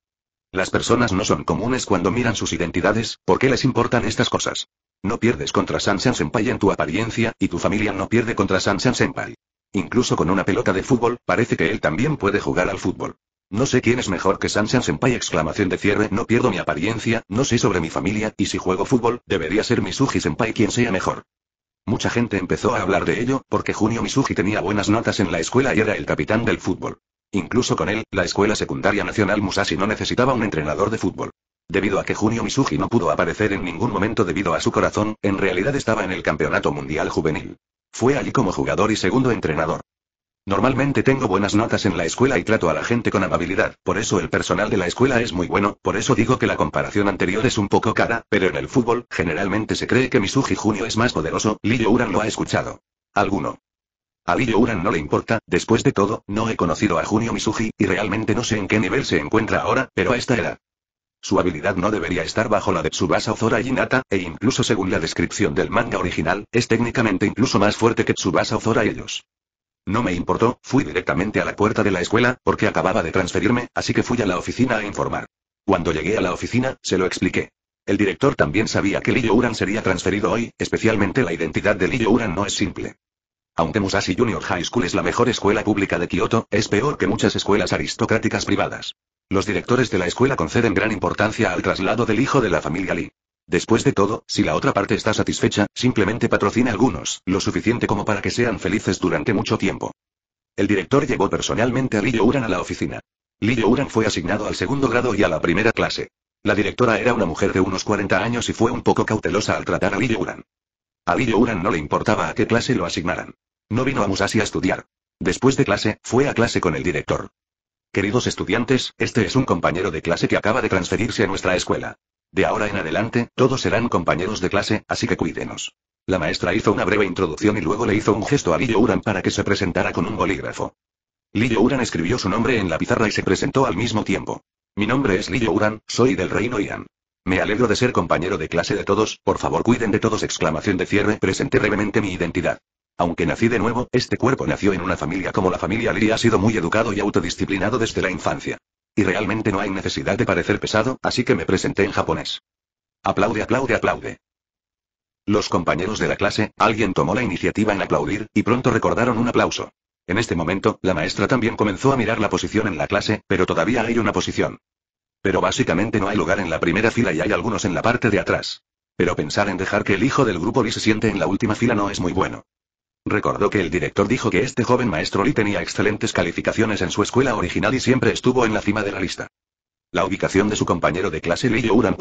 Las personas no son comunes cuando miran sus identidades, ¿por qué les importan estas cosas? No pierdes contra San Senpai en tu apariencia, y tu familia no pierde contra Sansan Senpai. Incluso con una pelota de fútbol, parece que él también puede jugar al fútbol. No sé quién es mejor que Sansan Senpai exclamación de cierre no pierdo mi apariencia, no sé sobre mi familia, y si juego fútbol, debería ser Misuji Senpai quien sea mejor. Mucha gente empezó a hablar de ello, porque Junio Misugi tenía buenas notas en la escuela y era el capitán del fútbol. Incluso con él, la Escuela Secundaria Nacional Musashi no necesitaba un entrenador de fútbol. Debido a que Junio Misugi no pudo aparecer en ningún momento debido a su corazón, en realidad estaba en el Campeonato Mundial Juvenil. Fue allí como jugador y segundo entrenador. Normalmente tengo buenas notas en la escuela y trato a la gente con amabilidad, por eso el personal de la escuela es muy bueno, por eso digo que la comparación anterior es un poco cara, pero en el fútbol, generalmente se cree que Misugi Junio es más poderoso, lily Uran lo ha escuchado. Alguno. A lily Uran no le importa, después de todo, no he conocido a Junio Misugi, y realmente no sé en qué nivel se encuentra ahora, pero a esta era. Su habilidad no debería estar bajo la de Tsubasa Ozora Hinata, e incluso según la descripción del manga original, es técnicamente incluso más fuerte que Tsubasa Ozora ellos. No me importó, fui directamente a la puerta de la escuela, porque acababa de transferirme, así que fui a la oficina a informar. Cuando llegué a la oficina, se lo expliqué. El director también sabía que Lillo Uran sería transferido hoy, especialmente la identidad de Lillo Uran no es simple. Aunque Musashi Junior High School es la mejor escuela pública de Kioto, es peor que muchas escuelas aristocráticas privadas. Los directores de la escuela conceden gran importancia al traslado del hijo de la familia Lee. Después de todo, si la otra parte está satisfecha, simplemente patrocina algunos, lo suficiente como para que sean felices durante mucho tiempo. El director llevó personalmente a Lillo Uran a la oficina. Lillo Uran fue asignado al segundo grado y a la primera clase. La directora era una mujer de unos 40 años y fue un poco cautelosa al tratar a Lillo Uran. A Lillo Uran no le importaba a qué clase lo asignaran. No vino a Musashi a estudiar. Después de clase, fue a clase con el director. Queridos estudiantes, este es un compañero de clase que acaba de transferirse a nuestra escuela. De ahora en adelante, todos serán compañeros de clase, así que cuídenos. La maestra hizo una breve introducción y luego le hizo un gesto a Li Uran para que se presentara con un bolígrafo. Li Uran escribió su nombre en la pizarra y se presentó al mismo tiempo. Mi nombre es Li Uran, soy del reino Ian. Me alegro de ser compañero de clase de todos, por favor cuiden de todos exclamación de cierre presenté brevemente mi identidad. Aunque nací de nuevo, este cuerpo nació en una familia como la familia Lee ha sido muy educado y autodisciplinado desde la infancia. Y realmente no hay necesidad de parecer pesado, así que me presenté en japonés. Aplaude, aplaude, aplaude. Los compañeros de la clase, alguien tomó la iniciativa en aplaudir, y pronto recordaron un aplauso. En este momento, la maestra también comenzó a mirar la posición en la clase, pero todavía hay una posición. Pero básicamente no hay lugar en la primera fila y hay algunos en la parte de atrás. Pero pensar en dejar que el hijo del grupo Lee se siente en la última fila no es muy bueno. Recordó que el director dijo que este joven maestro Lee tenía excelentes calificaciones en su escuela original y siempre estuvo en la cima de la lista. La ubicación de su compañero de clase Lee Youran.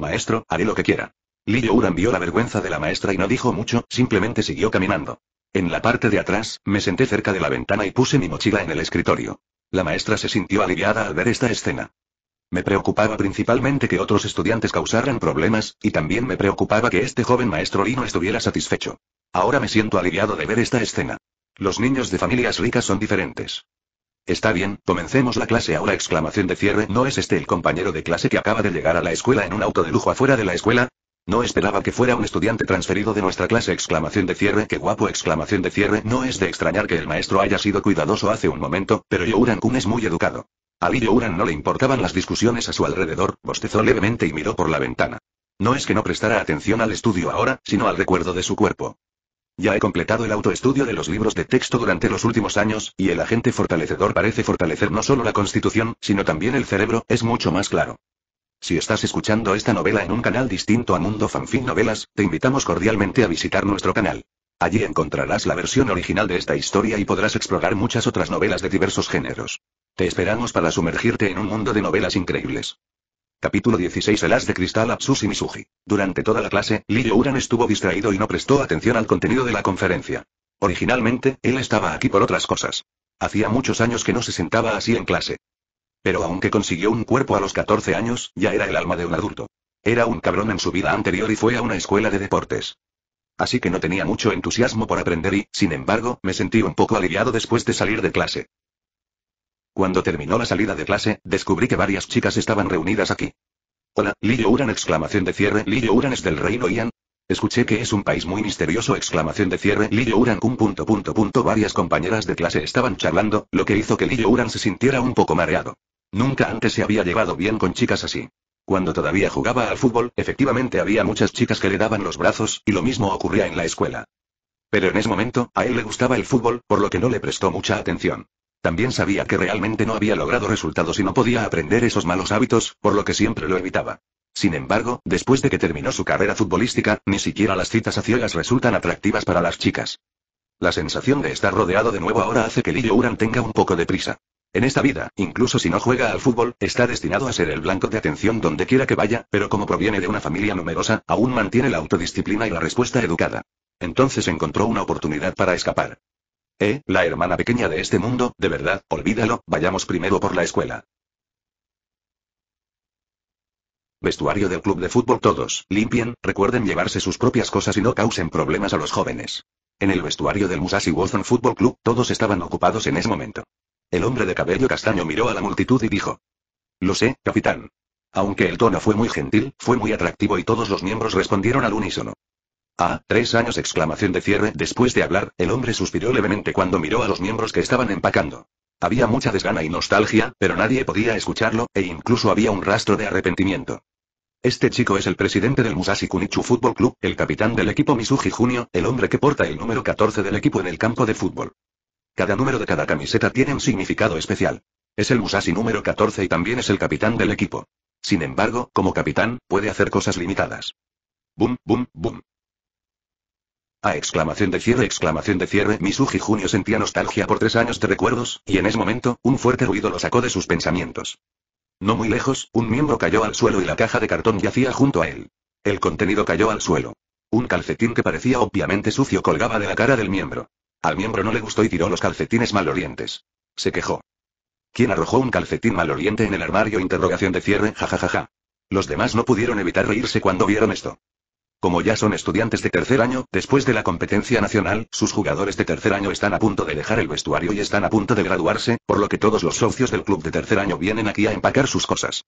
maestro, haré lo que quiera. Lee Youran vio la vergüenza de la maestra y no dijo mucho, simplemente siguió caminando. En la parte de atrás, me senté cerca de la ventana y puse mi mochila en el escritorio. La maestra se sintió aliviada al ver esta escena. Me preocupaba principalmente que otros estudiantes causaran problemas, y también me preocupaba que este joven maestro Lee no estuviera satisfecho. Ahora me siento aliviado de ver esta escena. Los niños de familias ricas son diferentes. Está bien, comencemos la clase ahora. Exclamación de cierre. ¿No es este el compañero de clase que acaba de llegar a la escuela en un auto de lujo afuera de la escuela? No esperaba que fuera un estudiante transferido de nuestra clase. Exclamación de cierre. Qué guapo. Exclamación de cierre. No es de extrañar que el maestro haya sido cuidadoso hace un momento, pero Youran Kun es muy educado. A Lee no le importaban las discusiones a su alrededor, bostezó levemente y miró por la ventana. No es que no prestara atención al estudio ahora, sino al recuerdo de su cuerpo. Ya he completado el autoestudio de los libros de texto durante los últimos años, y el agente fortalecedor parece fortalecer no solo la constitución, sino también el cerebro, es mucho más claro. Si estás escuchando esta novela en un canal distinto a Mundo Fanfic Novelas, te invitamos cordialmente a visitar nuestro canal. Allí encontrarás la versión original de esta historia y podrás explorar muchas otras novelas de diversos géneros. Te esperamos para sumergirte en un mundo de novelas increíbles. Capítulo 16 El as de cristal y Misuji. Durante toda la clase, lillo Uran estuvo distraído y no prestó atención al contenido de la conferencia. Originalmente, él estaba aquí por otras cosas. Hacía muchos años que no se sentaba así en clase. Pero aunque consiguió un cuerpo a los 14 años, ya era el alma de un adulto. Era un cabrón en su vida anterior y fue a una escuela de deportes. Así que no tenía mucho entusiasmo por aprender y, sin embargo, me sentí un poco aliviado después de salir de clase. Cuando terminó la salida de clase, descubrí que varias chicas estaban reunidas aquí. Hola, Liyouran! Uran, exclamación de cierre, Li es del reino Ian. Escuché que es un país muy misterioso exclamación de cierre, un punto punto varias compañeras de clase estaban charlando, lo que hizo que Liyouran se sintiera un poco mareado. Nunca antes se había llevado bien con chicas así. Cuando todavía jugaba al fútbol, efectivamente había muchas chicas que le daban los brazos, y lo mismo ocurría en la escuela. Pero en ese momento, a él le gustaba el fútbol, por lo que no le prestó mucha atención. También sabía que realmente no había logrado resultados y no podía aprender esos malos hábitos, por lo que siempre lo evitaba. Sin embargo, después de que terminó su carrera futbolística, ni siquiera las citas a ciegas resultan atractivas para las chicas. La sensación de estar rodeado de nuevo ahora hace que Lillo Uran tenga un poco de prisa. En esta vida, incluso si no juega al fútbol, está destinado a ser el blanco de atención donde quiera que vaya, pero como proviene de una familia numerosa, aún mantiene la autodisciplina y la respuesta educada. Entonces encontró una oportunidad para escapar. Eh, la hermana pequeña de este mundo, de verdad, olvídalo, vayamos primero por la escuela. Vestuario del club de fútbol todos, limpien, recuerden llevarse sus propias cosas y no causen problemas a los jóvenes. En el vestuario del Musashi Watson Fútbol Club, todos estaban ocupados en ese momento. El hombre de cabello castaño miró a la multitud y dijo. Lo sé, capitán. Aunque el tono fue muy gentil, fue muy atractivo y todos los miembros respondieron al unísono. Ah, tres años exclamación de cierre. Después de hablar, el hombre suspiró levemente cuando miró a los miembros que estaban empacando. Había mucha desgana y nostalgia, pero nadie podía escucharlo, e incluso había un rastro de arrepentimiento. Este chico es el presidente del Musashi Kunichu Fútbol Club, el capitán del equipo Misuji Junio, el hombre que porta el número 14 del equipo en el campo de fútbol. Cada número de cada camiseta tiene un significado especial. Es el Musashi número 14 y también es el capitán del equipo. Sin embargo, como capitán, puede hacer cosas limitadas. Boom, boom, boom. A exclamación de cierre, exclamación de cierre, Misuji Junio sentía nostalgia por tres años de recuerdos, y en ese momento, un fuerte ruido lo sacó de sus pensamientos. No muy lejos, un miembro cayó al suelo y la caja de cartón yacía junto a él. El contenido cayó al suelo. Un calcetín que parecía obviamente sucio colgaba de la cara del miembro. Al miembro no le gustó y tiró los calcetines malolientes. Se quejó. ¿Quién arrojó un calcetín maloliente en el armario? Interrogación de cierre, jajajaja. Los demás no pudieron evitar reírse cuando vieron esto. Como ya son estudiantes de tercer año, después de la competencia nacional, sus jugadores de tercer año están a punto de dejar el vestuario y están a punto de graduarse, por lo que todos los socios del club de tercer año vienen aquí a empacar sus cosas.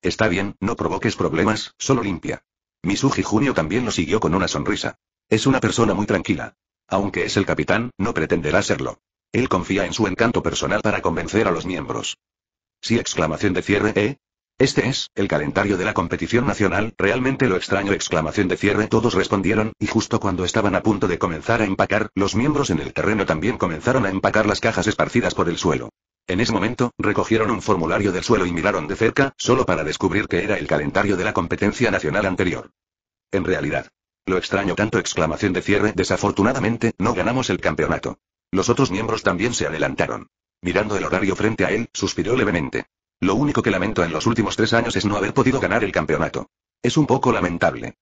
Está bien, no provoques problemas, solo limpia. Misuji Junio también lo siguió con una sonrisa. Es una persona muy tranquila. Aunque es el capitán, no pretenderá serlo. Él confía en su encanto personal para convencer a los miembros. Sí exclamación de cierre, ¿eh? Este es, el calendario de la competición nacional, realmente lo extraño exclamación de cierre todos respondieron, y justo cuando estaban a punto de comenzar a empacar, los miembros en el terreno también comenzaron a empacar las cajas esparcidas por el suelo. En ese momento, recogieron un formulario del suelo y miraron de cerca, solo para descubrir que era el calendario de la competencia nacional anterior. En realidad. Lo extraño tanto exclamación de cierre, desafortunadamente, no ganamos el campeonato. Los otros miembros también se adelantaron. Mirando el horario frente a él, suspiró levemente. Lo único que lamento en los últimos tres años es no haber podido ganar el campeonato. Es un poco lamentable.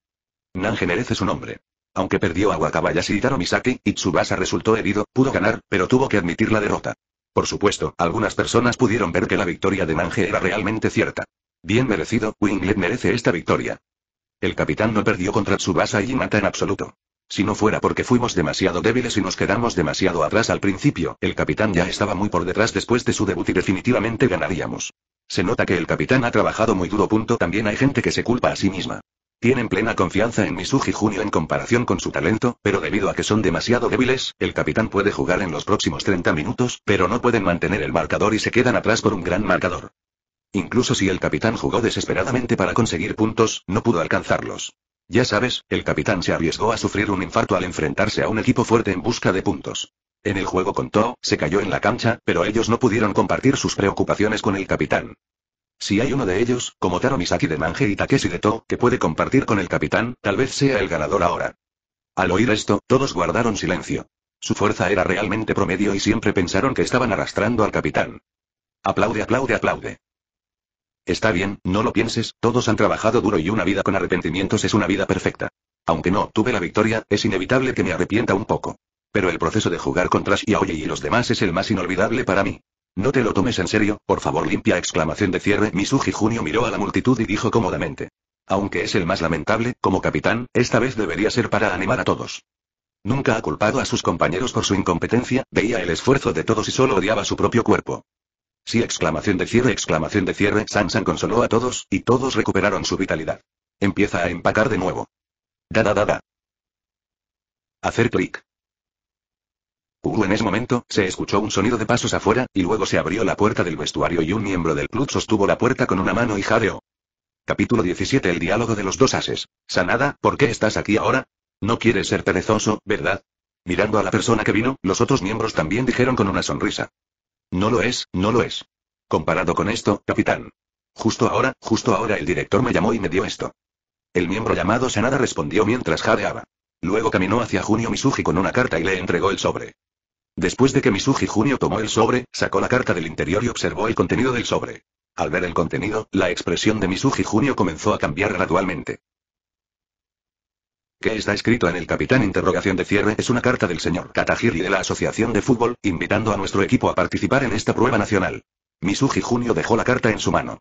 Nange merece su nombre. Aunque perdió a Wakabayashi y Taro Misaki, y resultó herido, pudo ganar, pero tuvo que admitir la derrota. Por supuesto, algunas personas pudieron ver que la victoria de Nange era realmente cierta. Bien merecido, Winglet merece esta victoria. El capitán no perdió contra Tsubasa y Hinata en absoluto. Si no fuera porque fuimos demasiado débiles y nos quedamos demasiado atrás al principio, el capitán ya estaba muy por detrás después de su debut y definitivamente ganaríamos. Se nota que el capitán ha trabajado muy duro. Punto. También hay gente que se culpa a sí misma. Tienen plena confianza en Misuji Junio en comparación con su talento, pero debido a que son demasiado débiles, el capitán puede jugar en los próximos 30 minutos, pero no pueden mantener el marcador y se quedan atrás por un gran marcador. Incluso si el capitán jugó desesperadamente para conseguir puntos, no pudo alcanzarlos. Ya sabes, el capitán se arriesgó a sufrir un infarto al enfrentarse a un equipo fuerte en busca de puntos. En el juego con se cayó en la cancha, pero ellos no pudieron compartir sus preocupaciones con el capitán. Si hay uno de ellos, como Taro Misaki de Manje y Takeshi de To, que puede compartir con el capitán, tal vez sea el ganador ahora. Al oír esto, todos guardaron silencio. Su fuerza era realmente promedio y siempre pensaron que estaban arrastrando al capitán. Aplaude, aplaude, aplaude. Está bien, no lo pienses, todos han trabajado duro y una vida con arrepentimientos es una vida perfecta. Aunque no obtuve la victoria, es inevitable que me arrepienta un poco. Pero el proceso de jugar contra Xiaoyi y los demás es el más inolvidable para mí. No te lo tomes en serio, por favor limpia exclamación de cierre. Misuji Junio miró a la multitud y dijo cómodamente. Aunque es el más lamentable, como capitán, esta vez debería ser para animar a todos. Nunca ha culpado a sus compañeros por su incompetencia, veía el esfuerzo de todos y solo odiaba su propio cuerpo. Sí, exclamación de cierre, exclamación de cierre, Sansan consoló a todos, y todos recuperaron su vitalidad. Empieza a empacar de nuevo. Da da da da. Hacer clic. Uh, en ese momento, se escuchó un sonido de pasos afuera, y luego se abrió la puerta del vestuario y un miembro del club sostuvo la puerta con una mano y jadeó. Capítulo 17 El diálogo de los dos ases. Sanada, ¿por qué estás aquí ahora? No quieres ser perezoso, ¿verdad? Mirando a la persona que vino, los otros miembros también dijeron con una sonrisa. No lo es, no lo es. Comparado con esto, capitán. Justo ahora, justo ahora el director me llamó y me dio esto. El miembro llamado Sanada respondió mientras jadeaba. Luego caminó hacia Junio Misuji con una carta y le entregó el sobre. Después de que Misuji Junio tomó el sobre, sacó la carta del interior y observó el contenido del sobre. Al ver el contenido, la expresión de Misuji Junio comenzó a cambiar gradualmente. ¿Qué está escrito en el capitán interrogación de cierre? Es una carta del señor Katahiri de la Asociación de Fútbol, invitando a nuestro equipo a participar en esta prueba nacional. Misuji Junio dejó la carta en su mano.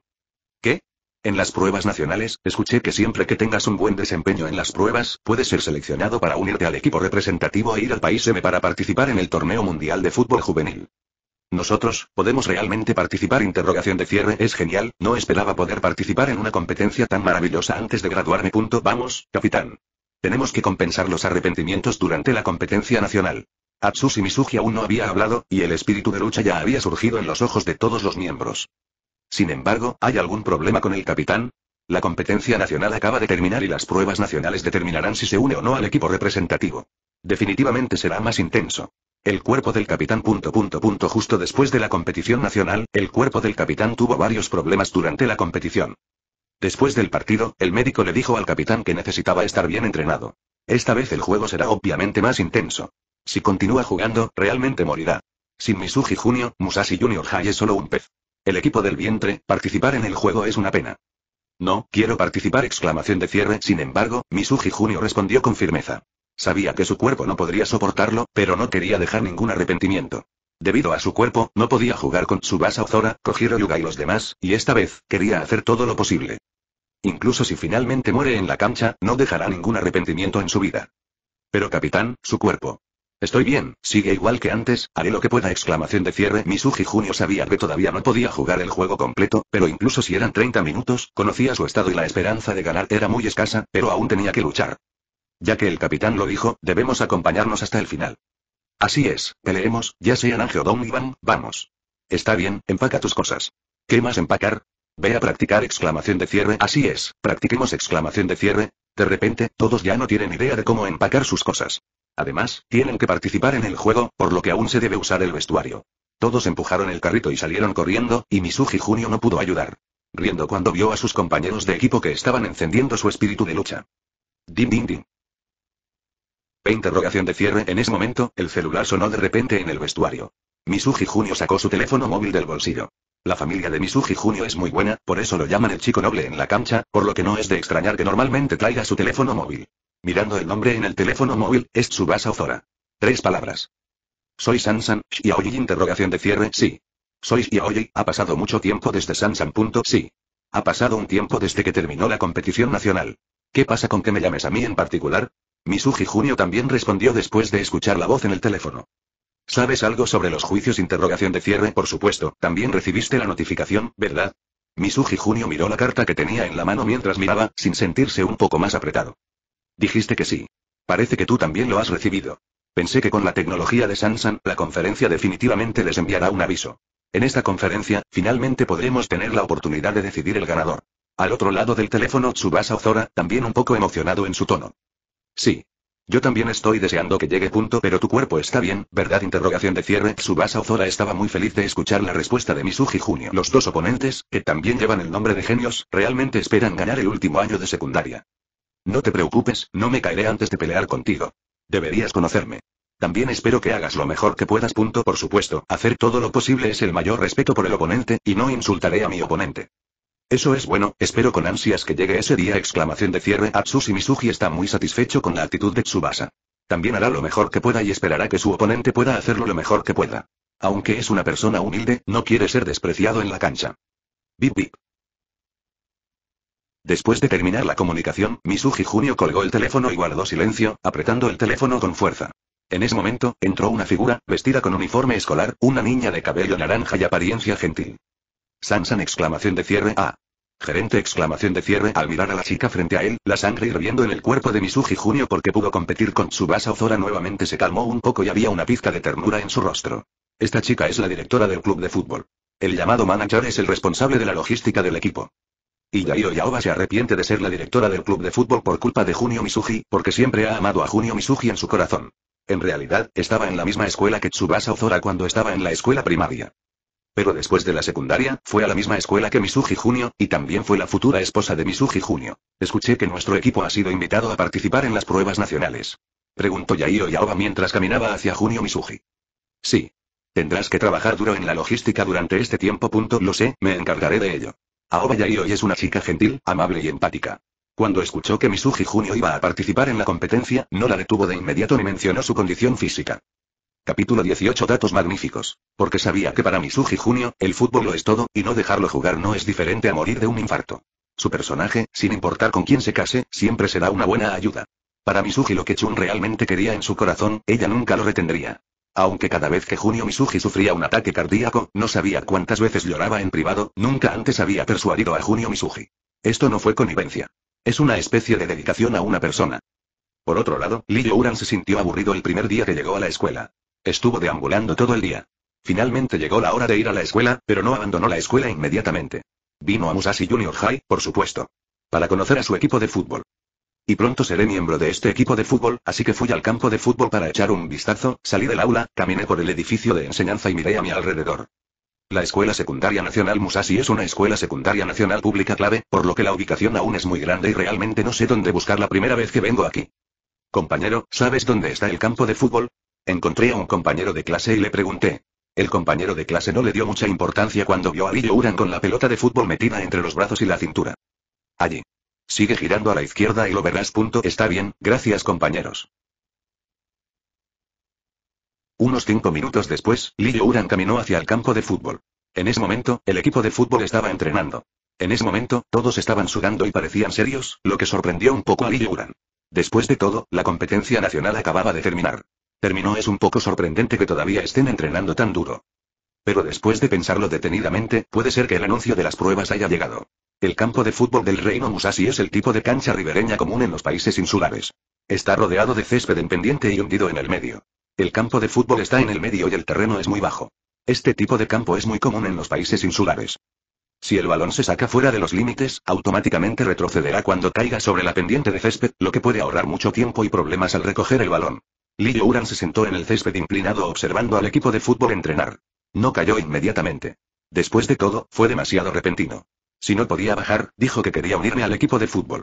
¿Qué? En las pruebas nacionales, escuché que siempre que tengas un buen desempeño en las pruebas, puedes ser seleccionado para unirte al equipo representativo e ir al país M para participar en el torneo mundial de fútbol juvenil. Nosotros, podemos realmente participar. Interrogación de cierre es genial, no esperaba poder participar en una competencia tan maravillosa antes de graduarme. Punto. Vamos, capitán. Tenemos que compensar los arrepentimientos durante la competencia nacional. Atsushi y Misugi aún no había hablado, y el espíritu de lucha ya había surgido en los ojos de todos los miembros. Sin embargo, ¿hay algún problema con el capitán? La competencia nacional acaba de terminar y las pruebas nacionales determinarán si se une o no al equipo representativo. Definitivamente será más intenso. El cuerpo del capitán justo después de la competición nacional, el cuerpo del capitán tuvo varios problemas durante la competición. Después del partido, el médico le dijo al capitán que necesitaba estar bien entrenado. Esta vez el juego será obviamente más intenso. Si continúa jugando, realmente morirá. Sin Misugi Junior, Musashi Junior High es solo un pez. El equipo del vientre, participar en el juego es una pena. No, quiero participar exclamación de cierre. Sin embargo, Misuji Junio respondió con firmeza. Sabía que su cuerpo no podría soportarlo, pero no quería dejar ningún arrepentimiento. Debido a su cuerpo, no podía jugar con Subasa Ozora, Kojiro Yuga y los demás, y esta vez, quería hacer todo lo posible. Incluso si finalmente muere en la cancha, no dejará ningún arrepentimiento en su vida. Pero capitán, su cuerpo. Estoy bien, sigue igual que antes, haré lo que pueda exclamación de cierre Misuji Junio sabía que todavía no podía jugar el juego completo, pero incluso si eran 30 minutos, conocía su estado y la esperanza de ganar era muy escasa, pero aún tenía que luchar. Ya que el capitán lo dijo, debemos acompañarnos hasta el final. Así es, peleemos, ya sean Ángel o Ivan, vamos. Está bien, empaca tus cosas. ¿Qué más empacar? Ve a practicar exclamación de cierre, así es, practiquemos exclamación de cierre. De repente, todos ya no tienen idea de cómo empacar sus cosas. Además, tienen que participar en el juego, por lo que aún se debe usar el vestuario. Todos empujaron el carrito y salieron corriendo, y Misuji Junio no pudo ayudar. Riendo cuando vio a sus compañeros de equipo que estaban encendiendo su espíritu de lucha. Dim din dim. E interrogación de cierre en ese momento, el celular sonó de repente en el vestuario. Misuji Junio sacó su teléfono móvil del bolsillo. La familia de Misuji Junio es muy buena, por eso lo llaman el chico noble en la cancha, por lo que no es de extrañar que normalmente traiga su teléfono móvil. Mirando el nombre en el teléfono móvil, es Tsubasa Ozora. Tres palabras. Soy Sansan, Shiaoyi, interrogación de cierre, sí. Soy Shiaoyi, ha pasado mucho tiempo desde Sansan. sí. Ha pasado un tiempo desde que terminó la competición nacional. ¿Qué pasa con que me llames a mí en particular? Misuji Junio también respondió después de escuchar la voz en el teléfono. ¿Sabes algo sobre los juicios interrogación de cierre? Por supuesto, también recibiste la notificación, ¿verdad? Misuji Junio miró la carta que tenía en la mano mientras miraba, sin sentirse un poco más apretado. Dijiste que sí. Parece que tú también lo has recibido. Pensé que con la tecnología de Sansan, la conferencia definitivamente les enviará un aviso. En esta conferencia, finalmente podremos tener la oportunidad de decidir el ganador. Al otro lado del teléfono, Tsubasa Ozora, también un poco emocionado en su tono. Sí. Yo también estoy deseando que llegue punto, pero tu cuerpo está bien, ¿verdad? Interrogación de cierre. Tsubasa Ozora estaba muy feliz de escuchar la respuesta de Misuji Junio. Los dos oponentes, que también llevan el nombre de genios, realmente esperan ganar el último año de secundaria. No te preocupes, no me caeré antes de pelear contigo. Deberías conocerme. También espero que hagas lo mejor que puedas. por supuesto, hacer todo lo posible es el mayor respeto por el oponente, y no insultaré a mi oponente. Eso es bueno, espero con ansias que llegue ese día. Exclamación de cierre. Atsushi Misugi está muy satisfecho con la actitud de Tsubasa. También hará lo mejor que pueda y esperará que su oponente pueda hacerlo lo mejor que pueda. Aunque es una persona humilde, no quiere ser despreciado en la cancha. Bip bip. Después de terminar la comunicación, Misuji Junio colgó el teléfono y guardó silencio, apretando el teléfono con fuerza. En ese momento, entró una figura, vestida con uniforme escolar, una niña de cabello naranja y apariencia gentil. Sansan exclamación de cierre A. Gerente exclamación de cierre al mirar a la chica frente a él, la sangre hirviendo en el cuerpo de Misuji Junio porque pudo competir con Tsubasa Ozora nuevamente se calmó un poco y había una pizca de ternura en su rostro. Esta chica es la directora del club de fútbol. El llamado manager es el responsable de la logística del equipo. Y Yayo Yaoba se arrepiente de ser la directora del club de fútbol por culpa de Junio Misugi, porque siempre ha amado a Junio Misugi en su corazón. En realidad, estaba en la misma escuela que Tsubasa Ozora cuando estaba en la escuela primaria. Pero después de la secundaria, fue a la misma escuela que Misugi Junio, y también fue la futura esposa de Misugi Junio. Escuché que nuestro equipo ha sido invitado a participar en las pruebas nacionales. Preguntó Yayo Yaoba mientras caminaba hacia Junio Misugi. Sí. Tendrás que trabajar duro en la logística durante este tiempo. Lo sé, me encargaré de ello. Aoba hoy es una chica gentil, amable y empática. Cuando escuchó que Misuji Junio iba a participar en la competencia, no la detuvo de inmediato ni mencionó su condición física. Capítulo 18 Datos magníficos. Porque sabía que para Misuji Junio, el fútbol lo es todo, y no dejarlo jugar no es diferente a morir de un infarto. Su personaje, sin importar con quién se case, siempre será una buena ayuda. Para Misuji lo que Chun realmente quería en su corazón, ella nunca lo retendría. Aunque cada vez que Junio Misugi sufría un ataque cardíaco, no sabía cuántas veces lloraba en privado, nunca antes había persuadido a Junio Misugi. Esto no fue connivencia. Es una especie de dedicación a una persona. Por otro lado, Lee Uran se sintió aburrido el primer día que llegó a la escuela. Estuvo deambulando todo el día. Finalmente llegó la hora de ir a la escuela, pero no abandonó la escuela inmediatamente. Vino a Musashi Junior High, por supuesto. Para conocer a su equipo de fútbol. Y pronto seré miembro de este equipo de fútbol, así que fui al campo de fútbol para echar un vistazo, salí del aula, caminé por el edificio de enseñanza y miré a mi alrededor. La Escuela Secundaria Nacional Musashi es una escuela secundaria nacional pública clave, por lo que la ubicación aún es muy grande y realmente no sé dónde buscar la primera vez que vengo aquí. Compañero, ¿sabes dónde está el campo de fútbol? Encontré a un compañero de clase y le pregunté. El compañero de clase no le dio mucha importancia cuando vio a Lillo Uran con la pelota de fútbol metida entre los brazos y la cintura. Allí. Sigue girando a la izquierda y lo verás. Está bien, gracias compañeros. Unos cinco minutos después, Lillo Uran caminó hacia el campo de fútbol. En ese momento, el equipo de fútbol estaba entrenando. En ese momento, todos estaban sudando y parecían serios, lo que sorprendió un poco a Lillo Uran. Después de todo, la competencia nacional acababa de terminar. Terminó es un poco sorprendente que todavía estén entrenando tan duro. Pero después de pensarlo detenidamente, puede ser que el anuncio de las pruebas haya llegado. El campo de fútbol del Reino Musashi es el tipo de cancha ribereña común en los países insulares. Está rodeado de césped en pendiente y hundido en el medio. El campo de fútbol está en el medio y el terreno es muy bajo. Este tipo de campo es muy común en los países insulares. Si el balón se saca fuera de los límites, automáticamente retrocederá cuando caiga sobre la pendiente de césped, lo que puede ahorrar mucho tiempo y problemas al recoger el balón. Lillo Uran se sentó en el césped inclinado observando al equipo de fútbol entrenar. No cayó inmediatamente. Después de todo, fue demasiado repentino. Si no podía bajar, dijo que quería unirme al equipo de fútbol.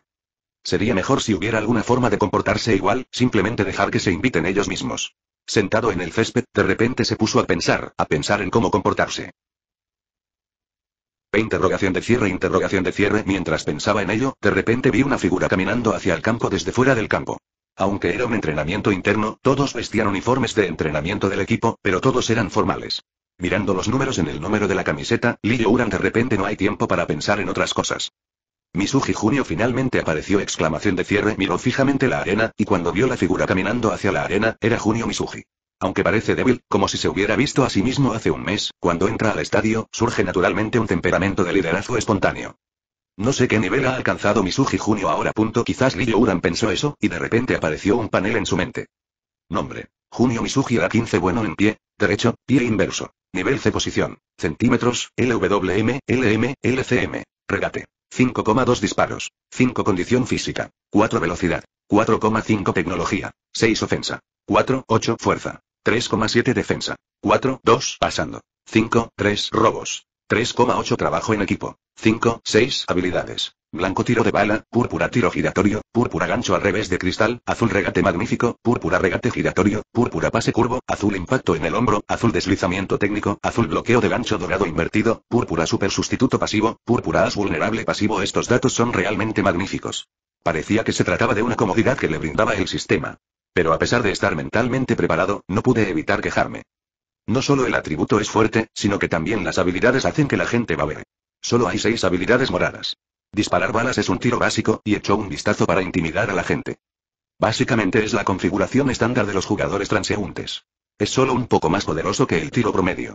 Sería mejor si hubiera alguna forma de comportarse igual, simplemente dejar que se inviten ellos mismos. Sentado en el césped, de repente se puso a pensar, a pensar en cómo comportarse. E interrogación de cierre, interrogación de cierre, mientras pensaba en ello, de repente vi una figura caminando hacia el campo desde fuera del campo. Aunque era un entrenamiento interno, todos vestían uniformes de entrenamiento del equipo, pero todos eran formales. Mirando los números en el número de la camiseta, Lee Uran de repente no hay tiempo para pensar en otras cosas. Misuji Junio finalmente apareció exclamación de cierre, miró fijamente la arena, y cuando vio la figura caminando hacia la arena, era Junio Misuji. Aunque parece débil, como si se hubiera visto a sí mismo hace un mes, cuando entra al estadio, surge naturalmente un temperamento de liderazgo espontáneo. No sé qué nivel ha alcanzado Misuji Junio ahora. Punto. Quizás Lee Uran pensó eso, y de repente apareció un panel en su mente. Nombre. Junio Misuji era 15 bueno en pie, derecho, pie inverso. Nivel C posición. Centímetros, LWM, LM, LCM. Regate. 5,2 disparos. 5 condición física. 4 velocidad. 4,5 tecnología. 6 ofensa. 4,8 fuerza. 3,7 defensa. 4,2 pasando. 5,3 robos. 3,8 Trabajo en equipo. 5, habilidades. Blanco tiro de bala, púrpura tiro giratorio, púrpura gancho al revés de cristal, azul regate magnífico, púrpura regate giratorio, púrpura pase curvo, azul impacto en el hombro, azul deslizamiento técnico, azul bloqueo de gancho dorado invertido, púrpura super sustituto pasivo, púrpura as vulnerable pasivo. Estos datos son realmente magníficos. Parecía que se trataba de una comodidad que le brindaba el sistema. Pero a pesar de estar mentalmente preparado, no pude evitar quejarme. No solo el atributo es fuerte, sino que también las habilidades hacen que la gente ver Solo hay seis habilidades moradas. Disparar balas es un tiro básico, y echó un vistazo para intimidar a la gente. Básicamente es la configuración estándar de los jugadores transeúntes. Es solo un poco más poderoso que el tiro promedio.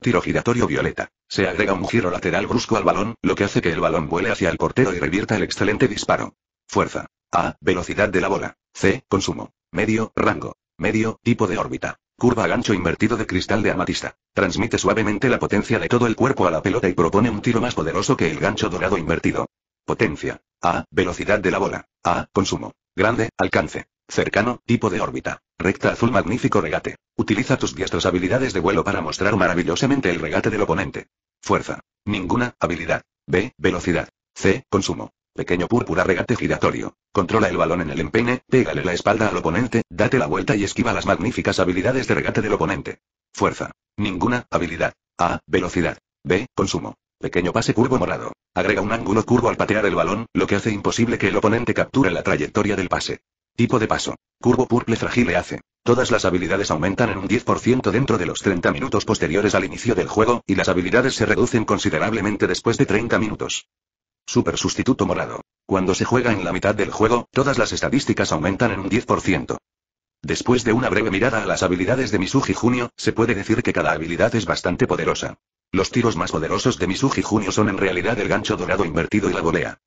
Tiro giratorio violeta. Se agrega un giro lateral brusco al balón, lo que hace que el balón vuele hacia el portero y revierta el excelente disparo. Fuerza. A. Velocidad de la bola. C. Consumo. Medio. Rango. Medio. Tipo de órbita. Curva gancho invertido de cristal de amatista. Transmite suavemente la potencia de todo el cuerpo a la pelota y propone un tiro más poderoso que el gancho dorado invertido. Potencia. A. Velocidad de la bola. A. Consumo. Grande. Alcance. Cercano. Tipo de órbita. Recta azul. Magnífico regate. Utiliza tus diestras habilidades de vuelo para mostrar maravillosamente el regate del oponente. Fuerza. Ninguna. Habilidad. B. Velocidad. C. Consumo. Pequeño púrpura regate giratorio. Controla el balón en el empeine, pégale la espalda al oponente, date la vuelta y esquiva las magníficas habilidades de regate del oponente. Fuerza. Ninguna, habilidad. A, velocidad. B, consumo. Pequeño pase curvo morado. Agrega un ángulo curvo al patear el balón, lo que hace imposible que el oponente capture la trayectoria del pase. Tipo de paso. Curvo purple frágil le hace. Todas las habilidades aumentan en un 10% dentro de los 30 minutos posteriores al inicio del juego, y las habilidades se reducen considerablemente después de 30 minutos. Super sustituto morado. Cuando se juega en la mitad del juego, todas las estadísticas aumentan en un 10%. Después de una breve mirada a las habilidades de Misuji Junio, se puede decir que cada habilidad es bastante poderosa. Los tiros más poderosos de Misuji Junio son en realidad el gancho dorado invertido y la volea.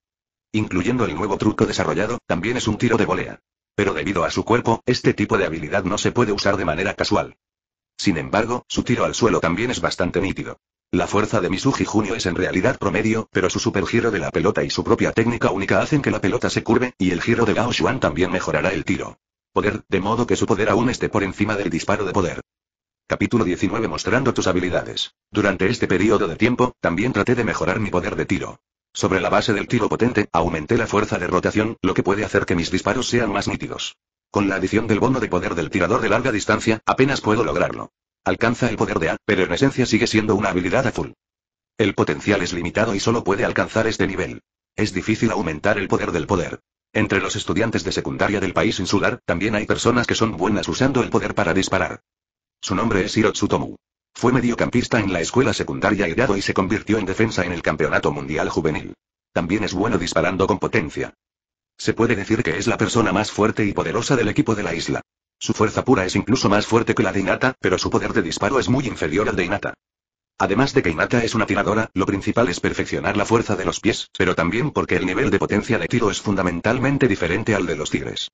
Incluyendo el nuevo truco desarrollado, también es un tiro de volea. Pero debido a su cuerpo, este tipo de habilidad no se puede usar de manera casual. Sin embargo, su tiro al suelo también es bastante nítido. La fuerza de Misuji Junio es en realidad promedio, pero su supergiro de la pelota y su propia técnica única hacen que la pelota se curve, y el giro de Gao Xuan también mejorará el tiro. Poder, de modo que su poder aún esté por encima del disparo de poder. Capítulo 19 Mostrando tus habilidades. Durante este periodo de tiempo, también traté de mejorar mi poder de tiro. Sobre la base del tiro potente, aumenté la fuerza de rotación, lo que puede hacer que mis disparos sean más nítidos. Con la adición del bono de poder del tirador de larga distancia, apenas puedo lograrlo. Alcanza el poder de A, pero en esencia sigue siendo una habilidad azul. El potencial es limitado y solo puede alcanzar este nivel. Es difícil aumentar el poder del poder. Entre los estudiantes de secundaria del país insular, también hay personas que son buenas usando el poder para disparar. Su nombre es Hirotsutomu. Fue mediocampista en la escuela secundaria dado y se convirtió en defensa en el Campeonato Mundial Juvenil. También es bueno disparando con potencia. Se puede decir que es la persona más fuerte y poderosa del equipo de la isla. Su fuerza pura es incluso más fuerte que la de Inata, pero su poder de disparo es muy inferior al de Inata. Además de que Inata es una tiradora, lo principal es perfeccionar la fuerza de los pies, pero también porque el nivel de potencia de tiro es fundamentalmente diferente al de los tigres.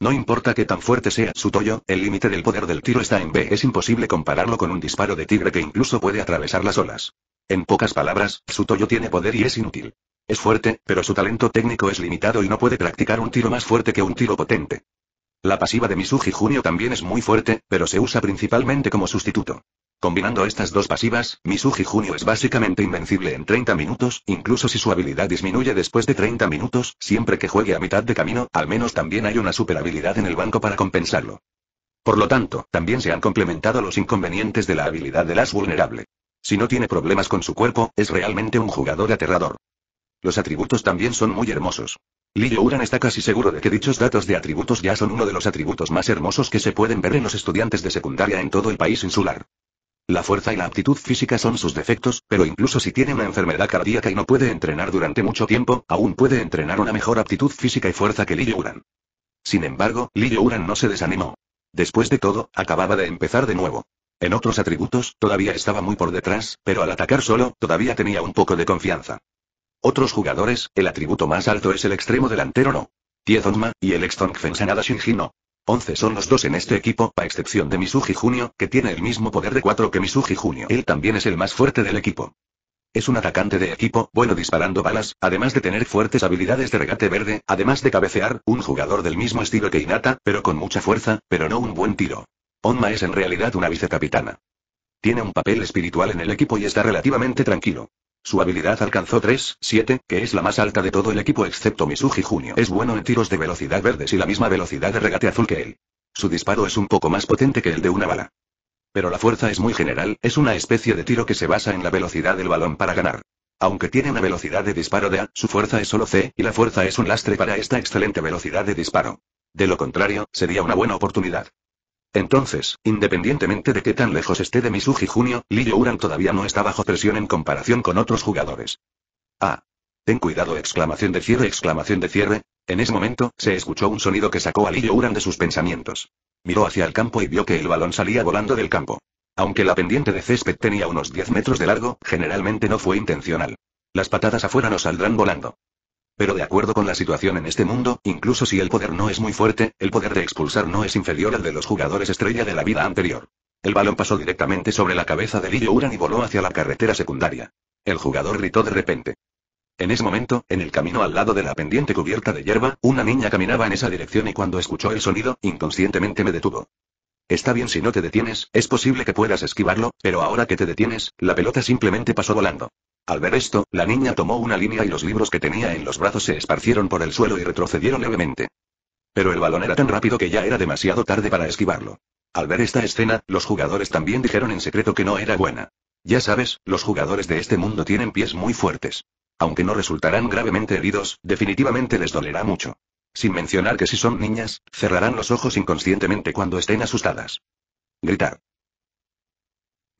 No importa que tan fuerte sea su toyo, el límite del poder del tiro está en B. Es imposible compararlo con un disparo de tigre que incluso puede atravesar las olas. En pocas palabras, su toyo tiene poder y es inútil. Es fuerte, pero su talento técnico es limitado y no puede practicar un tiro más fuerte que un tiro potente. La pasiva de Misuji Junio también es muy fuerte, pero se usa principalmente como sustituto. Combinando estas dos pasivas, Misuji Junio es básicamente invencible en 30 minutos, incluso si su habilidad disminuye después de 30 minutos, siempre que juegue a mitad de camino, al menos también hay una super habilidad en el banco para compensarlo. Por lo tanto, también se han complementado los inconvenientes de la habilidad de las vulnerable. Si no tiene problemas con su cuerpo, es realmente un jugador aterrador. Los atributos también son muy hermosos. Liu Uran está casi seguro de que dichos datos de atributos ya son uno de los atributos más hermosos que se pueden ver en los estudiantes de secundaria en todo el país insular. La fuerza y la aptitud física son sus defectos, pero incluso si tiene una enfermedad cardíaca y no puede entrenar durante mucho tiempo, aún puede entrenar una mejor aptitud física y fuerza que Li Sin embargo, Liu Uran no se desanimó. Después de todo, acababa de empezar de nuevo. En otros atributos, todavía estaba muy por detrás, pero al atacar solo, todavía tenía un poco de confianza. Otros jugadores, el atributo más alto es el extremo delantero no. 10 Onma, y el ex Fensanada Shinji no. 11 son los dos en este equipo, a excepción de Misuji Junio, que tiene el mismo poder de 4 que Misuji Junio. Él también es el más fuerte del equipo. Es un atacante de equipo, bueno disparando balas, además de tener fuertes habilidades de regate verde, además de cabecear, un jugador del mismo estilo que Inata, pero con mucha fuerza, pero no un buen tiro. Onma es en realidad una vicecapitana. Tiene un papel espiritual en el equipo y está relativamente tranquilo. Su habilidad alcanzó 3-7, que es la más alta de todo el equipo excepto Misuji Junio. Es bueno en tiros de velocidad verdes y la misma velocidad de regate azul que él. Su disparo es un poco más potente que el de una bala. Pero la fuerza es muy general, es una especie de tiro que se basa en la velocidad del balón para ganar. Aunque tiene una velocidad de disparo de A, su fuerza es solo C, y la fuerza es un lastre para esta excelente velocidad de disparo. De lo contrario, sería una buena oportunidad. Entonces, independientemente de qué tan lejos esté de Misugi Junio, Lillo Uran todavía no está bajo presión en comparación con otros jugadores. Ah. Ten cuidado, exclamación de cierre, exclamación de cierre. En ese momento, se escuchó un sonido que sacó a Lily Uran de sus pensamientos. Miró hacia el campo y vio que el balón salía volando del campo. Aunque la pendiente de césped tenía unos 10 metros de largo, generalmente no fue intencional. Las patadas afuera no saldrán volando. Pero de acuerdo con la situación en este mundo, incluso si el poder no es muy fuerte, el poder de expulsar no es inferior al de los jugadores estrella de la vida anterior. El balón pasó directamente sobre la cabeza de Lillo Uran y voló hacia la carretera secundaria. El jugador gritó de repente. En ese momento, en el camino al lado de la pendiente cubierta de hierba, una niña caminaba en esa dirección y cuando escuchó el sonido, inconscientemente me detuvo. Está bien si no te detienes, es posible que puedas esquivarlo, pero ahora que te detienes, la pelota simplemente pasó volando. Al ver esto, la niña tomó una línea y los libros que tenía en los brazos se esparcieron por el suelo y retrocedieron levemente. Pero el balón era tan rápido que ya era demasiado tarde para esquivarlo. Al ver esta escena, los jugadores también dijeron en secreto que no era buena. Ya sabes, los jugadores de este mundo tienen pies muy fuertes. Aunque no resultarán gravemente heridos, definitivamente les dolerá mucho. Sin mencionar que si son niñas, cerrarán los ojos inconscientemente cuando estén asustadas. Gritar.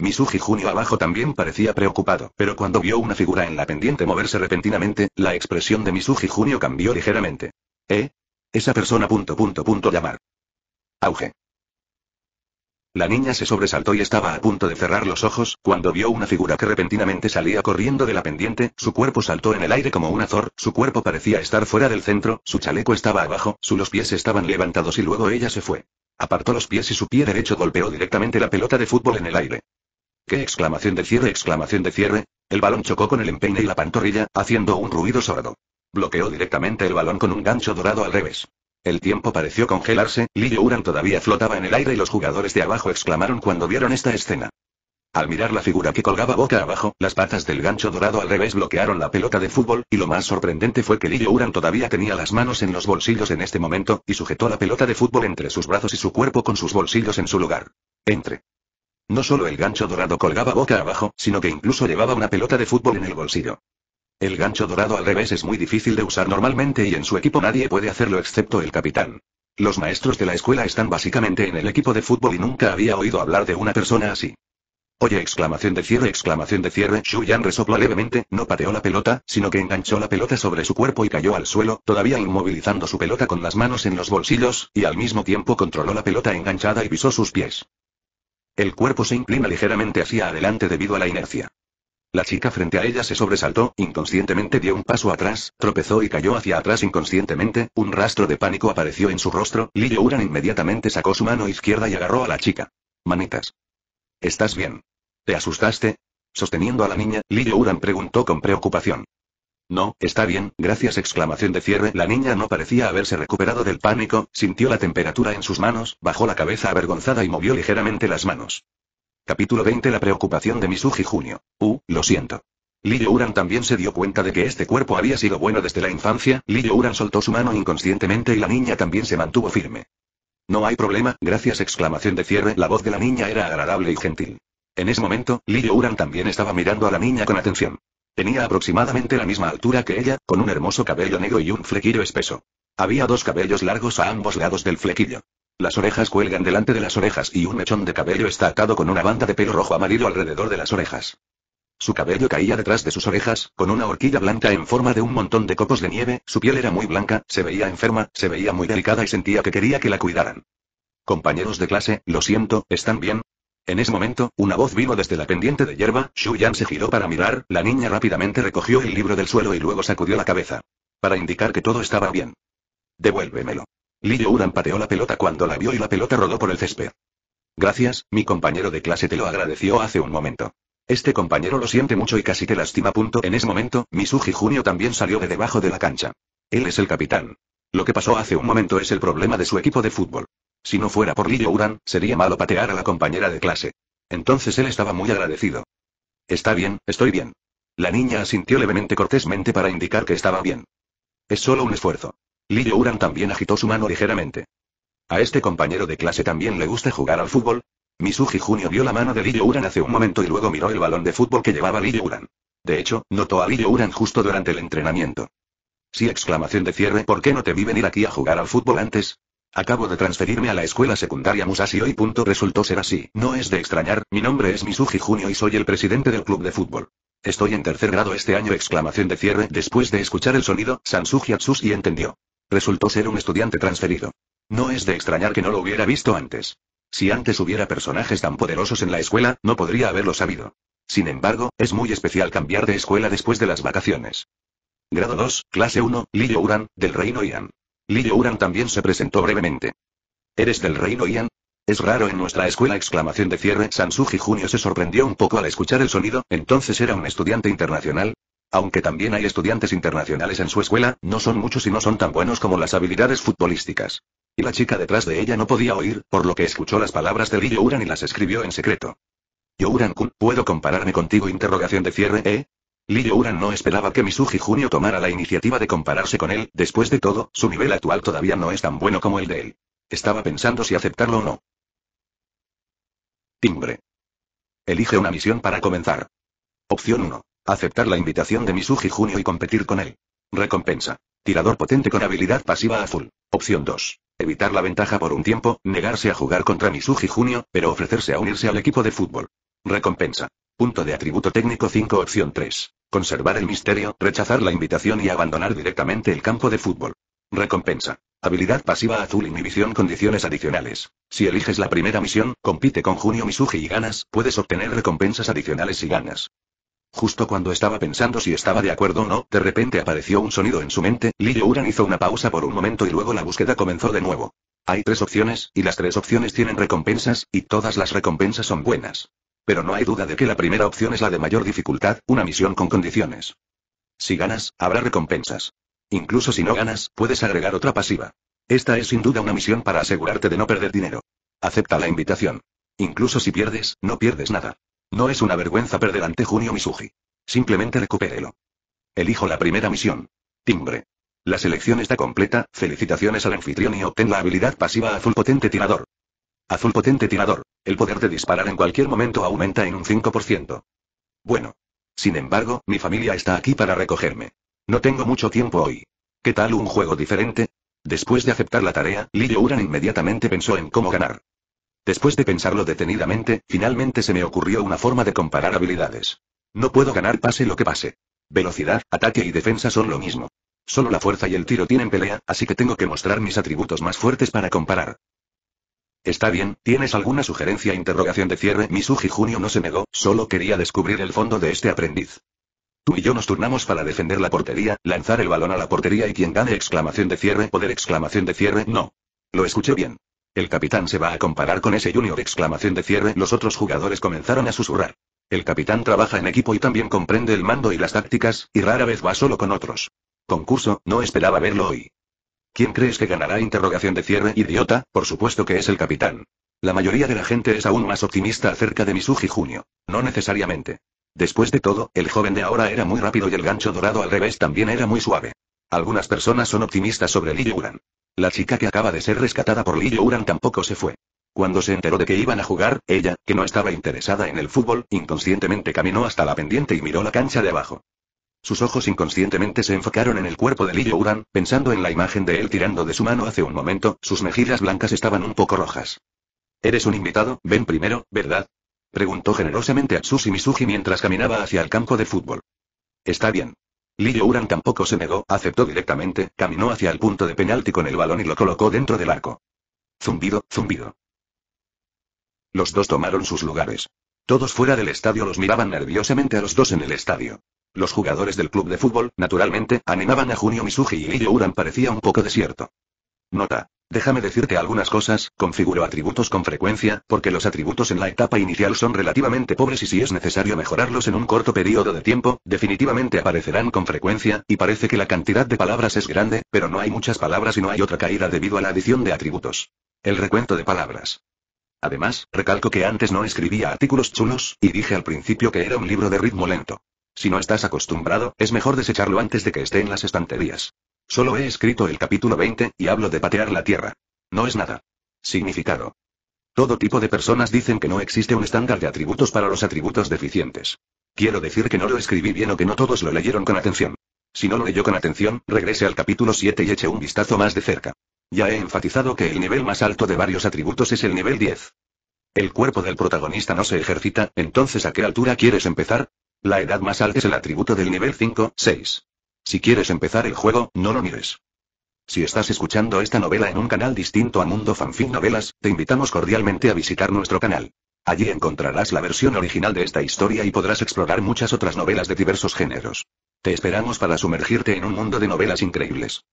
Misuji Junio abajo también parecía preocupado, pero cuando vio una figura en la pendiente moverse repentinamente, la expresión de Misuji Junio cambió ligeramente. ¿Eh? Esa persona punto punto punto llamar. Auge. La niña se sobresaltó y estaba a punto de cerrar los ojos, cuando vio una figura que repentinamente salía corriendo de la pendiente, su cuerpo saltó en el aire como un azor, su cuerpo parecía estar fuera del centro, su chaleco estaba abajo, sus los pies estaban levantados y luego ella se fue. Apartó los pies y su pie derecho golpeó directamente la pelota de fútbol en el aire. ¿Qué exclamación de cierre, exclamación de cierre? El balón chocó con el empeine y la pantorrilla, haciendo un ruido sordo. Bloqueó directamente el balón con un gancho dorado al revés. El tiempo pareció congelarse, Lillo Uran todavía flotaba en el aire y los jugadores de abajo exclamaron cuando vieron esta escena. Al mirar la figura que colgaba boca abajo, las patas del gancho dorado al revés bloquearon la pelota de fútbol, y lo más sorprendente fue que Lillo Uran todavía tenía las manos en los bolsillos en este momento, y sujetó la pelota de fútbol entre sus brazos y su cuerpo con sus bolsillos en su lugar. Entre. No solo el gancho dorado colgaba boca abajo, sino que incluso llevaba una pelota de fútbol en el bolsillo. El gancho dorado al revés es muy difícil de usar normalmente y en su equipo nadie puede hacerlo excepto el capitán. Los maestros de la escuela están básicamente en el equipo de fútbol y nunca había oído hablar de una persona así. Oye, exclamación de cierre, exclamación de cierre, Yan resopló levemente, no pateó la pelota, sino que enganchó la pelota sobre su cuerpo y cayó al suelo, todavía inmovilizando su pelota con las manos en los bolsillos, y al mismo tiempo controló la pelota enganchada y pisó sus pies. El cuerpo se inclina ligeramente hacia adelante debido a la inercia. La chica frente a ella se sobresaltó, inconscientemente dio un paso atrás, tropezó y cayó hacia atrás inconscientemente, un rastro de pánico apareció en su rostro, Lillo Uran inmediatamente sacó su mano izquierda y agarró a la chica. Manitas. ¿Estás bien? ¿Te asustaste? Sosteniendo a la niña, Lillo Uran preguntó con preocupación. No, está bien, gracias exclamación de cierre. La niña no parecía haberse recuperado del pánico, sintió la temperatura en sus manos, bajó la cabeza avergonzada y movió ligeramente las manos. Capítulo 20 La preocupación de Misuji Junio. Uh, lo siento. Liyouran Uran también se dio cuenta de que este cuerpo había sido bueno desde la infancia, Liyouran Uran soltó su mano inconscientemente y la niña también se mantuvo firme. No hay problema, gracias exclamación de cierre, la voz de la niña era agradable y gentil. En ese momento, Liyouran Uran también estaba mirando a la niña con atención. Tenía aproximadamente la misma altura que ella, con un hermoso cabello negro y un flequillo espeso. Había dos cabellos largos a ambos lados del flequillo. Las orejas cuelgan delante de las orejas y un mechón de cabello está atado con una banda de pelo rojo amarillo alrededor de las orejas. Su cabello caía detrás de sus orejas, con una horquilla blanca en forma de un montón de copos de nieve, su piel era muy blanca, se veía enferma, se veía muy delicada y sentía que quería que la cuidaran. Compañeros de clase, lo siento, ¿están bien? En ese momento, una voz vino desde la pendiente de hierba, Shu Yan se giró para mirar, la niña rápidamente recogió el libro del suelo y luego sacudió la cabeza. Para indicar que todo estaba bien. Devuélvemelo. Li Youran pateó la pelota cuando la vio y la pelota rodó por el césped. Gracias, mi compañero de clase te lo agradeció hace un momento. Este compañero lo siente mucho y casi te lastima. Punto. En ese momento, Misuji Junio también salió de debajo de la cancha. Él es el capitán. Lo que pasó hace un momento es el problema de su equipo de fútbol. Si no fuera por Lillo Uran, sería malo patear a la compañera de clase. Entonces él estaba muy agradecido. Está bien, estoy bien. La niña asintió levemente cortésmente para indicar que estaba bien. Es solo un esfuerzo. Lillo Uran también agitó su mano ligeramente. ¿A este compañero de clase también le gusta jugar al fútbol? Misuji Junio vio la mano de Lillo Uran hace un momento y luego miró el balón de fútbol que llevaba Lillo Uran. De hecho, notó a Lillo Uran justo durante el entrenamiento. Sí, exclamación de cierre, ¿por qué no te vi venir aquí a jugar al fútbol antes? Acabo de transferirme a la escuela secundaria Musashi hoy. Punto resultó ser así. No es de extrañar, mi nombre es Misuji Junio y soy el presidente del club de fútbol. Estoy en tercer grado este año exclamación de cierre. Después de escuchar el sonido, Sansuji Atsushi entendió. Resultó ser un estudiante transferido. No es de extrañar que no lo hubiera visto antes. Si antes hubiera personajes tan poderosos en la escuela, no podría haberlo sabido. Sin embargo, es muy especial cambiar de escuela después de las vacaciones. Grado 2, clase 1, Liyo Uran, del reino Ian. Li también se presentó brevemente. ¿Eres del reino Ian? Es raro en nuestra escuela exclamación de cierre. Sansuji Junio se sorprendió un poco al escuchar el sonido, entonces era un estudiante internacional. Aunque también hay estudiantes internacionales en su escuela, no son muchos y no son tan buenos como las habilidades futbolísticas. Y la chica detrás de ella no podía oír, por lo que escuchó las palabras de Li y las escribió en secreto. Youran-kun, ¿puedo compararme contigo? Interrogación de cierre, ¿eh? Liyo Uran no esperaba que Misuji Junio tomara la iniciativa de compararse con él, después de todo, su nivel actual todavía no es tan bueno como el de él. Estaba pensando si aceptarlo o no. Timbre. Elige una misión para comenzar. Opción 1. Aceptar la invitación de Misuji Junio y competir con él. Recompensa. Tirador potente con habilidad pasiva azul. Opción 2. Evitar la ventaja por un tiempo, negarse a jugar contra Misuji Junio, pero ofrecerse a unirse al equipo de fútbol. Recompensa. Punto de atributo técnico 5 opción 3. Conservar el misterio, rechazar la invitación y abandonar directamente el campo de fútbol. Recompensa. Habilidad pasiva azul inhibición condiciones adicionales. Si eliges la primera misión, compite con Junio Misugi y ganas, puedes obtener recompensas adicionales y ganas. Justo cuando estaba pensando si estaba de acuerdo o no, de repente apareció un sonido en su mente, Li Uran hizo una pausa por un momento y luego la búsqueda comenzó de nuevo. Hay tres opciones, y las tres opciones tienen recompensas, y todas las recompensas son buenas. Pero no hay duda de que la primera opción es la de mayor dificultad, una misión con condiciones. Si ganas, habrá recompensas. Incluso si no ganas, puedes agregar otra pasiva. Esta es sin duda una misión para asegurarte de no perder dinero. Acepta la invitación. Incluso si pierdes, no pierdes nada. No es una vergüenza perder ante Junio Misuji. Simplemente recupérelo. Elijo la primera misión. Timbre. La selección está completa, felicitaciones al anfitrión y obtén la habilidad pasiva Azul Potente Tirador. Azul Potente Tirador. El poder de disparar en cualquier momento aumenta en un 5%. Bueno. Sin embargo, mi familia está aquí para recogerme. No tengo mucho tiempo hoy. ¿Qué tal un juego diferente? Después de aceptar la tarea, lily Uran inmediatamente pensó en cómo ganar. Después de pensarlo detenidamente, finalmente se me ocurrió una forma de comparar habilidades. No puedo ganar pase lo que pase. Velocidad, ataque y defensa son lo mismo. Solo la fuerza y el tiro tienen pelea, así que tengo que mostrar mis atributos más fuertes para comparar. Está bien, ¿tienes alguna sugerencia? E interrogación de cierre. Misuji Junio no se negó, solo quería descubrir el fondo de este aprendiz. Tú y yo nos turnamos para defender la portería, lanzar el balón a la portería y quien gane exclamación de cierre, poder exclamación de cierre, no. Lo escuché bien. El capitán se va a comparar con ese junior exclamación de cierre, los otros jugadores comenzaron a susurrar. El capitán trabaja en equipo y también comprende el mando y las tácticas, y rara vez va solo con otros. Concurso, no esperaba verlo hoy. ¿Quién crees que ganará? Interrogación de cierre, idiota, por supuesto que es el capitán. La mayoría de la gente es aún más optimista acerca de Misuji Junio. No necesariamente. Después de todo, el joven de ahora era muy rápido y el gancho dorado al revés también era muy suave. Algunas personas son optimistas sobre Li Uran. La chica que acaba de ser rescatada por Li Uran tampoco se fue. Cuando se enteró de que iban a jugar, ella, que no estaba interesada en el fútbol, inconscientemente caminó hasta la pendiente y miró la cancha de abajo. Sus ojos inconscientemente se enfocaron en el cuerpo de Liu Uran, pensando en la imagen de él tirando de su mano hace un momento, sus mejillas blancas estaban un poco rojas. Eres un invitado, ven primero, ¿verdad? Preguntó generosamente a Tsushi Misugi mientras caminaba hacia el campo de fútbol. Está bien. Li Uran tampoco se negó, aceptó directamente, caminó hacia el punto de penalti con el balón y lo colocó dentro del arco. Zumbido, zumbido. Los dos tomaron sus lugares. Todos fuera del estadio los miraban nerviosamente a los dos en el estadio. Los jugadores del club de fútbol, naturalmente, animaban a Junio Misuji y Lillo Uran parecía un poco desierto. Nota. Déjame decirte algunas cosas, configuro atributos con frecuencia, porque los atributos en la etapa inicial son relativamente pobres y si es necesario mejorarlos en un corto periodo de tiempo, definitivamente aparecerán con frecuencia, y parece que la cantidad de palabras es grande, pero no hay muchas palabras y no hay otra caída debido a la adición de atributos. El recuento de palabras. Además, recalco que antes no escribía artículos chulos, y dije al principio que era un libro de ritmo lento. Si no estás acostumbrado, es mejor desecharlo antes de que esté en las estanterías. Solo he escrito el capítulo 20, y hablo de patear la tierra. No es nada. Significado. Todo tipo de personas dicen que no existe un estándar de atributos para los atributos deficientes. Quiero decir que no lo escribí bien o que no todos lo leyeron con atención. Si no lo leyó con atención, regrese al capítulo 7 y eche un vistazo más de cerca. Ya he enfatizado que el nivel más alto de varios atributos es el nivel 10. El cuerpo del protagonista no se ejercita, entonces ¿a qué altura quieres empezar? La edad más alta es el atributo del nivel 5, 6. Si quieres empezar el juego, no lo mires. Si estás escuchando esta novela en un canal distinto a Mundo Fanfic Novelas, te invitamos cordialmente a visitar nuestro canal. Allí encontrarás la versión original de esta historia y podrás explorar muchas otras novelas de diversos géneros. Te esperamos para sumergirte en un mundo de novelas increíbles.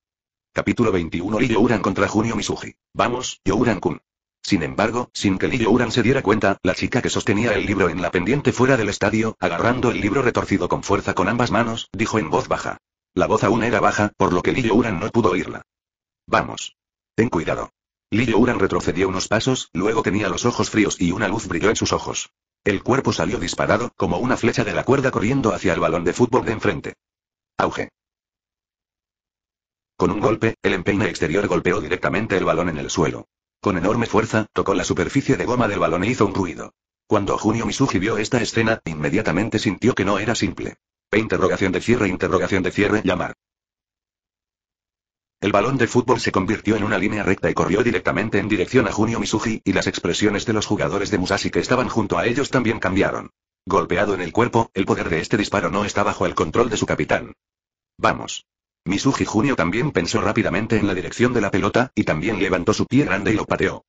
Capítulo 21 y contra Junio Misuji. Vamos, Youran-kun. Sin embargo, sin que Lillo Uran se diera cuenta, la chica que sostenía el libro en la pendiente fuera del estadio, agarrando el libro retorcido con fuerza con ambas manos, dijo en voz baja. La voz aún era baja, por lo que Lillo Uran no pudo oírla. Vamos. Ten cuidado. Lillo Uran retrocedió unos pasos, luego tenía los ojos fríos y una luz brilló en sus ojos. El cuerpo salió disparado, como una flecha de la cuerda corriendo hacia el balón de fútbol de enfrente. Auge. Con un golpe, el empeine exterior golpeó directamente el balón en el suelo. Con enorme fuerza, tocó la superficie de goma del balón e hizo un ruido. Cuando Junio Misugi vio esta escena, inmediatamente sintió que no era simple. Interrogación de cierre, interrogación de cierre, llamar. El balón de fútbol se convirtió en una línea recta y corrió directamente en dirección a Junio Misugi, y las expresiones de los jugadores de Musashi que estaban junto a ellos también cambiaron. Golpeado en el cuerpo, el poder de este disparo no está bajo el control de su capitán. Vamos. Misuji Junio también pensó rápidamente en la dirección de la pelota, y también levantó su pie grande y lo pateó.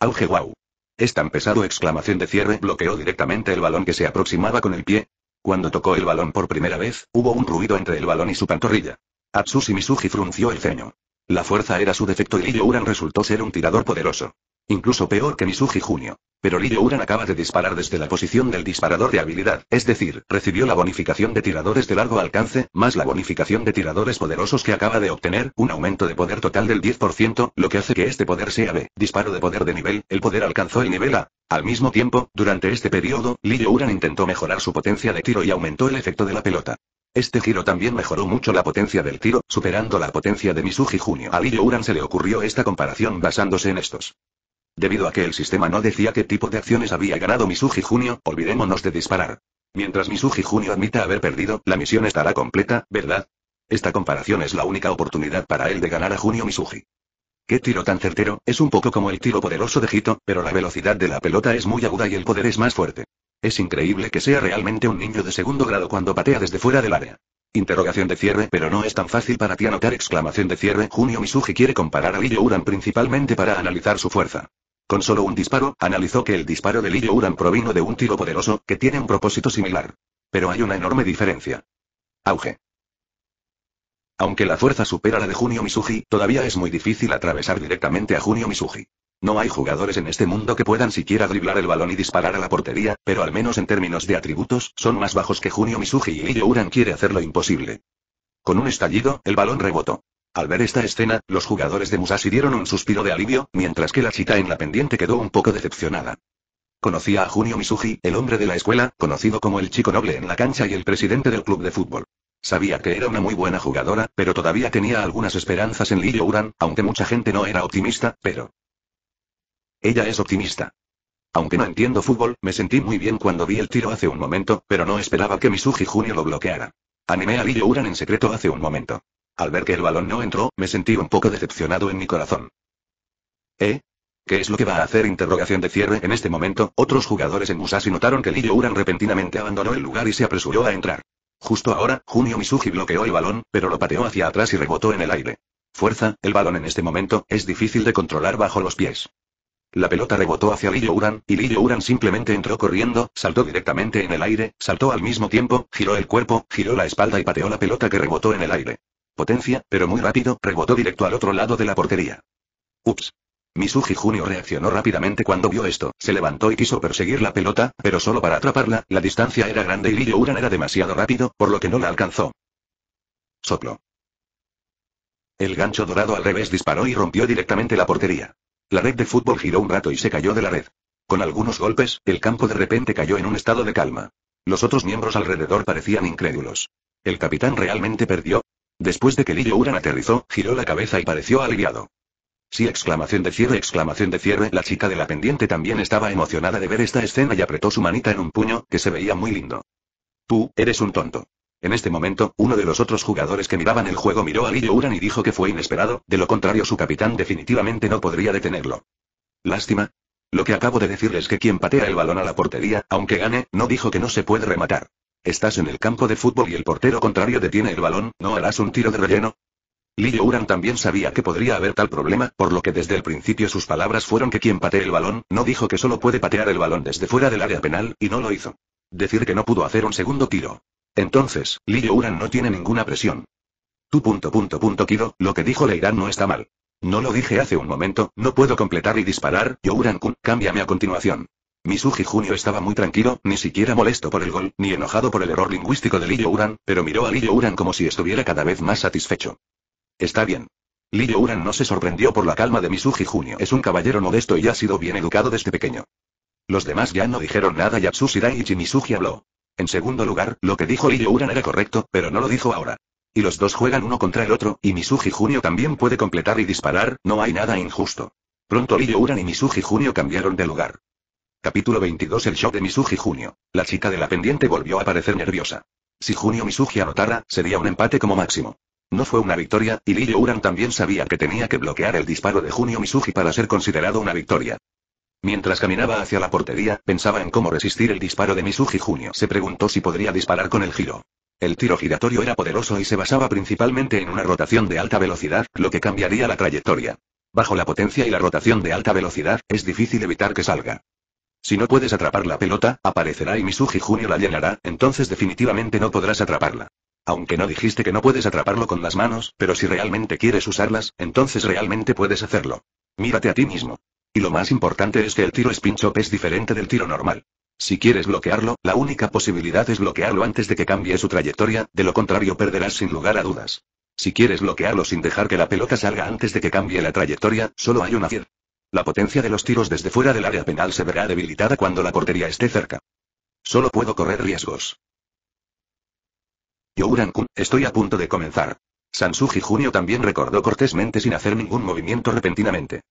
Auge wow. Es tan pesado exclamación de cierre bloqueó directamente el balón que se aproximaba con el pie. Cuando tocó el balón por primera vez, hubo un ruido entre el balón y su pantorrilla. Atsushi Misuji frunció el ceño. La fuerza era su defecto y Uran resultó ser un tirador poderoso. Incluso peor que Misuji Junio. Pero Lillo Uran acaba de disparar desde la posición del disparador de habilidad, es decir, recibió la bonificación de tiradores de largo alcance, más la bonificación de tiradores poderosos que acaba de obtener, un aumento de poder total del 10%, lo que hace que este poder sea B, disparo de poder de nivel, el poder alcanzó el nivel A. Al mismo tiempo, durante este periodo, Lillo Uran intentó mejorar su potencia de tiro y aumentó el efecto de la pelota. Este giro también mejoró mucho la potencia del tiro, superando la potencia de Misuji Junio. A Lillo Uran se le ocurrió esta comparación basándose en estos. Debido a que el sistema no decía qué tipo de acciones había ganado Misuji Junio, olvidémonos de disparar. Mientras Misuji Junio admita haber perdido, la misión estará completa, ¿verdad? Esta comparación es la única oportunidad para él de ganar a Junio Misuji. Qué tiro tan certero, es un poco como el tiro poderoso de Hito, pero la velocidad de la pelota es muy aguda y el poder es más fuerte. Es increíble que sea realmente un niño de segundo grado cuando patea desde fuera del área. Interrogación de cierre, pero no es tan fácil para ti anotar exclamación de cierre. Junio Misuji quiere comparar a Uran principalmente para analizar su fuerza. Con solo un disparo, analizó que el disparo de lilio Uran provino de un tiro poderoso, que tiene un propósito similar. Pero hay una enorme diferencia. Auge. Aunque la fuerza supera la de Junio Misugi, todavía es muy difícil atravesar directamente a Junio Misugi. No hay jugadores en este mundo que puedan siquiera driblar el balón y disparar a la portería, pero al menos en términos de atributos, son más bajos que Junio Misugi y lilio Uran quiere hacerlo imposible. Con un estallido, el balón rebotó. Al ver esta escena, los jugadores de Musashi dieron un suspiro de alivio, mientras que la chica en la pendiente quedó un poco decepcionada. Conocía a Junio Misugi, el hombre de la escuela, conocido como el chico noble en la cancha y el presidente del club de fútbol. Sabía que era una muy buena jugadora, pero todavía tenía algunas esperanzas en Lillo Uran, aunque mucha gente no era optimista, pero... Ella es optimista. Aunque no entiendo fútbol, me sentí muy bien cuando vi el tiro hace un momento, pero no esperaba que Misugi Junio lo bloqueara. Animé a Lillo Uran en secreto hace un momento. Al ver que el balón no entró, me sentí un poco decepcionado en mi corazón. ¿Eh? ¿Qué es lo que va a hacer? Interrogación de cierre. En este momento, otros jugadores en Musashi notaron que Lillo Uran repentinamente abandonó el lugar y se apresuró a entrar. Justo ahora, Junio Misugi bloqueó el balón, pero lo pateó hacia atrás y rebotó en el aire. Fuerza, el balón en este momento, es difícil de controlar bajo los pies. La pelota rebotó hacia Lillo Uran, y Lillo Uran simplemente entró corriendo, saltó directamente en el aire, saltó al mismo tiempo, giró el cuerpo, giró la espalda y pateó la pelota que rebotó en el aire potencia, pero muy rápido, rebotó directo al otro lado de la portería. Ups. Misuji Junio reaccionó rápidamente cuando vio esto, se levantó y quiso perseguir la pelota, pero solo para atraparla, la distancia era grande y Uran era demasiado rápido, por lo que no la alcanzó. Soplo. El gancho dorado al revés disparó y rompió directamente la portería. La red de fútbol giró un rato y se cayó de la red. Con algunos golpes, el campo de repente cayó en un estado de calma. Los otros miembros alrededor parecían incrédulos. El capitán realmente perdió, Después de que Lillo Uran aterrizó, giró la cabeza y pareció aliviado. Sí, exclamación de cierre, exclamación de cierre. La chica de la pendiente también estaba emocionada de ver esta escena y apretó su manita en un puño, que se veía muy lindo. Tú, eres un tonto. En este momento, uno de los otros jugadores que miraban el juego miró a Lillo Uran y dijo que fue inesperado, de lo contrario su capitán definitivamente no podría detenerlo. Lástima. Lo que acabo de decir es que quien patea el balón a la portería, aunque gane, no dijo que no se puede rematar. Estás en el campo de fútbol y el portero contrario detiene el balón, ¿no harás un tiro de relleno? Li Uran también sabía que podría haber tal problema, por lo que desde el principio sus palabras fueron que quien patee el balón, no dijo que solo puede patear el balón desde fuera del área penal, y no lo hizo. Decir que no pudo hacer un segundo tiro. Entonces, Li Uran no tiene ninguna presión. Tu punto punto punto Kido, lo que dijo Leirán no está mal. No lo dije hace un momento, no puedo completar y disparar, Uran kun cámbiame a continuación. Misuji Junio estaba muy tranquilo, ni siquiera molesto por el gol, ni enojado por el error lingüístico de Lillo Uran, pero miró a Lillo Uran como si estuviera cada vez más satisfecho. Está bien. Lillo Uran no se sorprendió por la calma de Misuji Junio. Es un caballero modesto y ha sido bien educado desde pequeño. Los demás ya no dijeron nada y Atsushi y Misugi habló. En segundo lugar, lo que dijo Lillo Uran era correcto, pero no lo dijo ahora. Y los dos juegan uno contra el otro, y Misugi Junio también puede completar y disparar, no hay nada injusto. Pronto Lillo Uran y Misuji Junio cambiaron de lugar. Capítulo 22 El show de Misuji Junio. La chica de la pendiente volvió a parecer nerviosa. Si Junio Misuji anotara, sería un empate como máximo. No fue una victoria, y Lily Uran también sabía que tenía que bloquear el disparo de Junio Misuji para ser considerado una victoria. Mientras caminaba hacia la portería, pensaba en cómo resistir el disparo de Misuji Junio. Se preguntó si podría disparar con el giro. El tiro giratorio era poderoso y se basaba principalmente en una rotación de alta velocidad, lo que cambiaría la trayectoria. Bajo la potencia y la rotación de alta velocidad, es difícil evitar que salga. Si no puedes atrapar la pelota, aparecerá y Misuji Junio la llenará, entonces definitivamente no podrás atraparla. Aunque no dijiste que no puedes atraparlo con las manos, pero si realmente quieres usarlas, entonces realmente puedes hacerlo. Mírate a ti mismo. Y lo más importante es que el tiro spin chop es diferente del tiro normal. Si quieres bloquearlo, la única posibilidad es bloquearlo antes de que cambie su trayectoria, de lo contrario perderás sin lugar a dudas. Si quieres bloquearlo sin dejar que la pelota salga antes de que cambie la trayectoria, solo hay una cierta. La potencia de los tiros desde fuera del área penal se verá debilitada cuando la portería esté cerca. Solo puedo correr riesgos. Youran Kun, estoy a punto de comenzar. Sansuji Junio también recordó cortésmente sin hacer ningún movimiento repentinamente.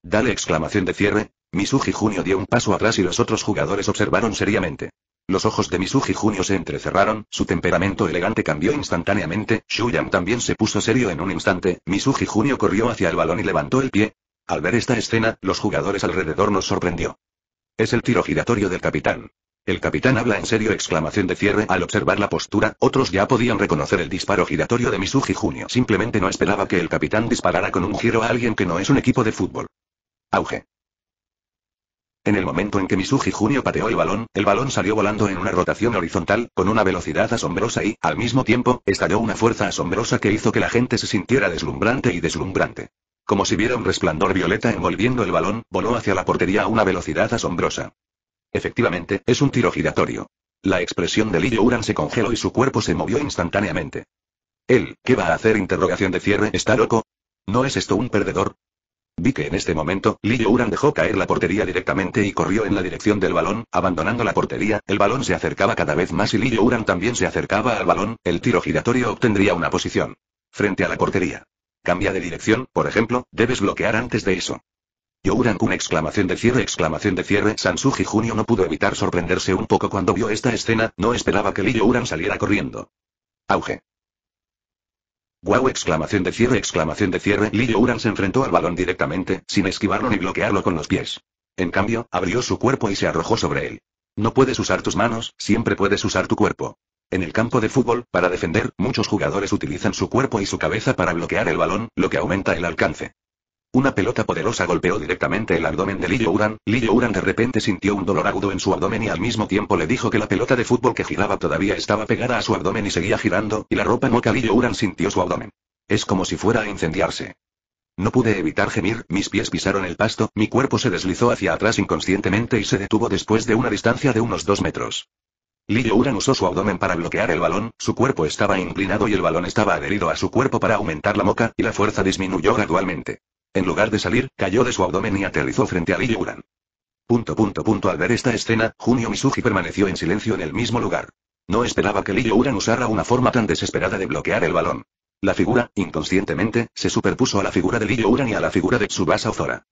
Dale exclamación de cierre, Misuji Junio dio un paso atrás y los otros jugadores observaron seriamente. Los ojos de Misuji Junio se entrecerraron, su temperamento elegante cambió instantáneamente, Shuyan también se puso serio en un instante, Misuji Junio corrió hacia el balón y levantó el pie, al ver esta escena, los jugadores alrededor nos sorprendió. Es el tiro giratorio del capitán. El capitán habla en serio exclamación de cierre al observar la postura, otros ya podían reconocer el disparo giratorio de Misuji Junio. Simplemente no esperaba que el capitán disparara con un giro a alguien que no es un equipo de fútbol. Auge. En el momento en que Misuji Junio pateó el balón, el balón salió volando en una rotación horizontal, con una velocidad asombrosa y, al mismo tiempo, estalló una fuerza asombrosa que hizo que la gente se sintiera deslumbrante y deslumbrante. Como si viera un resplandor violeta envolviendo el balón, voló hacia la portería a una velocidad asombrosa. Efectivamente, es un tiro giratorio. La expresión de Lillo Uran se congeló y su cuerpo se movió instantáneamente. Él, ¿qué va a hacer? Interrogación de cierre, ¿está loco? ¿No es esto un perdedor? Vi que en este momento, Lillo Uran dejó caer la portería directamente y corrió en la dirección del balón, abandonando la portería, el balón se acercaba cada vez más y Lillo Uran también se acercaba al balón, el tiro giratorio obtendría una posición. Frente a la portería. Cambia de dirección, por ejemplo, debes bloquear antes de eso. Youran ¡una exclamación de cierre exclamación de cierre Sansuji Junio no pudo evitar sorprenderse un poco cuando vio esta escena, no esperaba que Lee Youran saliera corriendo. Auge. Wow exclamación de cierre exclamación de cierre Lee Youran se enfrentó al balón directamente, sin esquivarlo ni bloquearlo con los pies. En cambio, abrió su cuerpo y se arrojó sobre él. No puedes usar tus manos, siempre puedes usar tu cuerpo. En el campo de fútbol, para defender, muchos jugadores utilizan su cuerpo y su cabeza para bloquear el balón, lo que aumenta el alcance. Una pelota poderosa golpeó directamente el abdomen de lillo Uran. Lillo Uran de repente sintió un dolor agudo en su abdomen y al mismo tiempo le dijo que la pelota de fútbol que giraba todavía estaba pegada a su abdomen y seguía girando, y la ropa moca Lillo Uran sintió su abdomen. Es como si fuera a incendiarse. No pude evitar gemir, mis pies pisaron el pasto, mi cuerpo se deslizó hacia atrás inconscientemente y se detuvo después de una distancia de unos dos metros. Lee Uran usó su abdomen para bloquear el balón, su cuerpo estaba inclinado y el balón estaba adherido a su cuerpo para aumentar la moca, y la fuerza disminuyó gradualmente. En lugar de salir, cayó de su abdomen y aterrizó frente a Lee Uran. Punto punto punto al ver esta escena, Junio Misugi permaneció en silencio en el mismo lugar. No esperaba que Lee Uran usara una forma tan desesperada de bloquear el balón. La figura, inconscientemente, se superpuso a la figura de Lee Uran y a la figura de Tsubasa Ozora.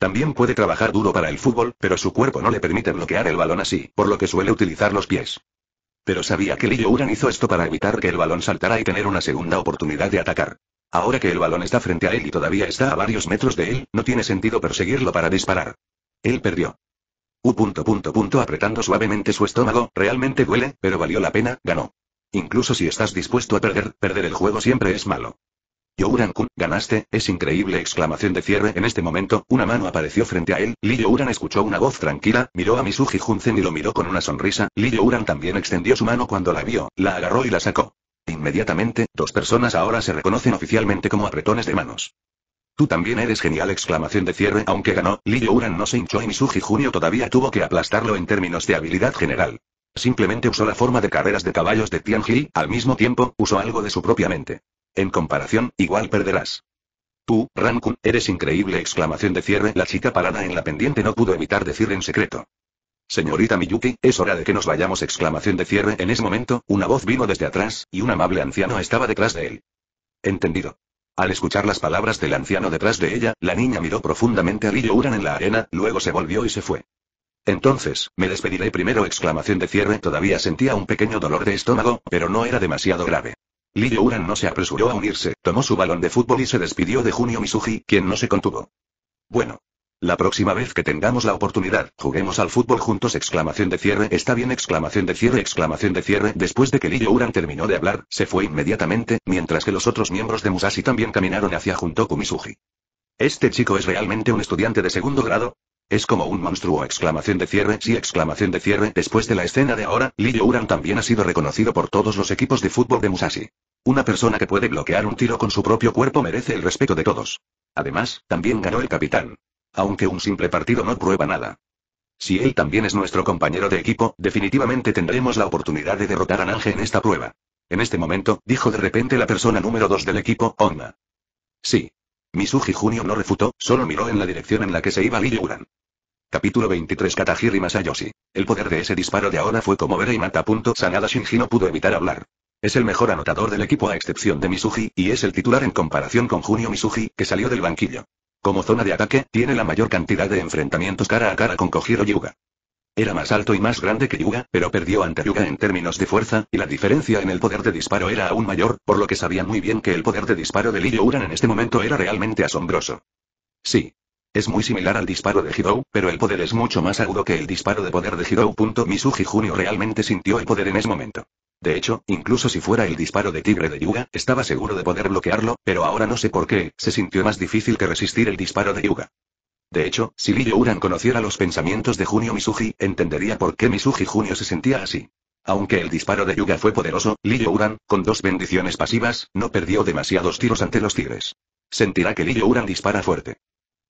También puede trabajar duro para el fútbol, pero su cuerpo no le permite bloquear el balón así, por lo que suele utilizar los pies. Pero sabía que Lillo Uran hizo esto para evitar que el balón saltara y tener una segunda oportunidad de atacar. Ahora que el balón está frente a él y todavía está a varios metros de él, no tiene sentido perseguirlo para disparar. Él perdió. U apretando suavemente su estómago, realmente duele, pero valió la pena, ganó. Incluso si estás dispuesto a perder, perder el juego siempre es malo. Youran-kun, ganaste, es increíble exclamación de cierre en este momento, una mano apareció frente a él, Li Youran escuchó una voz tranquila, miró a Misuji Junzen y lo miró con una sonrisa, Li Youran también extendió su mano cuando la vio, la agarró y la sacó. Inmediatamente, dos personas ahora se reconocen oficialmente como apretones de manos. Tú también eres genial exclamación de cierre aunque ganó, Li Youran no se hinchó y Misuji Junio todavía tuvo que aplastarlo en términos de habilidad general. Simplemente usó la forma de carreras de caballos de Tianji, al mismo tiempo, usó algo de su propia mente. En comparación, igual perderás. Tú, Rancun, eres increíble! Exclamación de cierre. La chica parada en la pendiente no pudo evitar decir en secreto. Señorita Miyuki, es hora de que nos vayamos. Exclamación de cierre. En ese momento, una voz vino desde atrás, y un amable anciano estaba detrás de él. Entendido. Al escuchar las palabras del anciano detrás de ella, la niña miró profundamente a Lillo Uran en la arena, luego se volvió y se fue. Entonces, me despediré primero. Exclamación de cierre. Todavía sentía un pequeño dolor de estómago, pero no era demasiado grave. Lee Uran no se apresuró a unirse, tomó su balón de fútbol y se despidió de Junio Misuji, quien no se contuvo. Bueno. La próxima vez que tengamos la oportunidad, juguemos al fútbol juntos exclamación de cierre, está bien exclamación de cierre, exclamación de cierre, después de que Lee Uran terminó de hablar, se fue inmediatamente, mientras que los otros miembros de Musashi también caminaron hacia Juntoku Misuji. ¿Este chico es realmente un estudiante de segundo grado? Es como un monstruo, exclamación de cierre, sí, exclamación de cierre. Después de la escena de ahora, Lee Uran también ha sido reconocido por todos los equipos de fútbol de Musashi. Una persona que puede bloquear un tiro con su propio cuerpo merece el respeto de todos. Además, también ganó el capitán. Aunque un simple partido no prueba nada. Si él también es nuestro compañero de equipo, definitivamente tendremos la oportunidad de derrotar a Nanje en esta prueba. En este momento, dijo de repente la persona número 2 del equipo, Onna. Sí, Misuji Junio no refutó, solo miró en la dirección en la que se iba Li Yuran. Capítulo 23 Katahiri Masayoshi. El poder de ese disparo de ahora fue como ver y mata. Sanada Shinji no pudo evitar hablar. Es el mejor anotador del equipo a excepción de Misuji, y es el titular en comparación con Junio Misuji, que salió del banquillo. Como zona de ataque, tiene la mayor cantidad de enfrentamientos cara a cara con Kojiro Yuga. Era más alto y más grande que Yuga, pero perdió ante Yuga en términos de fuerza, y la diferencia en el poder de disparo era aún mayor, por lo que sabía muy bien que el poder de disparo de Liu Uran en este momento era realmente asombroso. Sí. Es muy similar al disparo de Hidou, pero el poder es mucho más agudo que el disparo de poder de Hidou. Misuji Junio realmente sintió el poder en ese momento. De hecho, incluso si fuera el disparo de tigre de Yuga, estaba seguro de poder bloquearlo, pero ahora no sé por qué, se sintió más difícil que resistir el disparo de Yuga. De hecho, si Liyouran Uran conociera los pensamientos de Junio Misuji, entendería por qué Misuji Junio se sentía así. Aunque el disparo de Yuga fue poderoso, Liyouran, Uran, con dos bendiciones pasivas, no perdió demasiados tiros ante los tigres. Sentirá que Liyouran Uran dispara fuerte.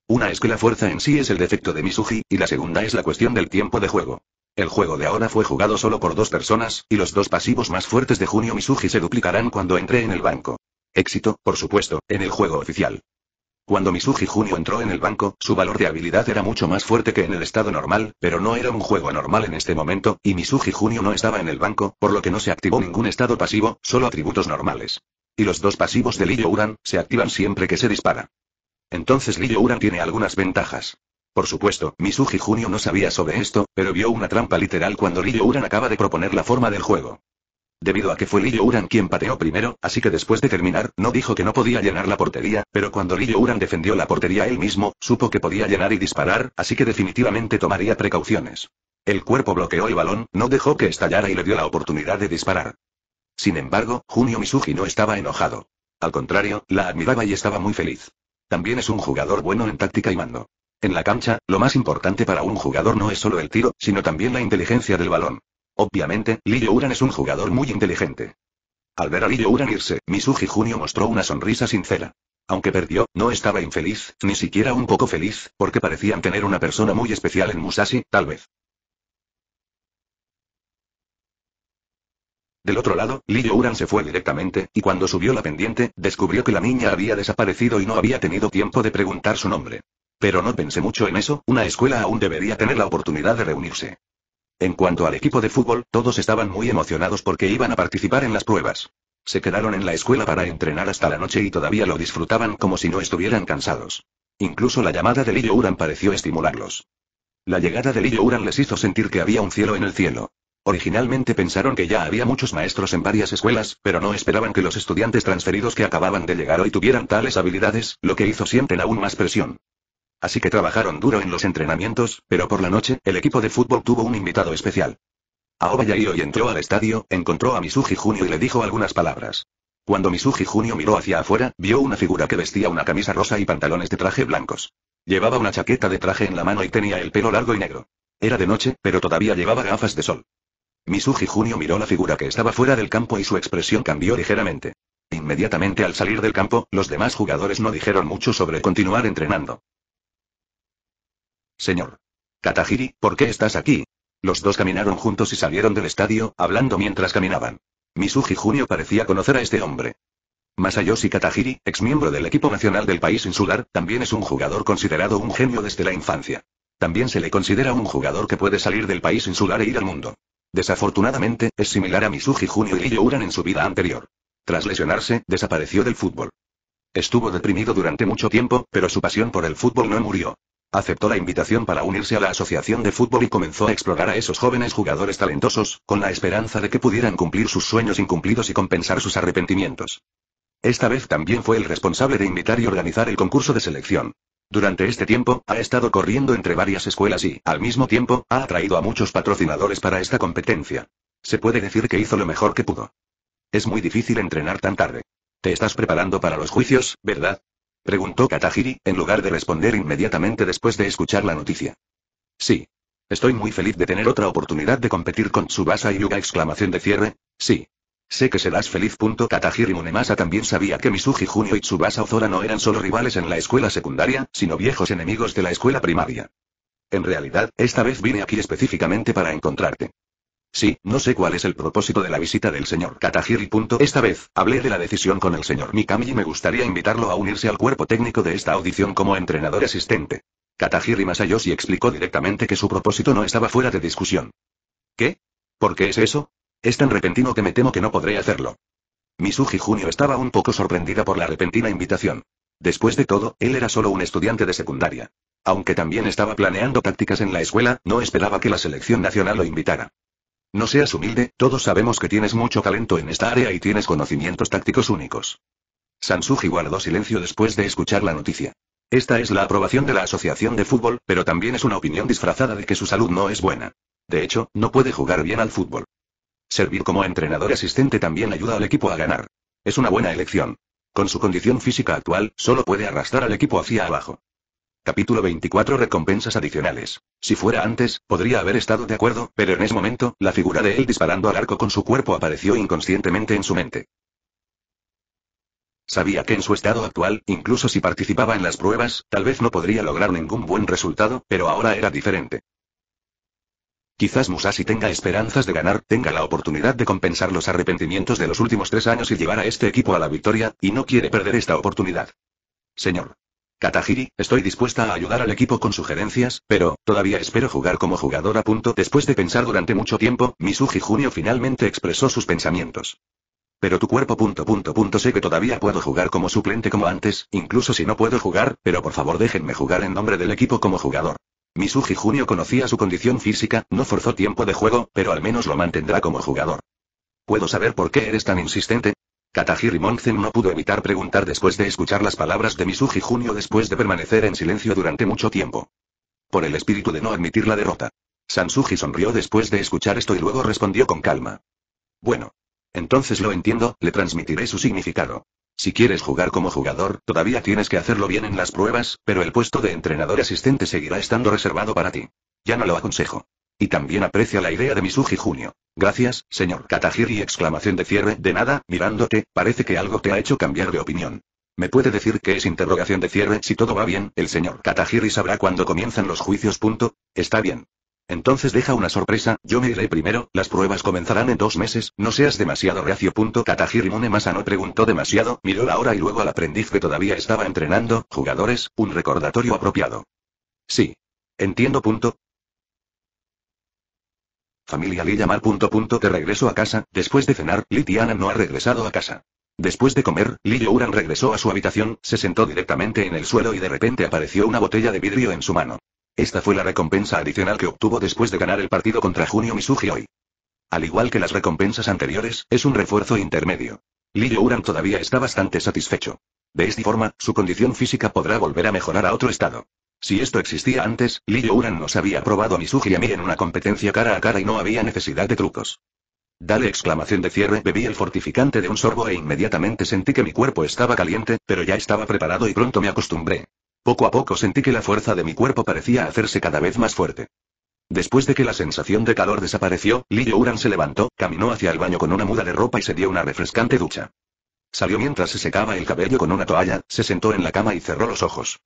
Una es que la fuerza en sí es el defecto de Misuji, y la segunda es la cuestión del tiempo de juego. El juego de ahora fue jugado solo por dos personas, y los dos pasivos más fuertes de Junio Misuji se duplicarán cuando entre en el banco. Éxito, por supuesto, en el juego oficial. Cuando Misuji Junio entró en el banco, su valor de habilidad era mucho más fuerte que en el estado normal, pero no era un juego normal en este momento, y Misuji Junio no estaba en el banco, por lo que no se activó ningún estado pasivo, solo atributos normales. Y los dos pasivos de Lillo Uran se activan siempre que se dispara. Entonces Lillo Uran tiene algunas ventajas. Por supuesto, Misuji Junio no sabía sobre esto, pero vio una trampa literal cuando Lillo Uran acaba de proponer la forma del juego. Debido a que fue Lillo Uran quien pateó primero, así que después de terminar, no dijo que no podía llenar la portería, pero cuando Lillo Uran defendió la portería él mismo, supo que podía llenar y disparar, así que definitivamente tomaría precauciones. El cuerpo bloqueó el balón, no dejó que estallara y le dio la oportunidad de disparar. Sin embargo, Junio Misugi no estaba enojado. Al contrario, la admiraba y estaba muy feliz. También es un jugador bueno en táctica y mando. En la cancha, lo más importante para un jugador no es solo el tiro, sino también la inteligencia del balón. Obviamente, Lee Uran es un jugador muy inteligente. Al ver a Lee Uran irse, Misuji Junio mostró una sonrisa sincera. Aunque perdió, no estaba infeliz, ni siquiera un poco feliz, porque parecían tener una persona muy especial en Musashi, tal vez. Del otro lado, Lee Uran se fue directamente, y cuando subió la pendiente, descubrió que la niña había desaparecido y no había tenido tiempo de preguntar su nombre. Pero no pensé mucho en eso, una escuela aún debería tener la oportunidad de reunirse. En cuanto al equipo de fútbol, todos estaban muy emocionados porque iban a participar en las pruebas. Se quedaron en la escuela para entrenar hasta la noche y todavía lo disfrutaban como si no estuvieran cansados. Incluso la llamada de Lillo Uran pareció estimularlos. La llegada de Lillo Uran les hizo sentir que había un cielo en el cielo. Originalmente pensaron que ya había muchos maestros en varias escuelas, pero no esperaban que los estudiantes transferidos que acababan de llegar hoy tuvieran tales habilidades, lo que hizo sienten aún más presión. Así que trabajaron duro en los entrenamientos, pero por la noche, el equipo de fútbol tuvo un invitado especial. Aoba y entró al estadio, encontró a Misuji Junio y le dijo algunas palabras. Cuando Misuji Junio miró hacia afuera, vio una figura que vestía una camisa rosa y pantalones de traje blancos. Llevaba una chaqueta de traje en la mano y tenía el pelo largo y negro. Era de noche, pero todavía llevaba gafas de sol. Misuji Junio miró la figura que estaba fuera del campo y su expresión cambió ligeramente. Inmediatamente al salir del campo, los demás jugadores no dijeron mucho sobre continuar entrenando. Señor. Katahiri, ¿por qué estás aquí? Los dos caminaron juntos y salieron del estadio, hablando mientras caminaban. Misuji Junio parecía conocer a este hombre. Masayoshi Katahiri, exmiembro del equipo nacional del país insular, también es un jugador considerado un genio desde la infancia. También se le considera un jugador que puede salir del país insular e ir al mundo. Desafortunadamente, es similar a Misuji Junio y Uran en su vida anterior. Tras lesionarse, desapareció del fútbol. Estuvo deprimido durante mucho tiempo, pero su pasión por el fútbol no murió. Aceptó la invitación para unirse a la Asociación de Fútbol y comenzó a explorar a esos jóvenes jugadores talentosos, con la esperanza de que pudieran cumplir sus sueños incumplidos y compensar sus arrepentimientos. Esta vez también fue el responsable de invitar y organizar el concurso de selección. Durante este tiempo, ha estado corriendo entre varias escuelas y, al mismo tiempo, ha atraído a muchos patrocinadores para esta competencia. Se puede decir que hizo lo mejor que pudo. Es muy difícil entrenar tan tarde. Te estás preparando para los juicios, ¿verdad? Preguntó Katahiri, en lugar de responder inmediatamente después de escuchar la noticia. Sí. Estoy muy feliz de tener otra oportunidad de competir con Tsubasa y Yuga exclamación de cierre, sí. Sé que serás feliz. Katahiri Munemasa también sabía que Misuji Junio y Tsubasa Ozora no eran solo rivales en la escuela secundaria, sino viejos enemigos de la escuela primaria. En realidad, esta vez vine aquí específicamente para encontrarte. Sí, no sé cuál es el propósito de la visita del señor Katahiri. Esta vez, hablé de la decisión con el señor Mikami y me gustaría invitarlo a unirse al cuerpo técnico de esta audición como entrenador asistente. Katahiri Masayoshi explicó directamente que su propósito no estaba fuera de discusión. ¿Qué? ¿Por qué es eso? Es tan repentino que me temo que no podré hacerlo. Misuji Junio estaba un poco sorprendida por la repentina invitación. Después de todo, él era solo un estudiante de secundaria. Aunque también estaba planeando tácticas en la escuela, no esperaba que la selección nacional lo invitara. No seas humilde, todos sabemos que tienes mucho talento en esta área y tienes conocimientos tácticos únicos. Sansuji guardó silencio después de escuchar la noticia. Esta es la aprobación de la Asociación de Fútbol, pero también es una opinión disfrazada de que su salud no es buena. De hecho, no puede jugar bien al fútbol. Servir como entrenador asistente también ayuda al equipo a ganar. Es una buena elección. Con su condición física actual, solo puede arrastrar al equipo hacia abajo. Capítulo 24 Recompensas adicionales. Si fuera antes, podría haber estado de acuerdo, pero en ese momento, la figura de él disparando al arco con su cuerpo apareció inconscientemente en su mente. Sabía que en su estado actual, incluso si participaba en las pruebas, tal vez no podría lograr ningún buen resultado, pero ahora era diferente. Quizás Musashi tenga esperanzas de ganar, tenga la oportunidad de compensar los arrepentimientos de los últimos tres años y llevar a este equipo a la victoria, y no quiere perder esta oportunidad. Señor. Katahiri, estoy dispuesta a ayudar al equipo con sugerencias, pero, todavía espero jugar como jugador a punto. Después de pensar durante mucho tiempo, Misuji Junio finalmente expresó sus pensamientos. Pero tu cuerpo punto punto punto sé que todavía puedo jugar como suplente como antes, incluso si no puedo jugar, pero por favor déjenme jugar en nombre del equipo como jugador. Misuji Junio conocía su condición física, no forzó tiempo de juego, pero al menos lo mantendrá como jugador. ¿Puedo saber por qué eres tan insistente? Katajiri Monzen no pudo evitar preguntar después de escuchar las palabras de Misuji Junio después de permanecer en silencio durante mucho tiempo. Por el espíritu de no admitir la derrota. Sansuji sonrió después de escuchar esto y luego respondió con calma. Bueno. Entonces lo entiendo, le transmitiré su significado. Si quieres jugar como jugador, todavía tienes que hacerlo bien en las pruebas, pero el puesto de entrenador asistente seguirá estando reservado para ti. Ya no lo aconsejo. Y también aprecia la idea de Misuji Junio. Gracias, señor Katahiri. exclamación de cierre, de nada, mirándote, parece que algo te ha hecho cambiar de opinión. ¿Me puede decir que es interrogación de cierre? Si todo va bien, el señor Katahiri sabrá cuándo comienzan los juicios. Punto. Está bien. Entonces deja una sorpresa, yo me iré primero, las pruebas comenzarán en dos meses, no seas demasiado reacio. Punto. Katajiri Munemasa no preguntó demasiado, miró la hora y luego al aprendiz que todavía estaba entrenando, jugadores, un recordatorio apropiado. Sí. Entiendo. Punto. Familia Lee punto regreso a casa, después de cenar, Litiana no ha regresado a casa. Después de comer, Lee Youran regresó a su habitación, se sentó directamente en el suelo y de repente apareció una botella de vidrio en su mano. Esta fue la recompensa adicional que obtuvo después de ganar el partido contra Junio Misugi hoy. Al igual que las recompensas anteriores, es un refuerzo intermedio. Lee Youran todavía está bastante satisfecho. De esta forma, su condición física podrá volver a mejorar a otro estado. Si esto existía antes, Liu Youran nos había probado a mí y a mí en una competencia cara a cara y no había necesidad de trucos. Dale exclamación de cierre, bebí el fortificante de un sorbo e inmediatamente sentí que mi cuerpo estaba caliente, pero ya estaba preparado y pronto me acostumbré. Poco a poco sentí que la fuerza de mi cuerpo parecía hacerse cada vez más fuerte. Después de que la sensación de calor desapareció, Liu Youran se levantó, caminó hacia el baño con una muda de ropa y se dio una refrescante ducha. Salió mientras se secaba el cabello con una toalla, se sentó en la cama y cerró los ojos.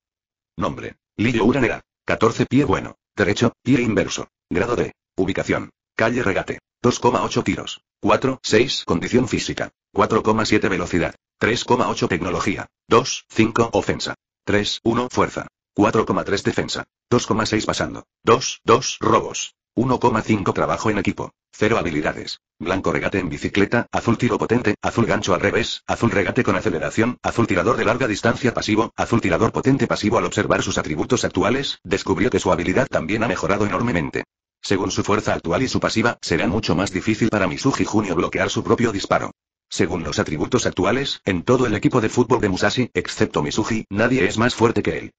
Nombre. Lillo Uranera. 14 pie bueno. Derecho, pie inverso. Grado de, Ubicación. Calle Regate. 2,8 tiros. 4,6 condición física. 4,7 velocidad. 3,8 tecnología. 2,5 ofensa. 3,1 fuerza. 4,3 defensa. 2,6 pasando. 2,2 robos. 1,5 Trabajo en equipo. 0 habilidades. Blanco regate en bicicleta, azul tiro potente, azul gancho al revés, azul regate con aceleración, azul tirador de larga distancia pasivo, azul tirador potente pasivo al observar sus atributos actuales, descubrió que su habilidad también ha mejorado enormemente. Según su fuerza actual y su pasiva, será mucho más difícil para Misuji Junio bloquear su propio disparo. Según los atributos actuales, en todo el equipo de fútbol de Musashi, excepto Misuji, nadie es más fuerte que él.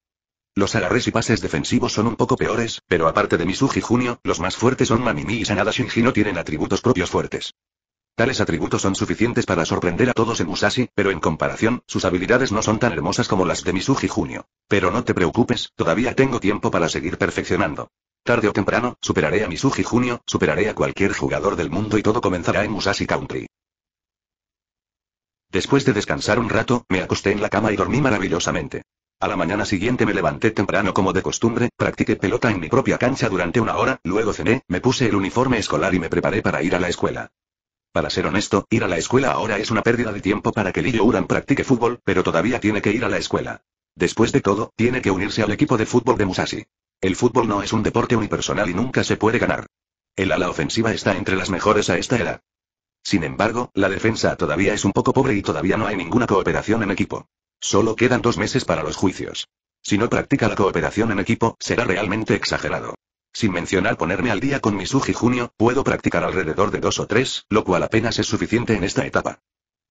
Los agarres y pases defensivos son un poco peores, pero aparte de Misuji Junio, los más fuertes son Mamimi y Sanada Shinji no tienen atributos propios fuertes. Tales atributos son suficientes para sorprender a todos en Musashi, pero en comparación, sus habilidades no son tan hermosas como las de Misuji Junio. Pero no te preocupes, todavía tengo tiempo para seguir perfeccionando. Tarde o temprano, superaré a Misuji Junio, superaré a cualquier jugador del mundo y todo comenzará en Musashi Country. Después de descansar un rato, me acosté en la cama y dormí maravillosamente. A la mañana siguiente me levanté temprano como de costumbre, practiqué pelota en mi propia cancha durante una hora, luego cené, me puse el uniforme escolar y me preparé para ir a la escuela. Para ser honesto, ir a la escuela ahora es una pérdida de tiempo para que Lillo Uran practique fútbol, pero todavía tiene que ir a la escuela. Después de todo, tiene que unirse al equipo de fútbol de Musashi. El fútbol no es un deporte unipersonal y nunca se puede ganar. El ala ofensiva está entre las mejores a esta edad. Sin embargo, la defensa todavía es un poco pobre y todavía no hay ninguna cooperación en equipo. Solo quedan dos meses para los juicios. Si no practica la cooperación en equipo, será realmente exagerado. Sin mencionar ponerme al día con y Junio, puedo practicar alrededor de dos o tres, lo cual apenas es suficiente en esta etapa.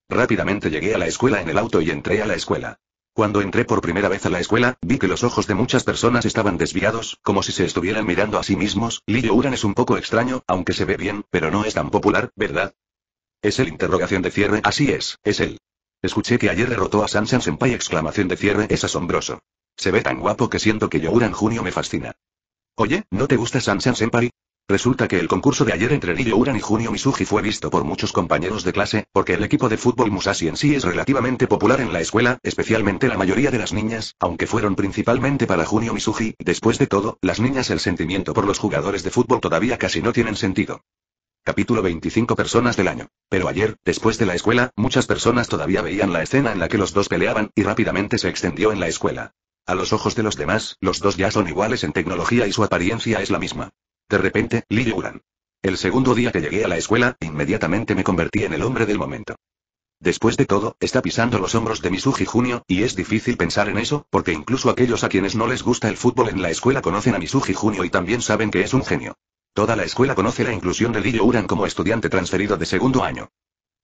Rápidamente llegué a la escuela en el auto y entré a la escuela. Cuando entré por primera vez a la escuela, vi que los ojos de muchas personas estaban desviados, como si se estuvieran mirando a sí mismos. Lillo Uran es un poco extraño, aunque se ve bien, pero no es tan popular, ¿verdad? Es el interrogación de cierre, así es, es él. Escuché que ayer derrotó a Sansan Senpai exclamación de cierre es asombroso. Se ve tan guapo que siento que Yoguran Junio me fascina. Oye, ¿no te gusta Sansan Senpai? Resulta que el concurso de ayer entre ni y Junio Misugi fue visto por muchos compañeros de clase, porque el equipo de fútbol Musashi en sí es relativamente popular en la escuela, especialmente la mayoría de las niñas, aunque fueron principalmente para Junio Misugi, después de todo, las niñas el sentimiento por los jugadores de fútbol todavía casi no tienen sentido. Capítulo 25 Personas del año. Pero ayer, después de la escuela, muchas personas todavía veían la escena en la que los dos peleaban, y rápidamente se extendió en la escuela. A los ojos de los demás, los dos ya son iguales en tecnología y su apariencia es la misma. De repente, Li Ulan. El segundo día que llegué a la escuela, inmediatamente me convertí en el hombre del momento. Después de todo, está pisando los hombros de Misuji Junio, y es difícil pensar en eso, porque incluso aquellos a quienes no les gusta el fútbol en la escuela conocen a Misuji Junio y también saben que es un genio. Toda la escuela conoce la inclusión de Lee como estudiante transferido de segundo año.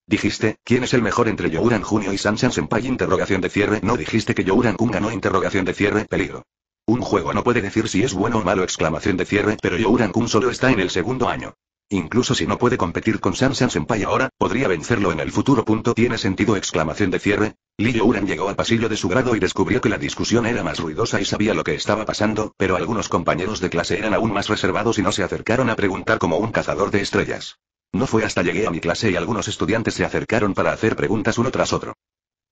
Dijiste, ¿quién es el mejor entre Youran Junio y Sanshan Senpai? Interrogación de cierre. No dijiste que Youran Kun ganó. Interrogación de cierre. Peligro. Un juego no puede decir si es bueno o malo. Exclamación de cierre. Pero Youran Kun solo está en el segundo año. Incluso si no puede competir con Sansan Senpai ahora, podría vencerlo en el futuro. Punto tiene sentido exclamación de cierre. Liyo Uran llegó al pasillo de su grado y descubrió que la discusión era más ruidosa y sabía lo que estaba pasando, pero algunos compañeros de clase eran aún más reservados y no se acercaron a preguntar como un cazador de estrellas. No fue hasta llegué a mi clase y algunos estudiantes se acercaron para hacer preguntas uno tras otro.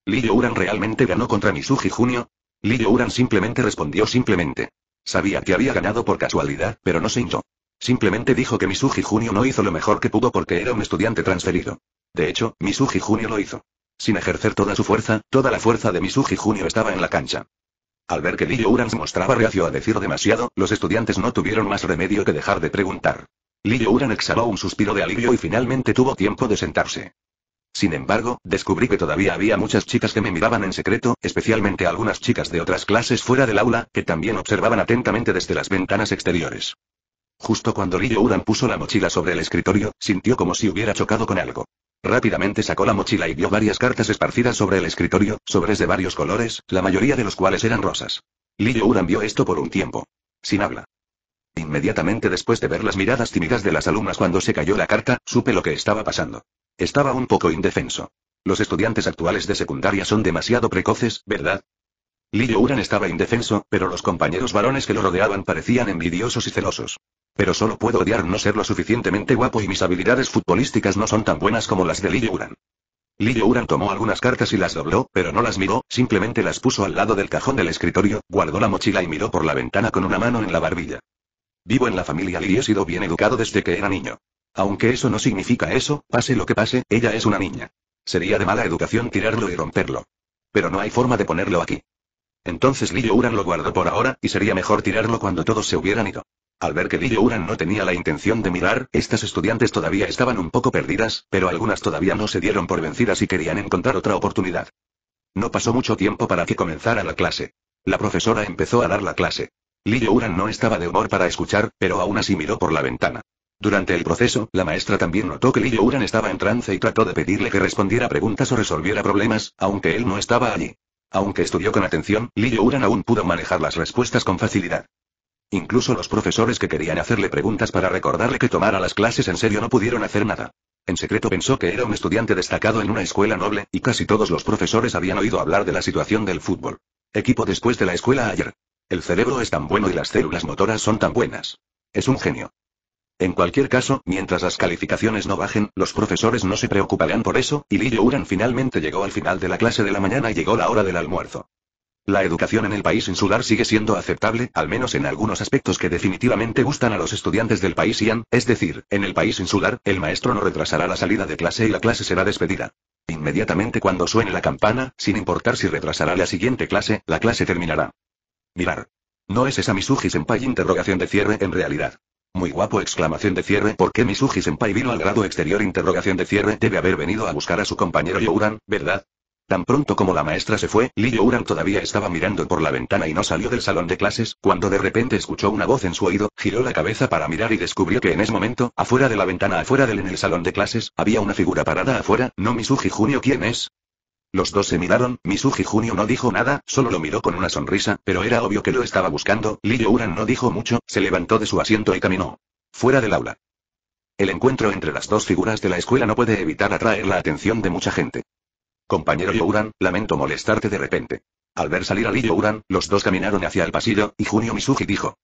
¿Liyo Uran realmente ganó contra Misuji Junio? Liu Uran simplemente respondió simplemente. Sabía que había ganado por casualidad, pero no se hinchó. Simplemente dijo que Misuji Junio no hizo lo mejor que pudo porque era un estudiante transferido. De hecho, Misuji Junio lo hizo. Sin ejercer toda su fuerza, toda la fuerza de Misuji Junio estaba en la cancha. Al ver que Uran se mostraba reacio a decir demasiado, los estudiantes no tuvieron más remedio que dejar de preguntar. lily Uran exhaló un suspiro de alivio y finalmente tuvo tiempo de sentarse. Sin embargo, descubrí que todavía había muchas chicas que me miraban en secreto, especialmente algunas chicas de otras clases fuera del aula, que también observaban atentamente desde las ventanas exteriores. Justo cuando Lillo Uran puso la mochila sobre el escritorio, sintió como si hubiera chocado con algo. Rápidamente sacó la mochila y vio varias cartas esparcidas sobre el escritorio, sobres de varios colores, la mayoría de los cuales eran rosas. Lillo Uran vio esto por un tiempo. Sin habla. Inmediatamente después de ver las miradas tímidas de las alumnas cuando se cayó la carta, supe lo que estaba pasando. Estaba un poco indefenso. Los estudiantes actuales de secundaria son demasiado precoces, ¿verdad? Lillo Uran estaba indefenso, pero los compañeros varones que lo rodeaban parecían envidiosos y celosos. Pero solo puedo odiar no ser lo suficientemente guapo y mis habilidades futbolísticas no son tan buenas como las de Lillo Uran. Uran tomó algunas cartas y las dobló, pero no las miró, simplemente las puso al lado del cajón del escritorio, guardó la mochila y miró por la ventana con una mano en la barbilla. Vivo en la familia y he sido bien educado desde que era niño. Aunque eso no significa eso, pase lo que pase, ella es una niña. Sería de mala educación tirarlo y romperlo. Pero no hay forma de ponerlo aquí. Entonces Lillo Uran lo guardó por ahora, y sería mejor tirarlo cuando todos se hubieran ido. Al ver que Uran no tenía la intención de mirar, estas estudiantes todavía estaban un poco perdidas, pero algunas todavía no se dieron por vencidas y querían encontrar otra oportunidad. No pasó mucho tiempo para que comenzara la clase. La profesora empezó a dar la clase. Li Uran no estaba de humor para escuchar, pero aún así miró por la ventana. Durante el proceso, la maestra también notó que Li Uran estaba en trance y trató de pedirle que respondiera preguntas o resolviera problemas, aunque él no estaba allí. Aunque estudió con atención, Li Uran aún pudo manejar las respuestas con facilidad. Incluso los profesores que querían hacerle preguntas para recordarle que tomara las clases en serio no pudieron hacer nada. En secreto pensó que era un estudiante destacado en una escuela noble, y casi todos los profesores habían oído hablar de la situación del fútbol. Equipo después de la escuela ayer. El cerebro es tan bueno y las células motoras son tan buenas. Es un genio. En cualquier caso, mientras las calificaciones no bajen, los profesores no se preocuparán por eso, y Li Uran finalmente llegó al final de la clase de la mañana y llegó la hora del almuerzo. La educación en el país insular sigue siendo aceptable, al menos en algunos aspectos que definitivamente gustan a los estudiantes del país IAN, es decir, en el país insular, el maestro no retrasará la salida de clase y la clase será despedida. Inmediatamente cuando suene la campana, sin importar si retrasará la siguiente clase, la clase terminará. Mirar. No es esa Misuji Senpai interrogación de cierre en realidad. Muy guapo exclamación de cierre ¿Por qué Misuji Senpai vino al grado exterior interrogación de cierre debe haber venido a buscar a su compañero yoran verdad? Tan pronto como la maestra se fue, Li Youran todavía estaba mirando por la ventana y no salió del salón de clases, cuando de repente escuchó una voz en su oído, giró la cabeza para mirar y descubrió que en ese momento, afuera de la ventana afuera del en el salón de clases, había una figura parada afuera, no Misuji Junio ¿quién es? Los dos se miraron, Misuji Junio no dijo nada, solo lo miró con una sonrisa, pero era obvio que lo estaba buscando, Li Youran no dijo mucho, se levantó de su asiento y caminó. Fuera del aula. El encuentro entre las dos figuras de la escuela no puede evitar atraer la atención de mucha gente. Compañero Youran, lamento molestarte de repente. Al ver salir a Lee Youran, los dos caminaron hacia el pasillo, y Junio Misuji dijo.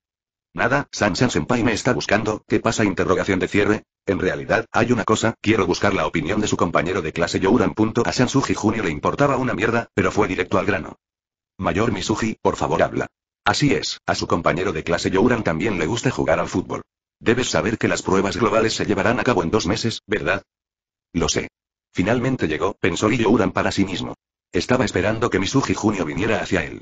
Nada, San Senpai me está buscando, ¿qué pasa? Interrogación de cierre. En realidad, hay una cosa, quiero buscar la opinión de su compañero de clase Youran. A Sansuji Junio le importaba una mierda, pero fue directo al grano. Mayor Misuji, por favor habla. Así es, a su compañero de clase Youran también le gusta jugar al fútbol. Debes saber que las pruebas globales se llevarán a cabo en dos meses, ¿verdad? Lo sé. Finalmente llegó, pensó Yohuran para sí mismo. Estaba esperando que Misuji Junio viniera hacia él.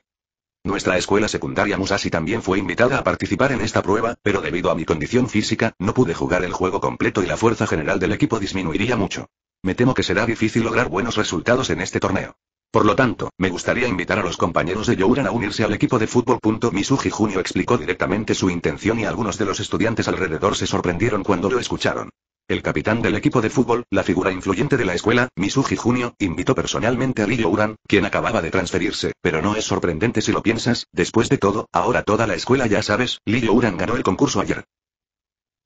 Nuestra escuela secundaria Musashi también fue invitada a participar en esta prueba, pero debido a mi condición física, no pude jugar el juego completo y la fuerza general del equipo disminuiría mucho. Me temo que será difícil lograr buenos resultados en este torneo. Por lo tanto, me gustaría invitar a los compañeros de Youran a unirse al equipo de fútbol. Misuji Junio explicó directamente su intención y algunos de los estudiantes alrededor se sorprendieron cuando lo escucharon. El capitán del equipo de fútbol, la figura influyente de la escuela, Misuji Junio, invitó personalmente a Liyo Uran, quien acababa de transferirse, pero no es sorprendente si lo piensas, después de todo, ahora toda la escuela ya sabes, lily Uran ganó el concurso ayer.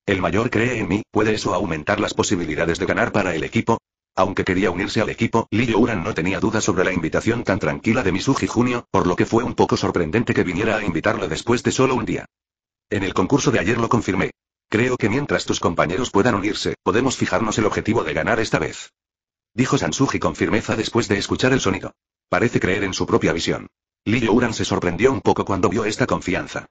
El mayor cree en mí, ¿puede eso aumentar las posibilidades de ganar para el equipo? Aunque quería unirse al equipo, Lillo Uran no tenía dudas sobre la invitación tan tranquila de Misuji Junio, por lo que fue un poco sorprendente que viniera a invitarlo después de solo un día. En el concurso de ayer lo confirmé. Creo que mientras tus compañeros puedan unirse, podemos fijarnos el objetivo de ganar esta vez. Dijo Sansuji con firmeza después de escuchar el sonido. Parece creer en su propia visión. Li se sorprendió un poco cuando vio esta confianza.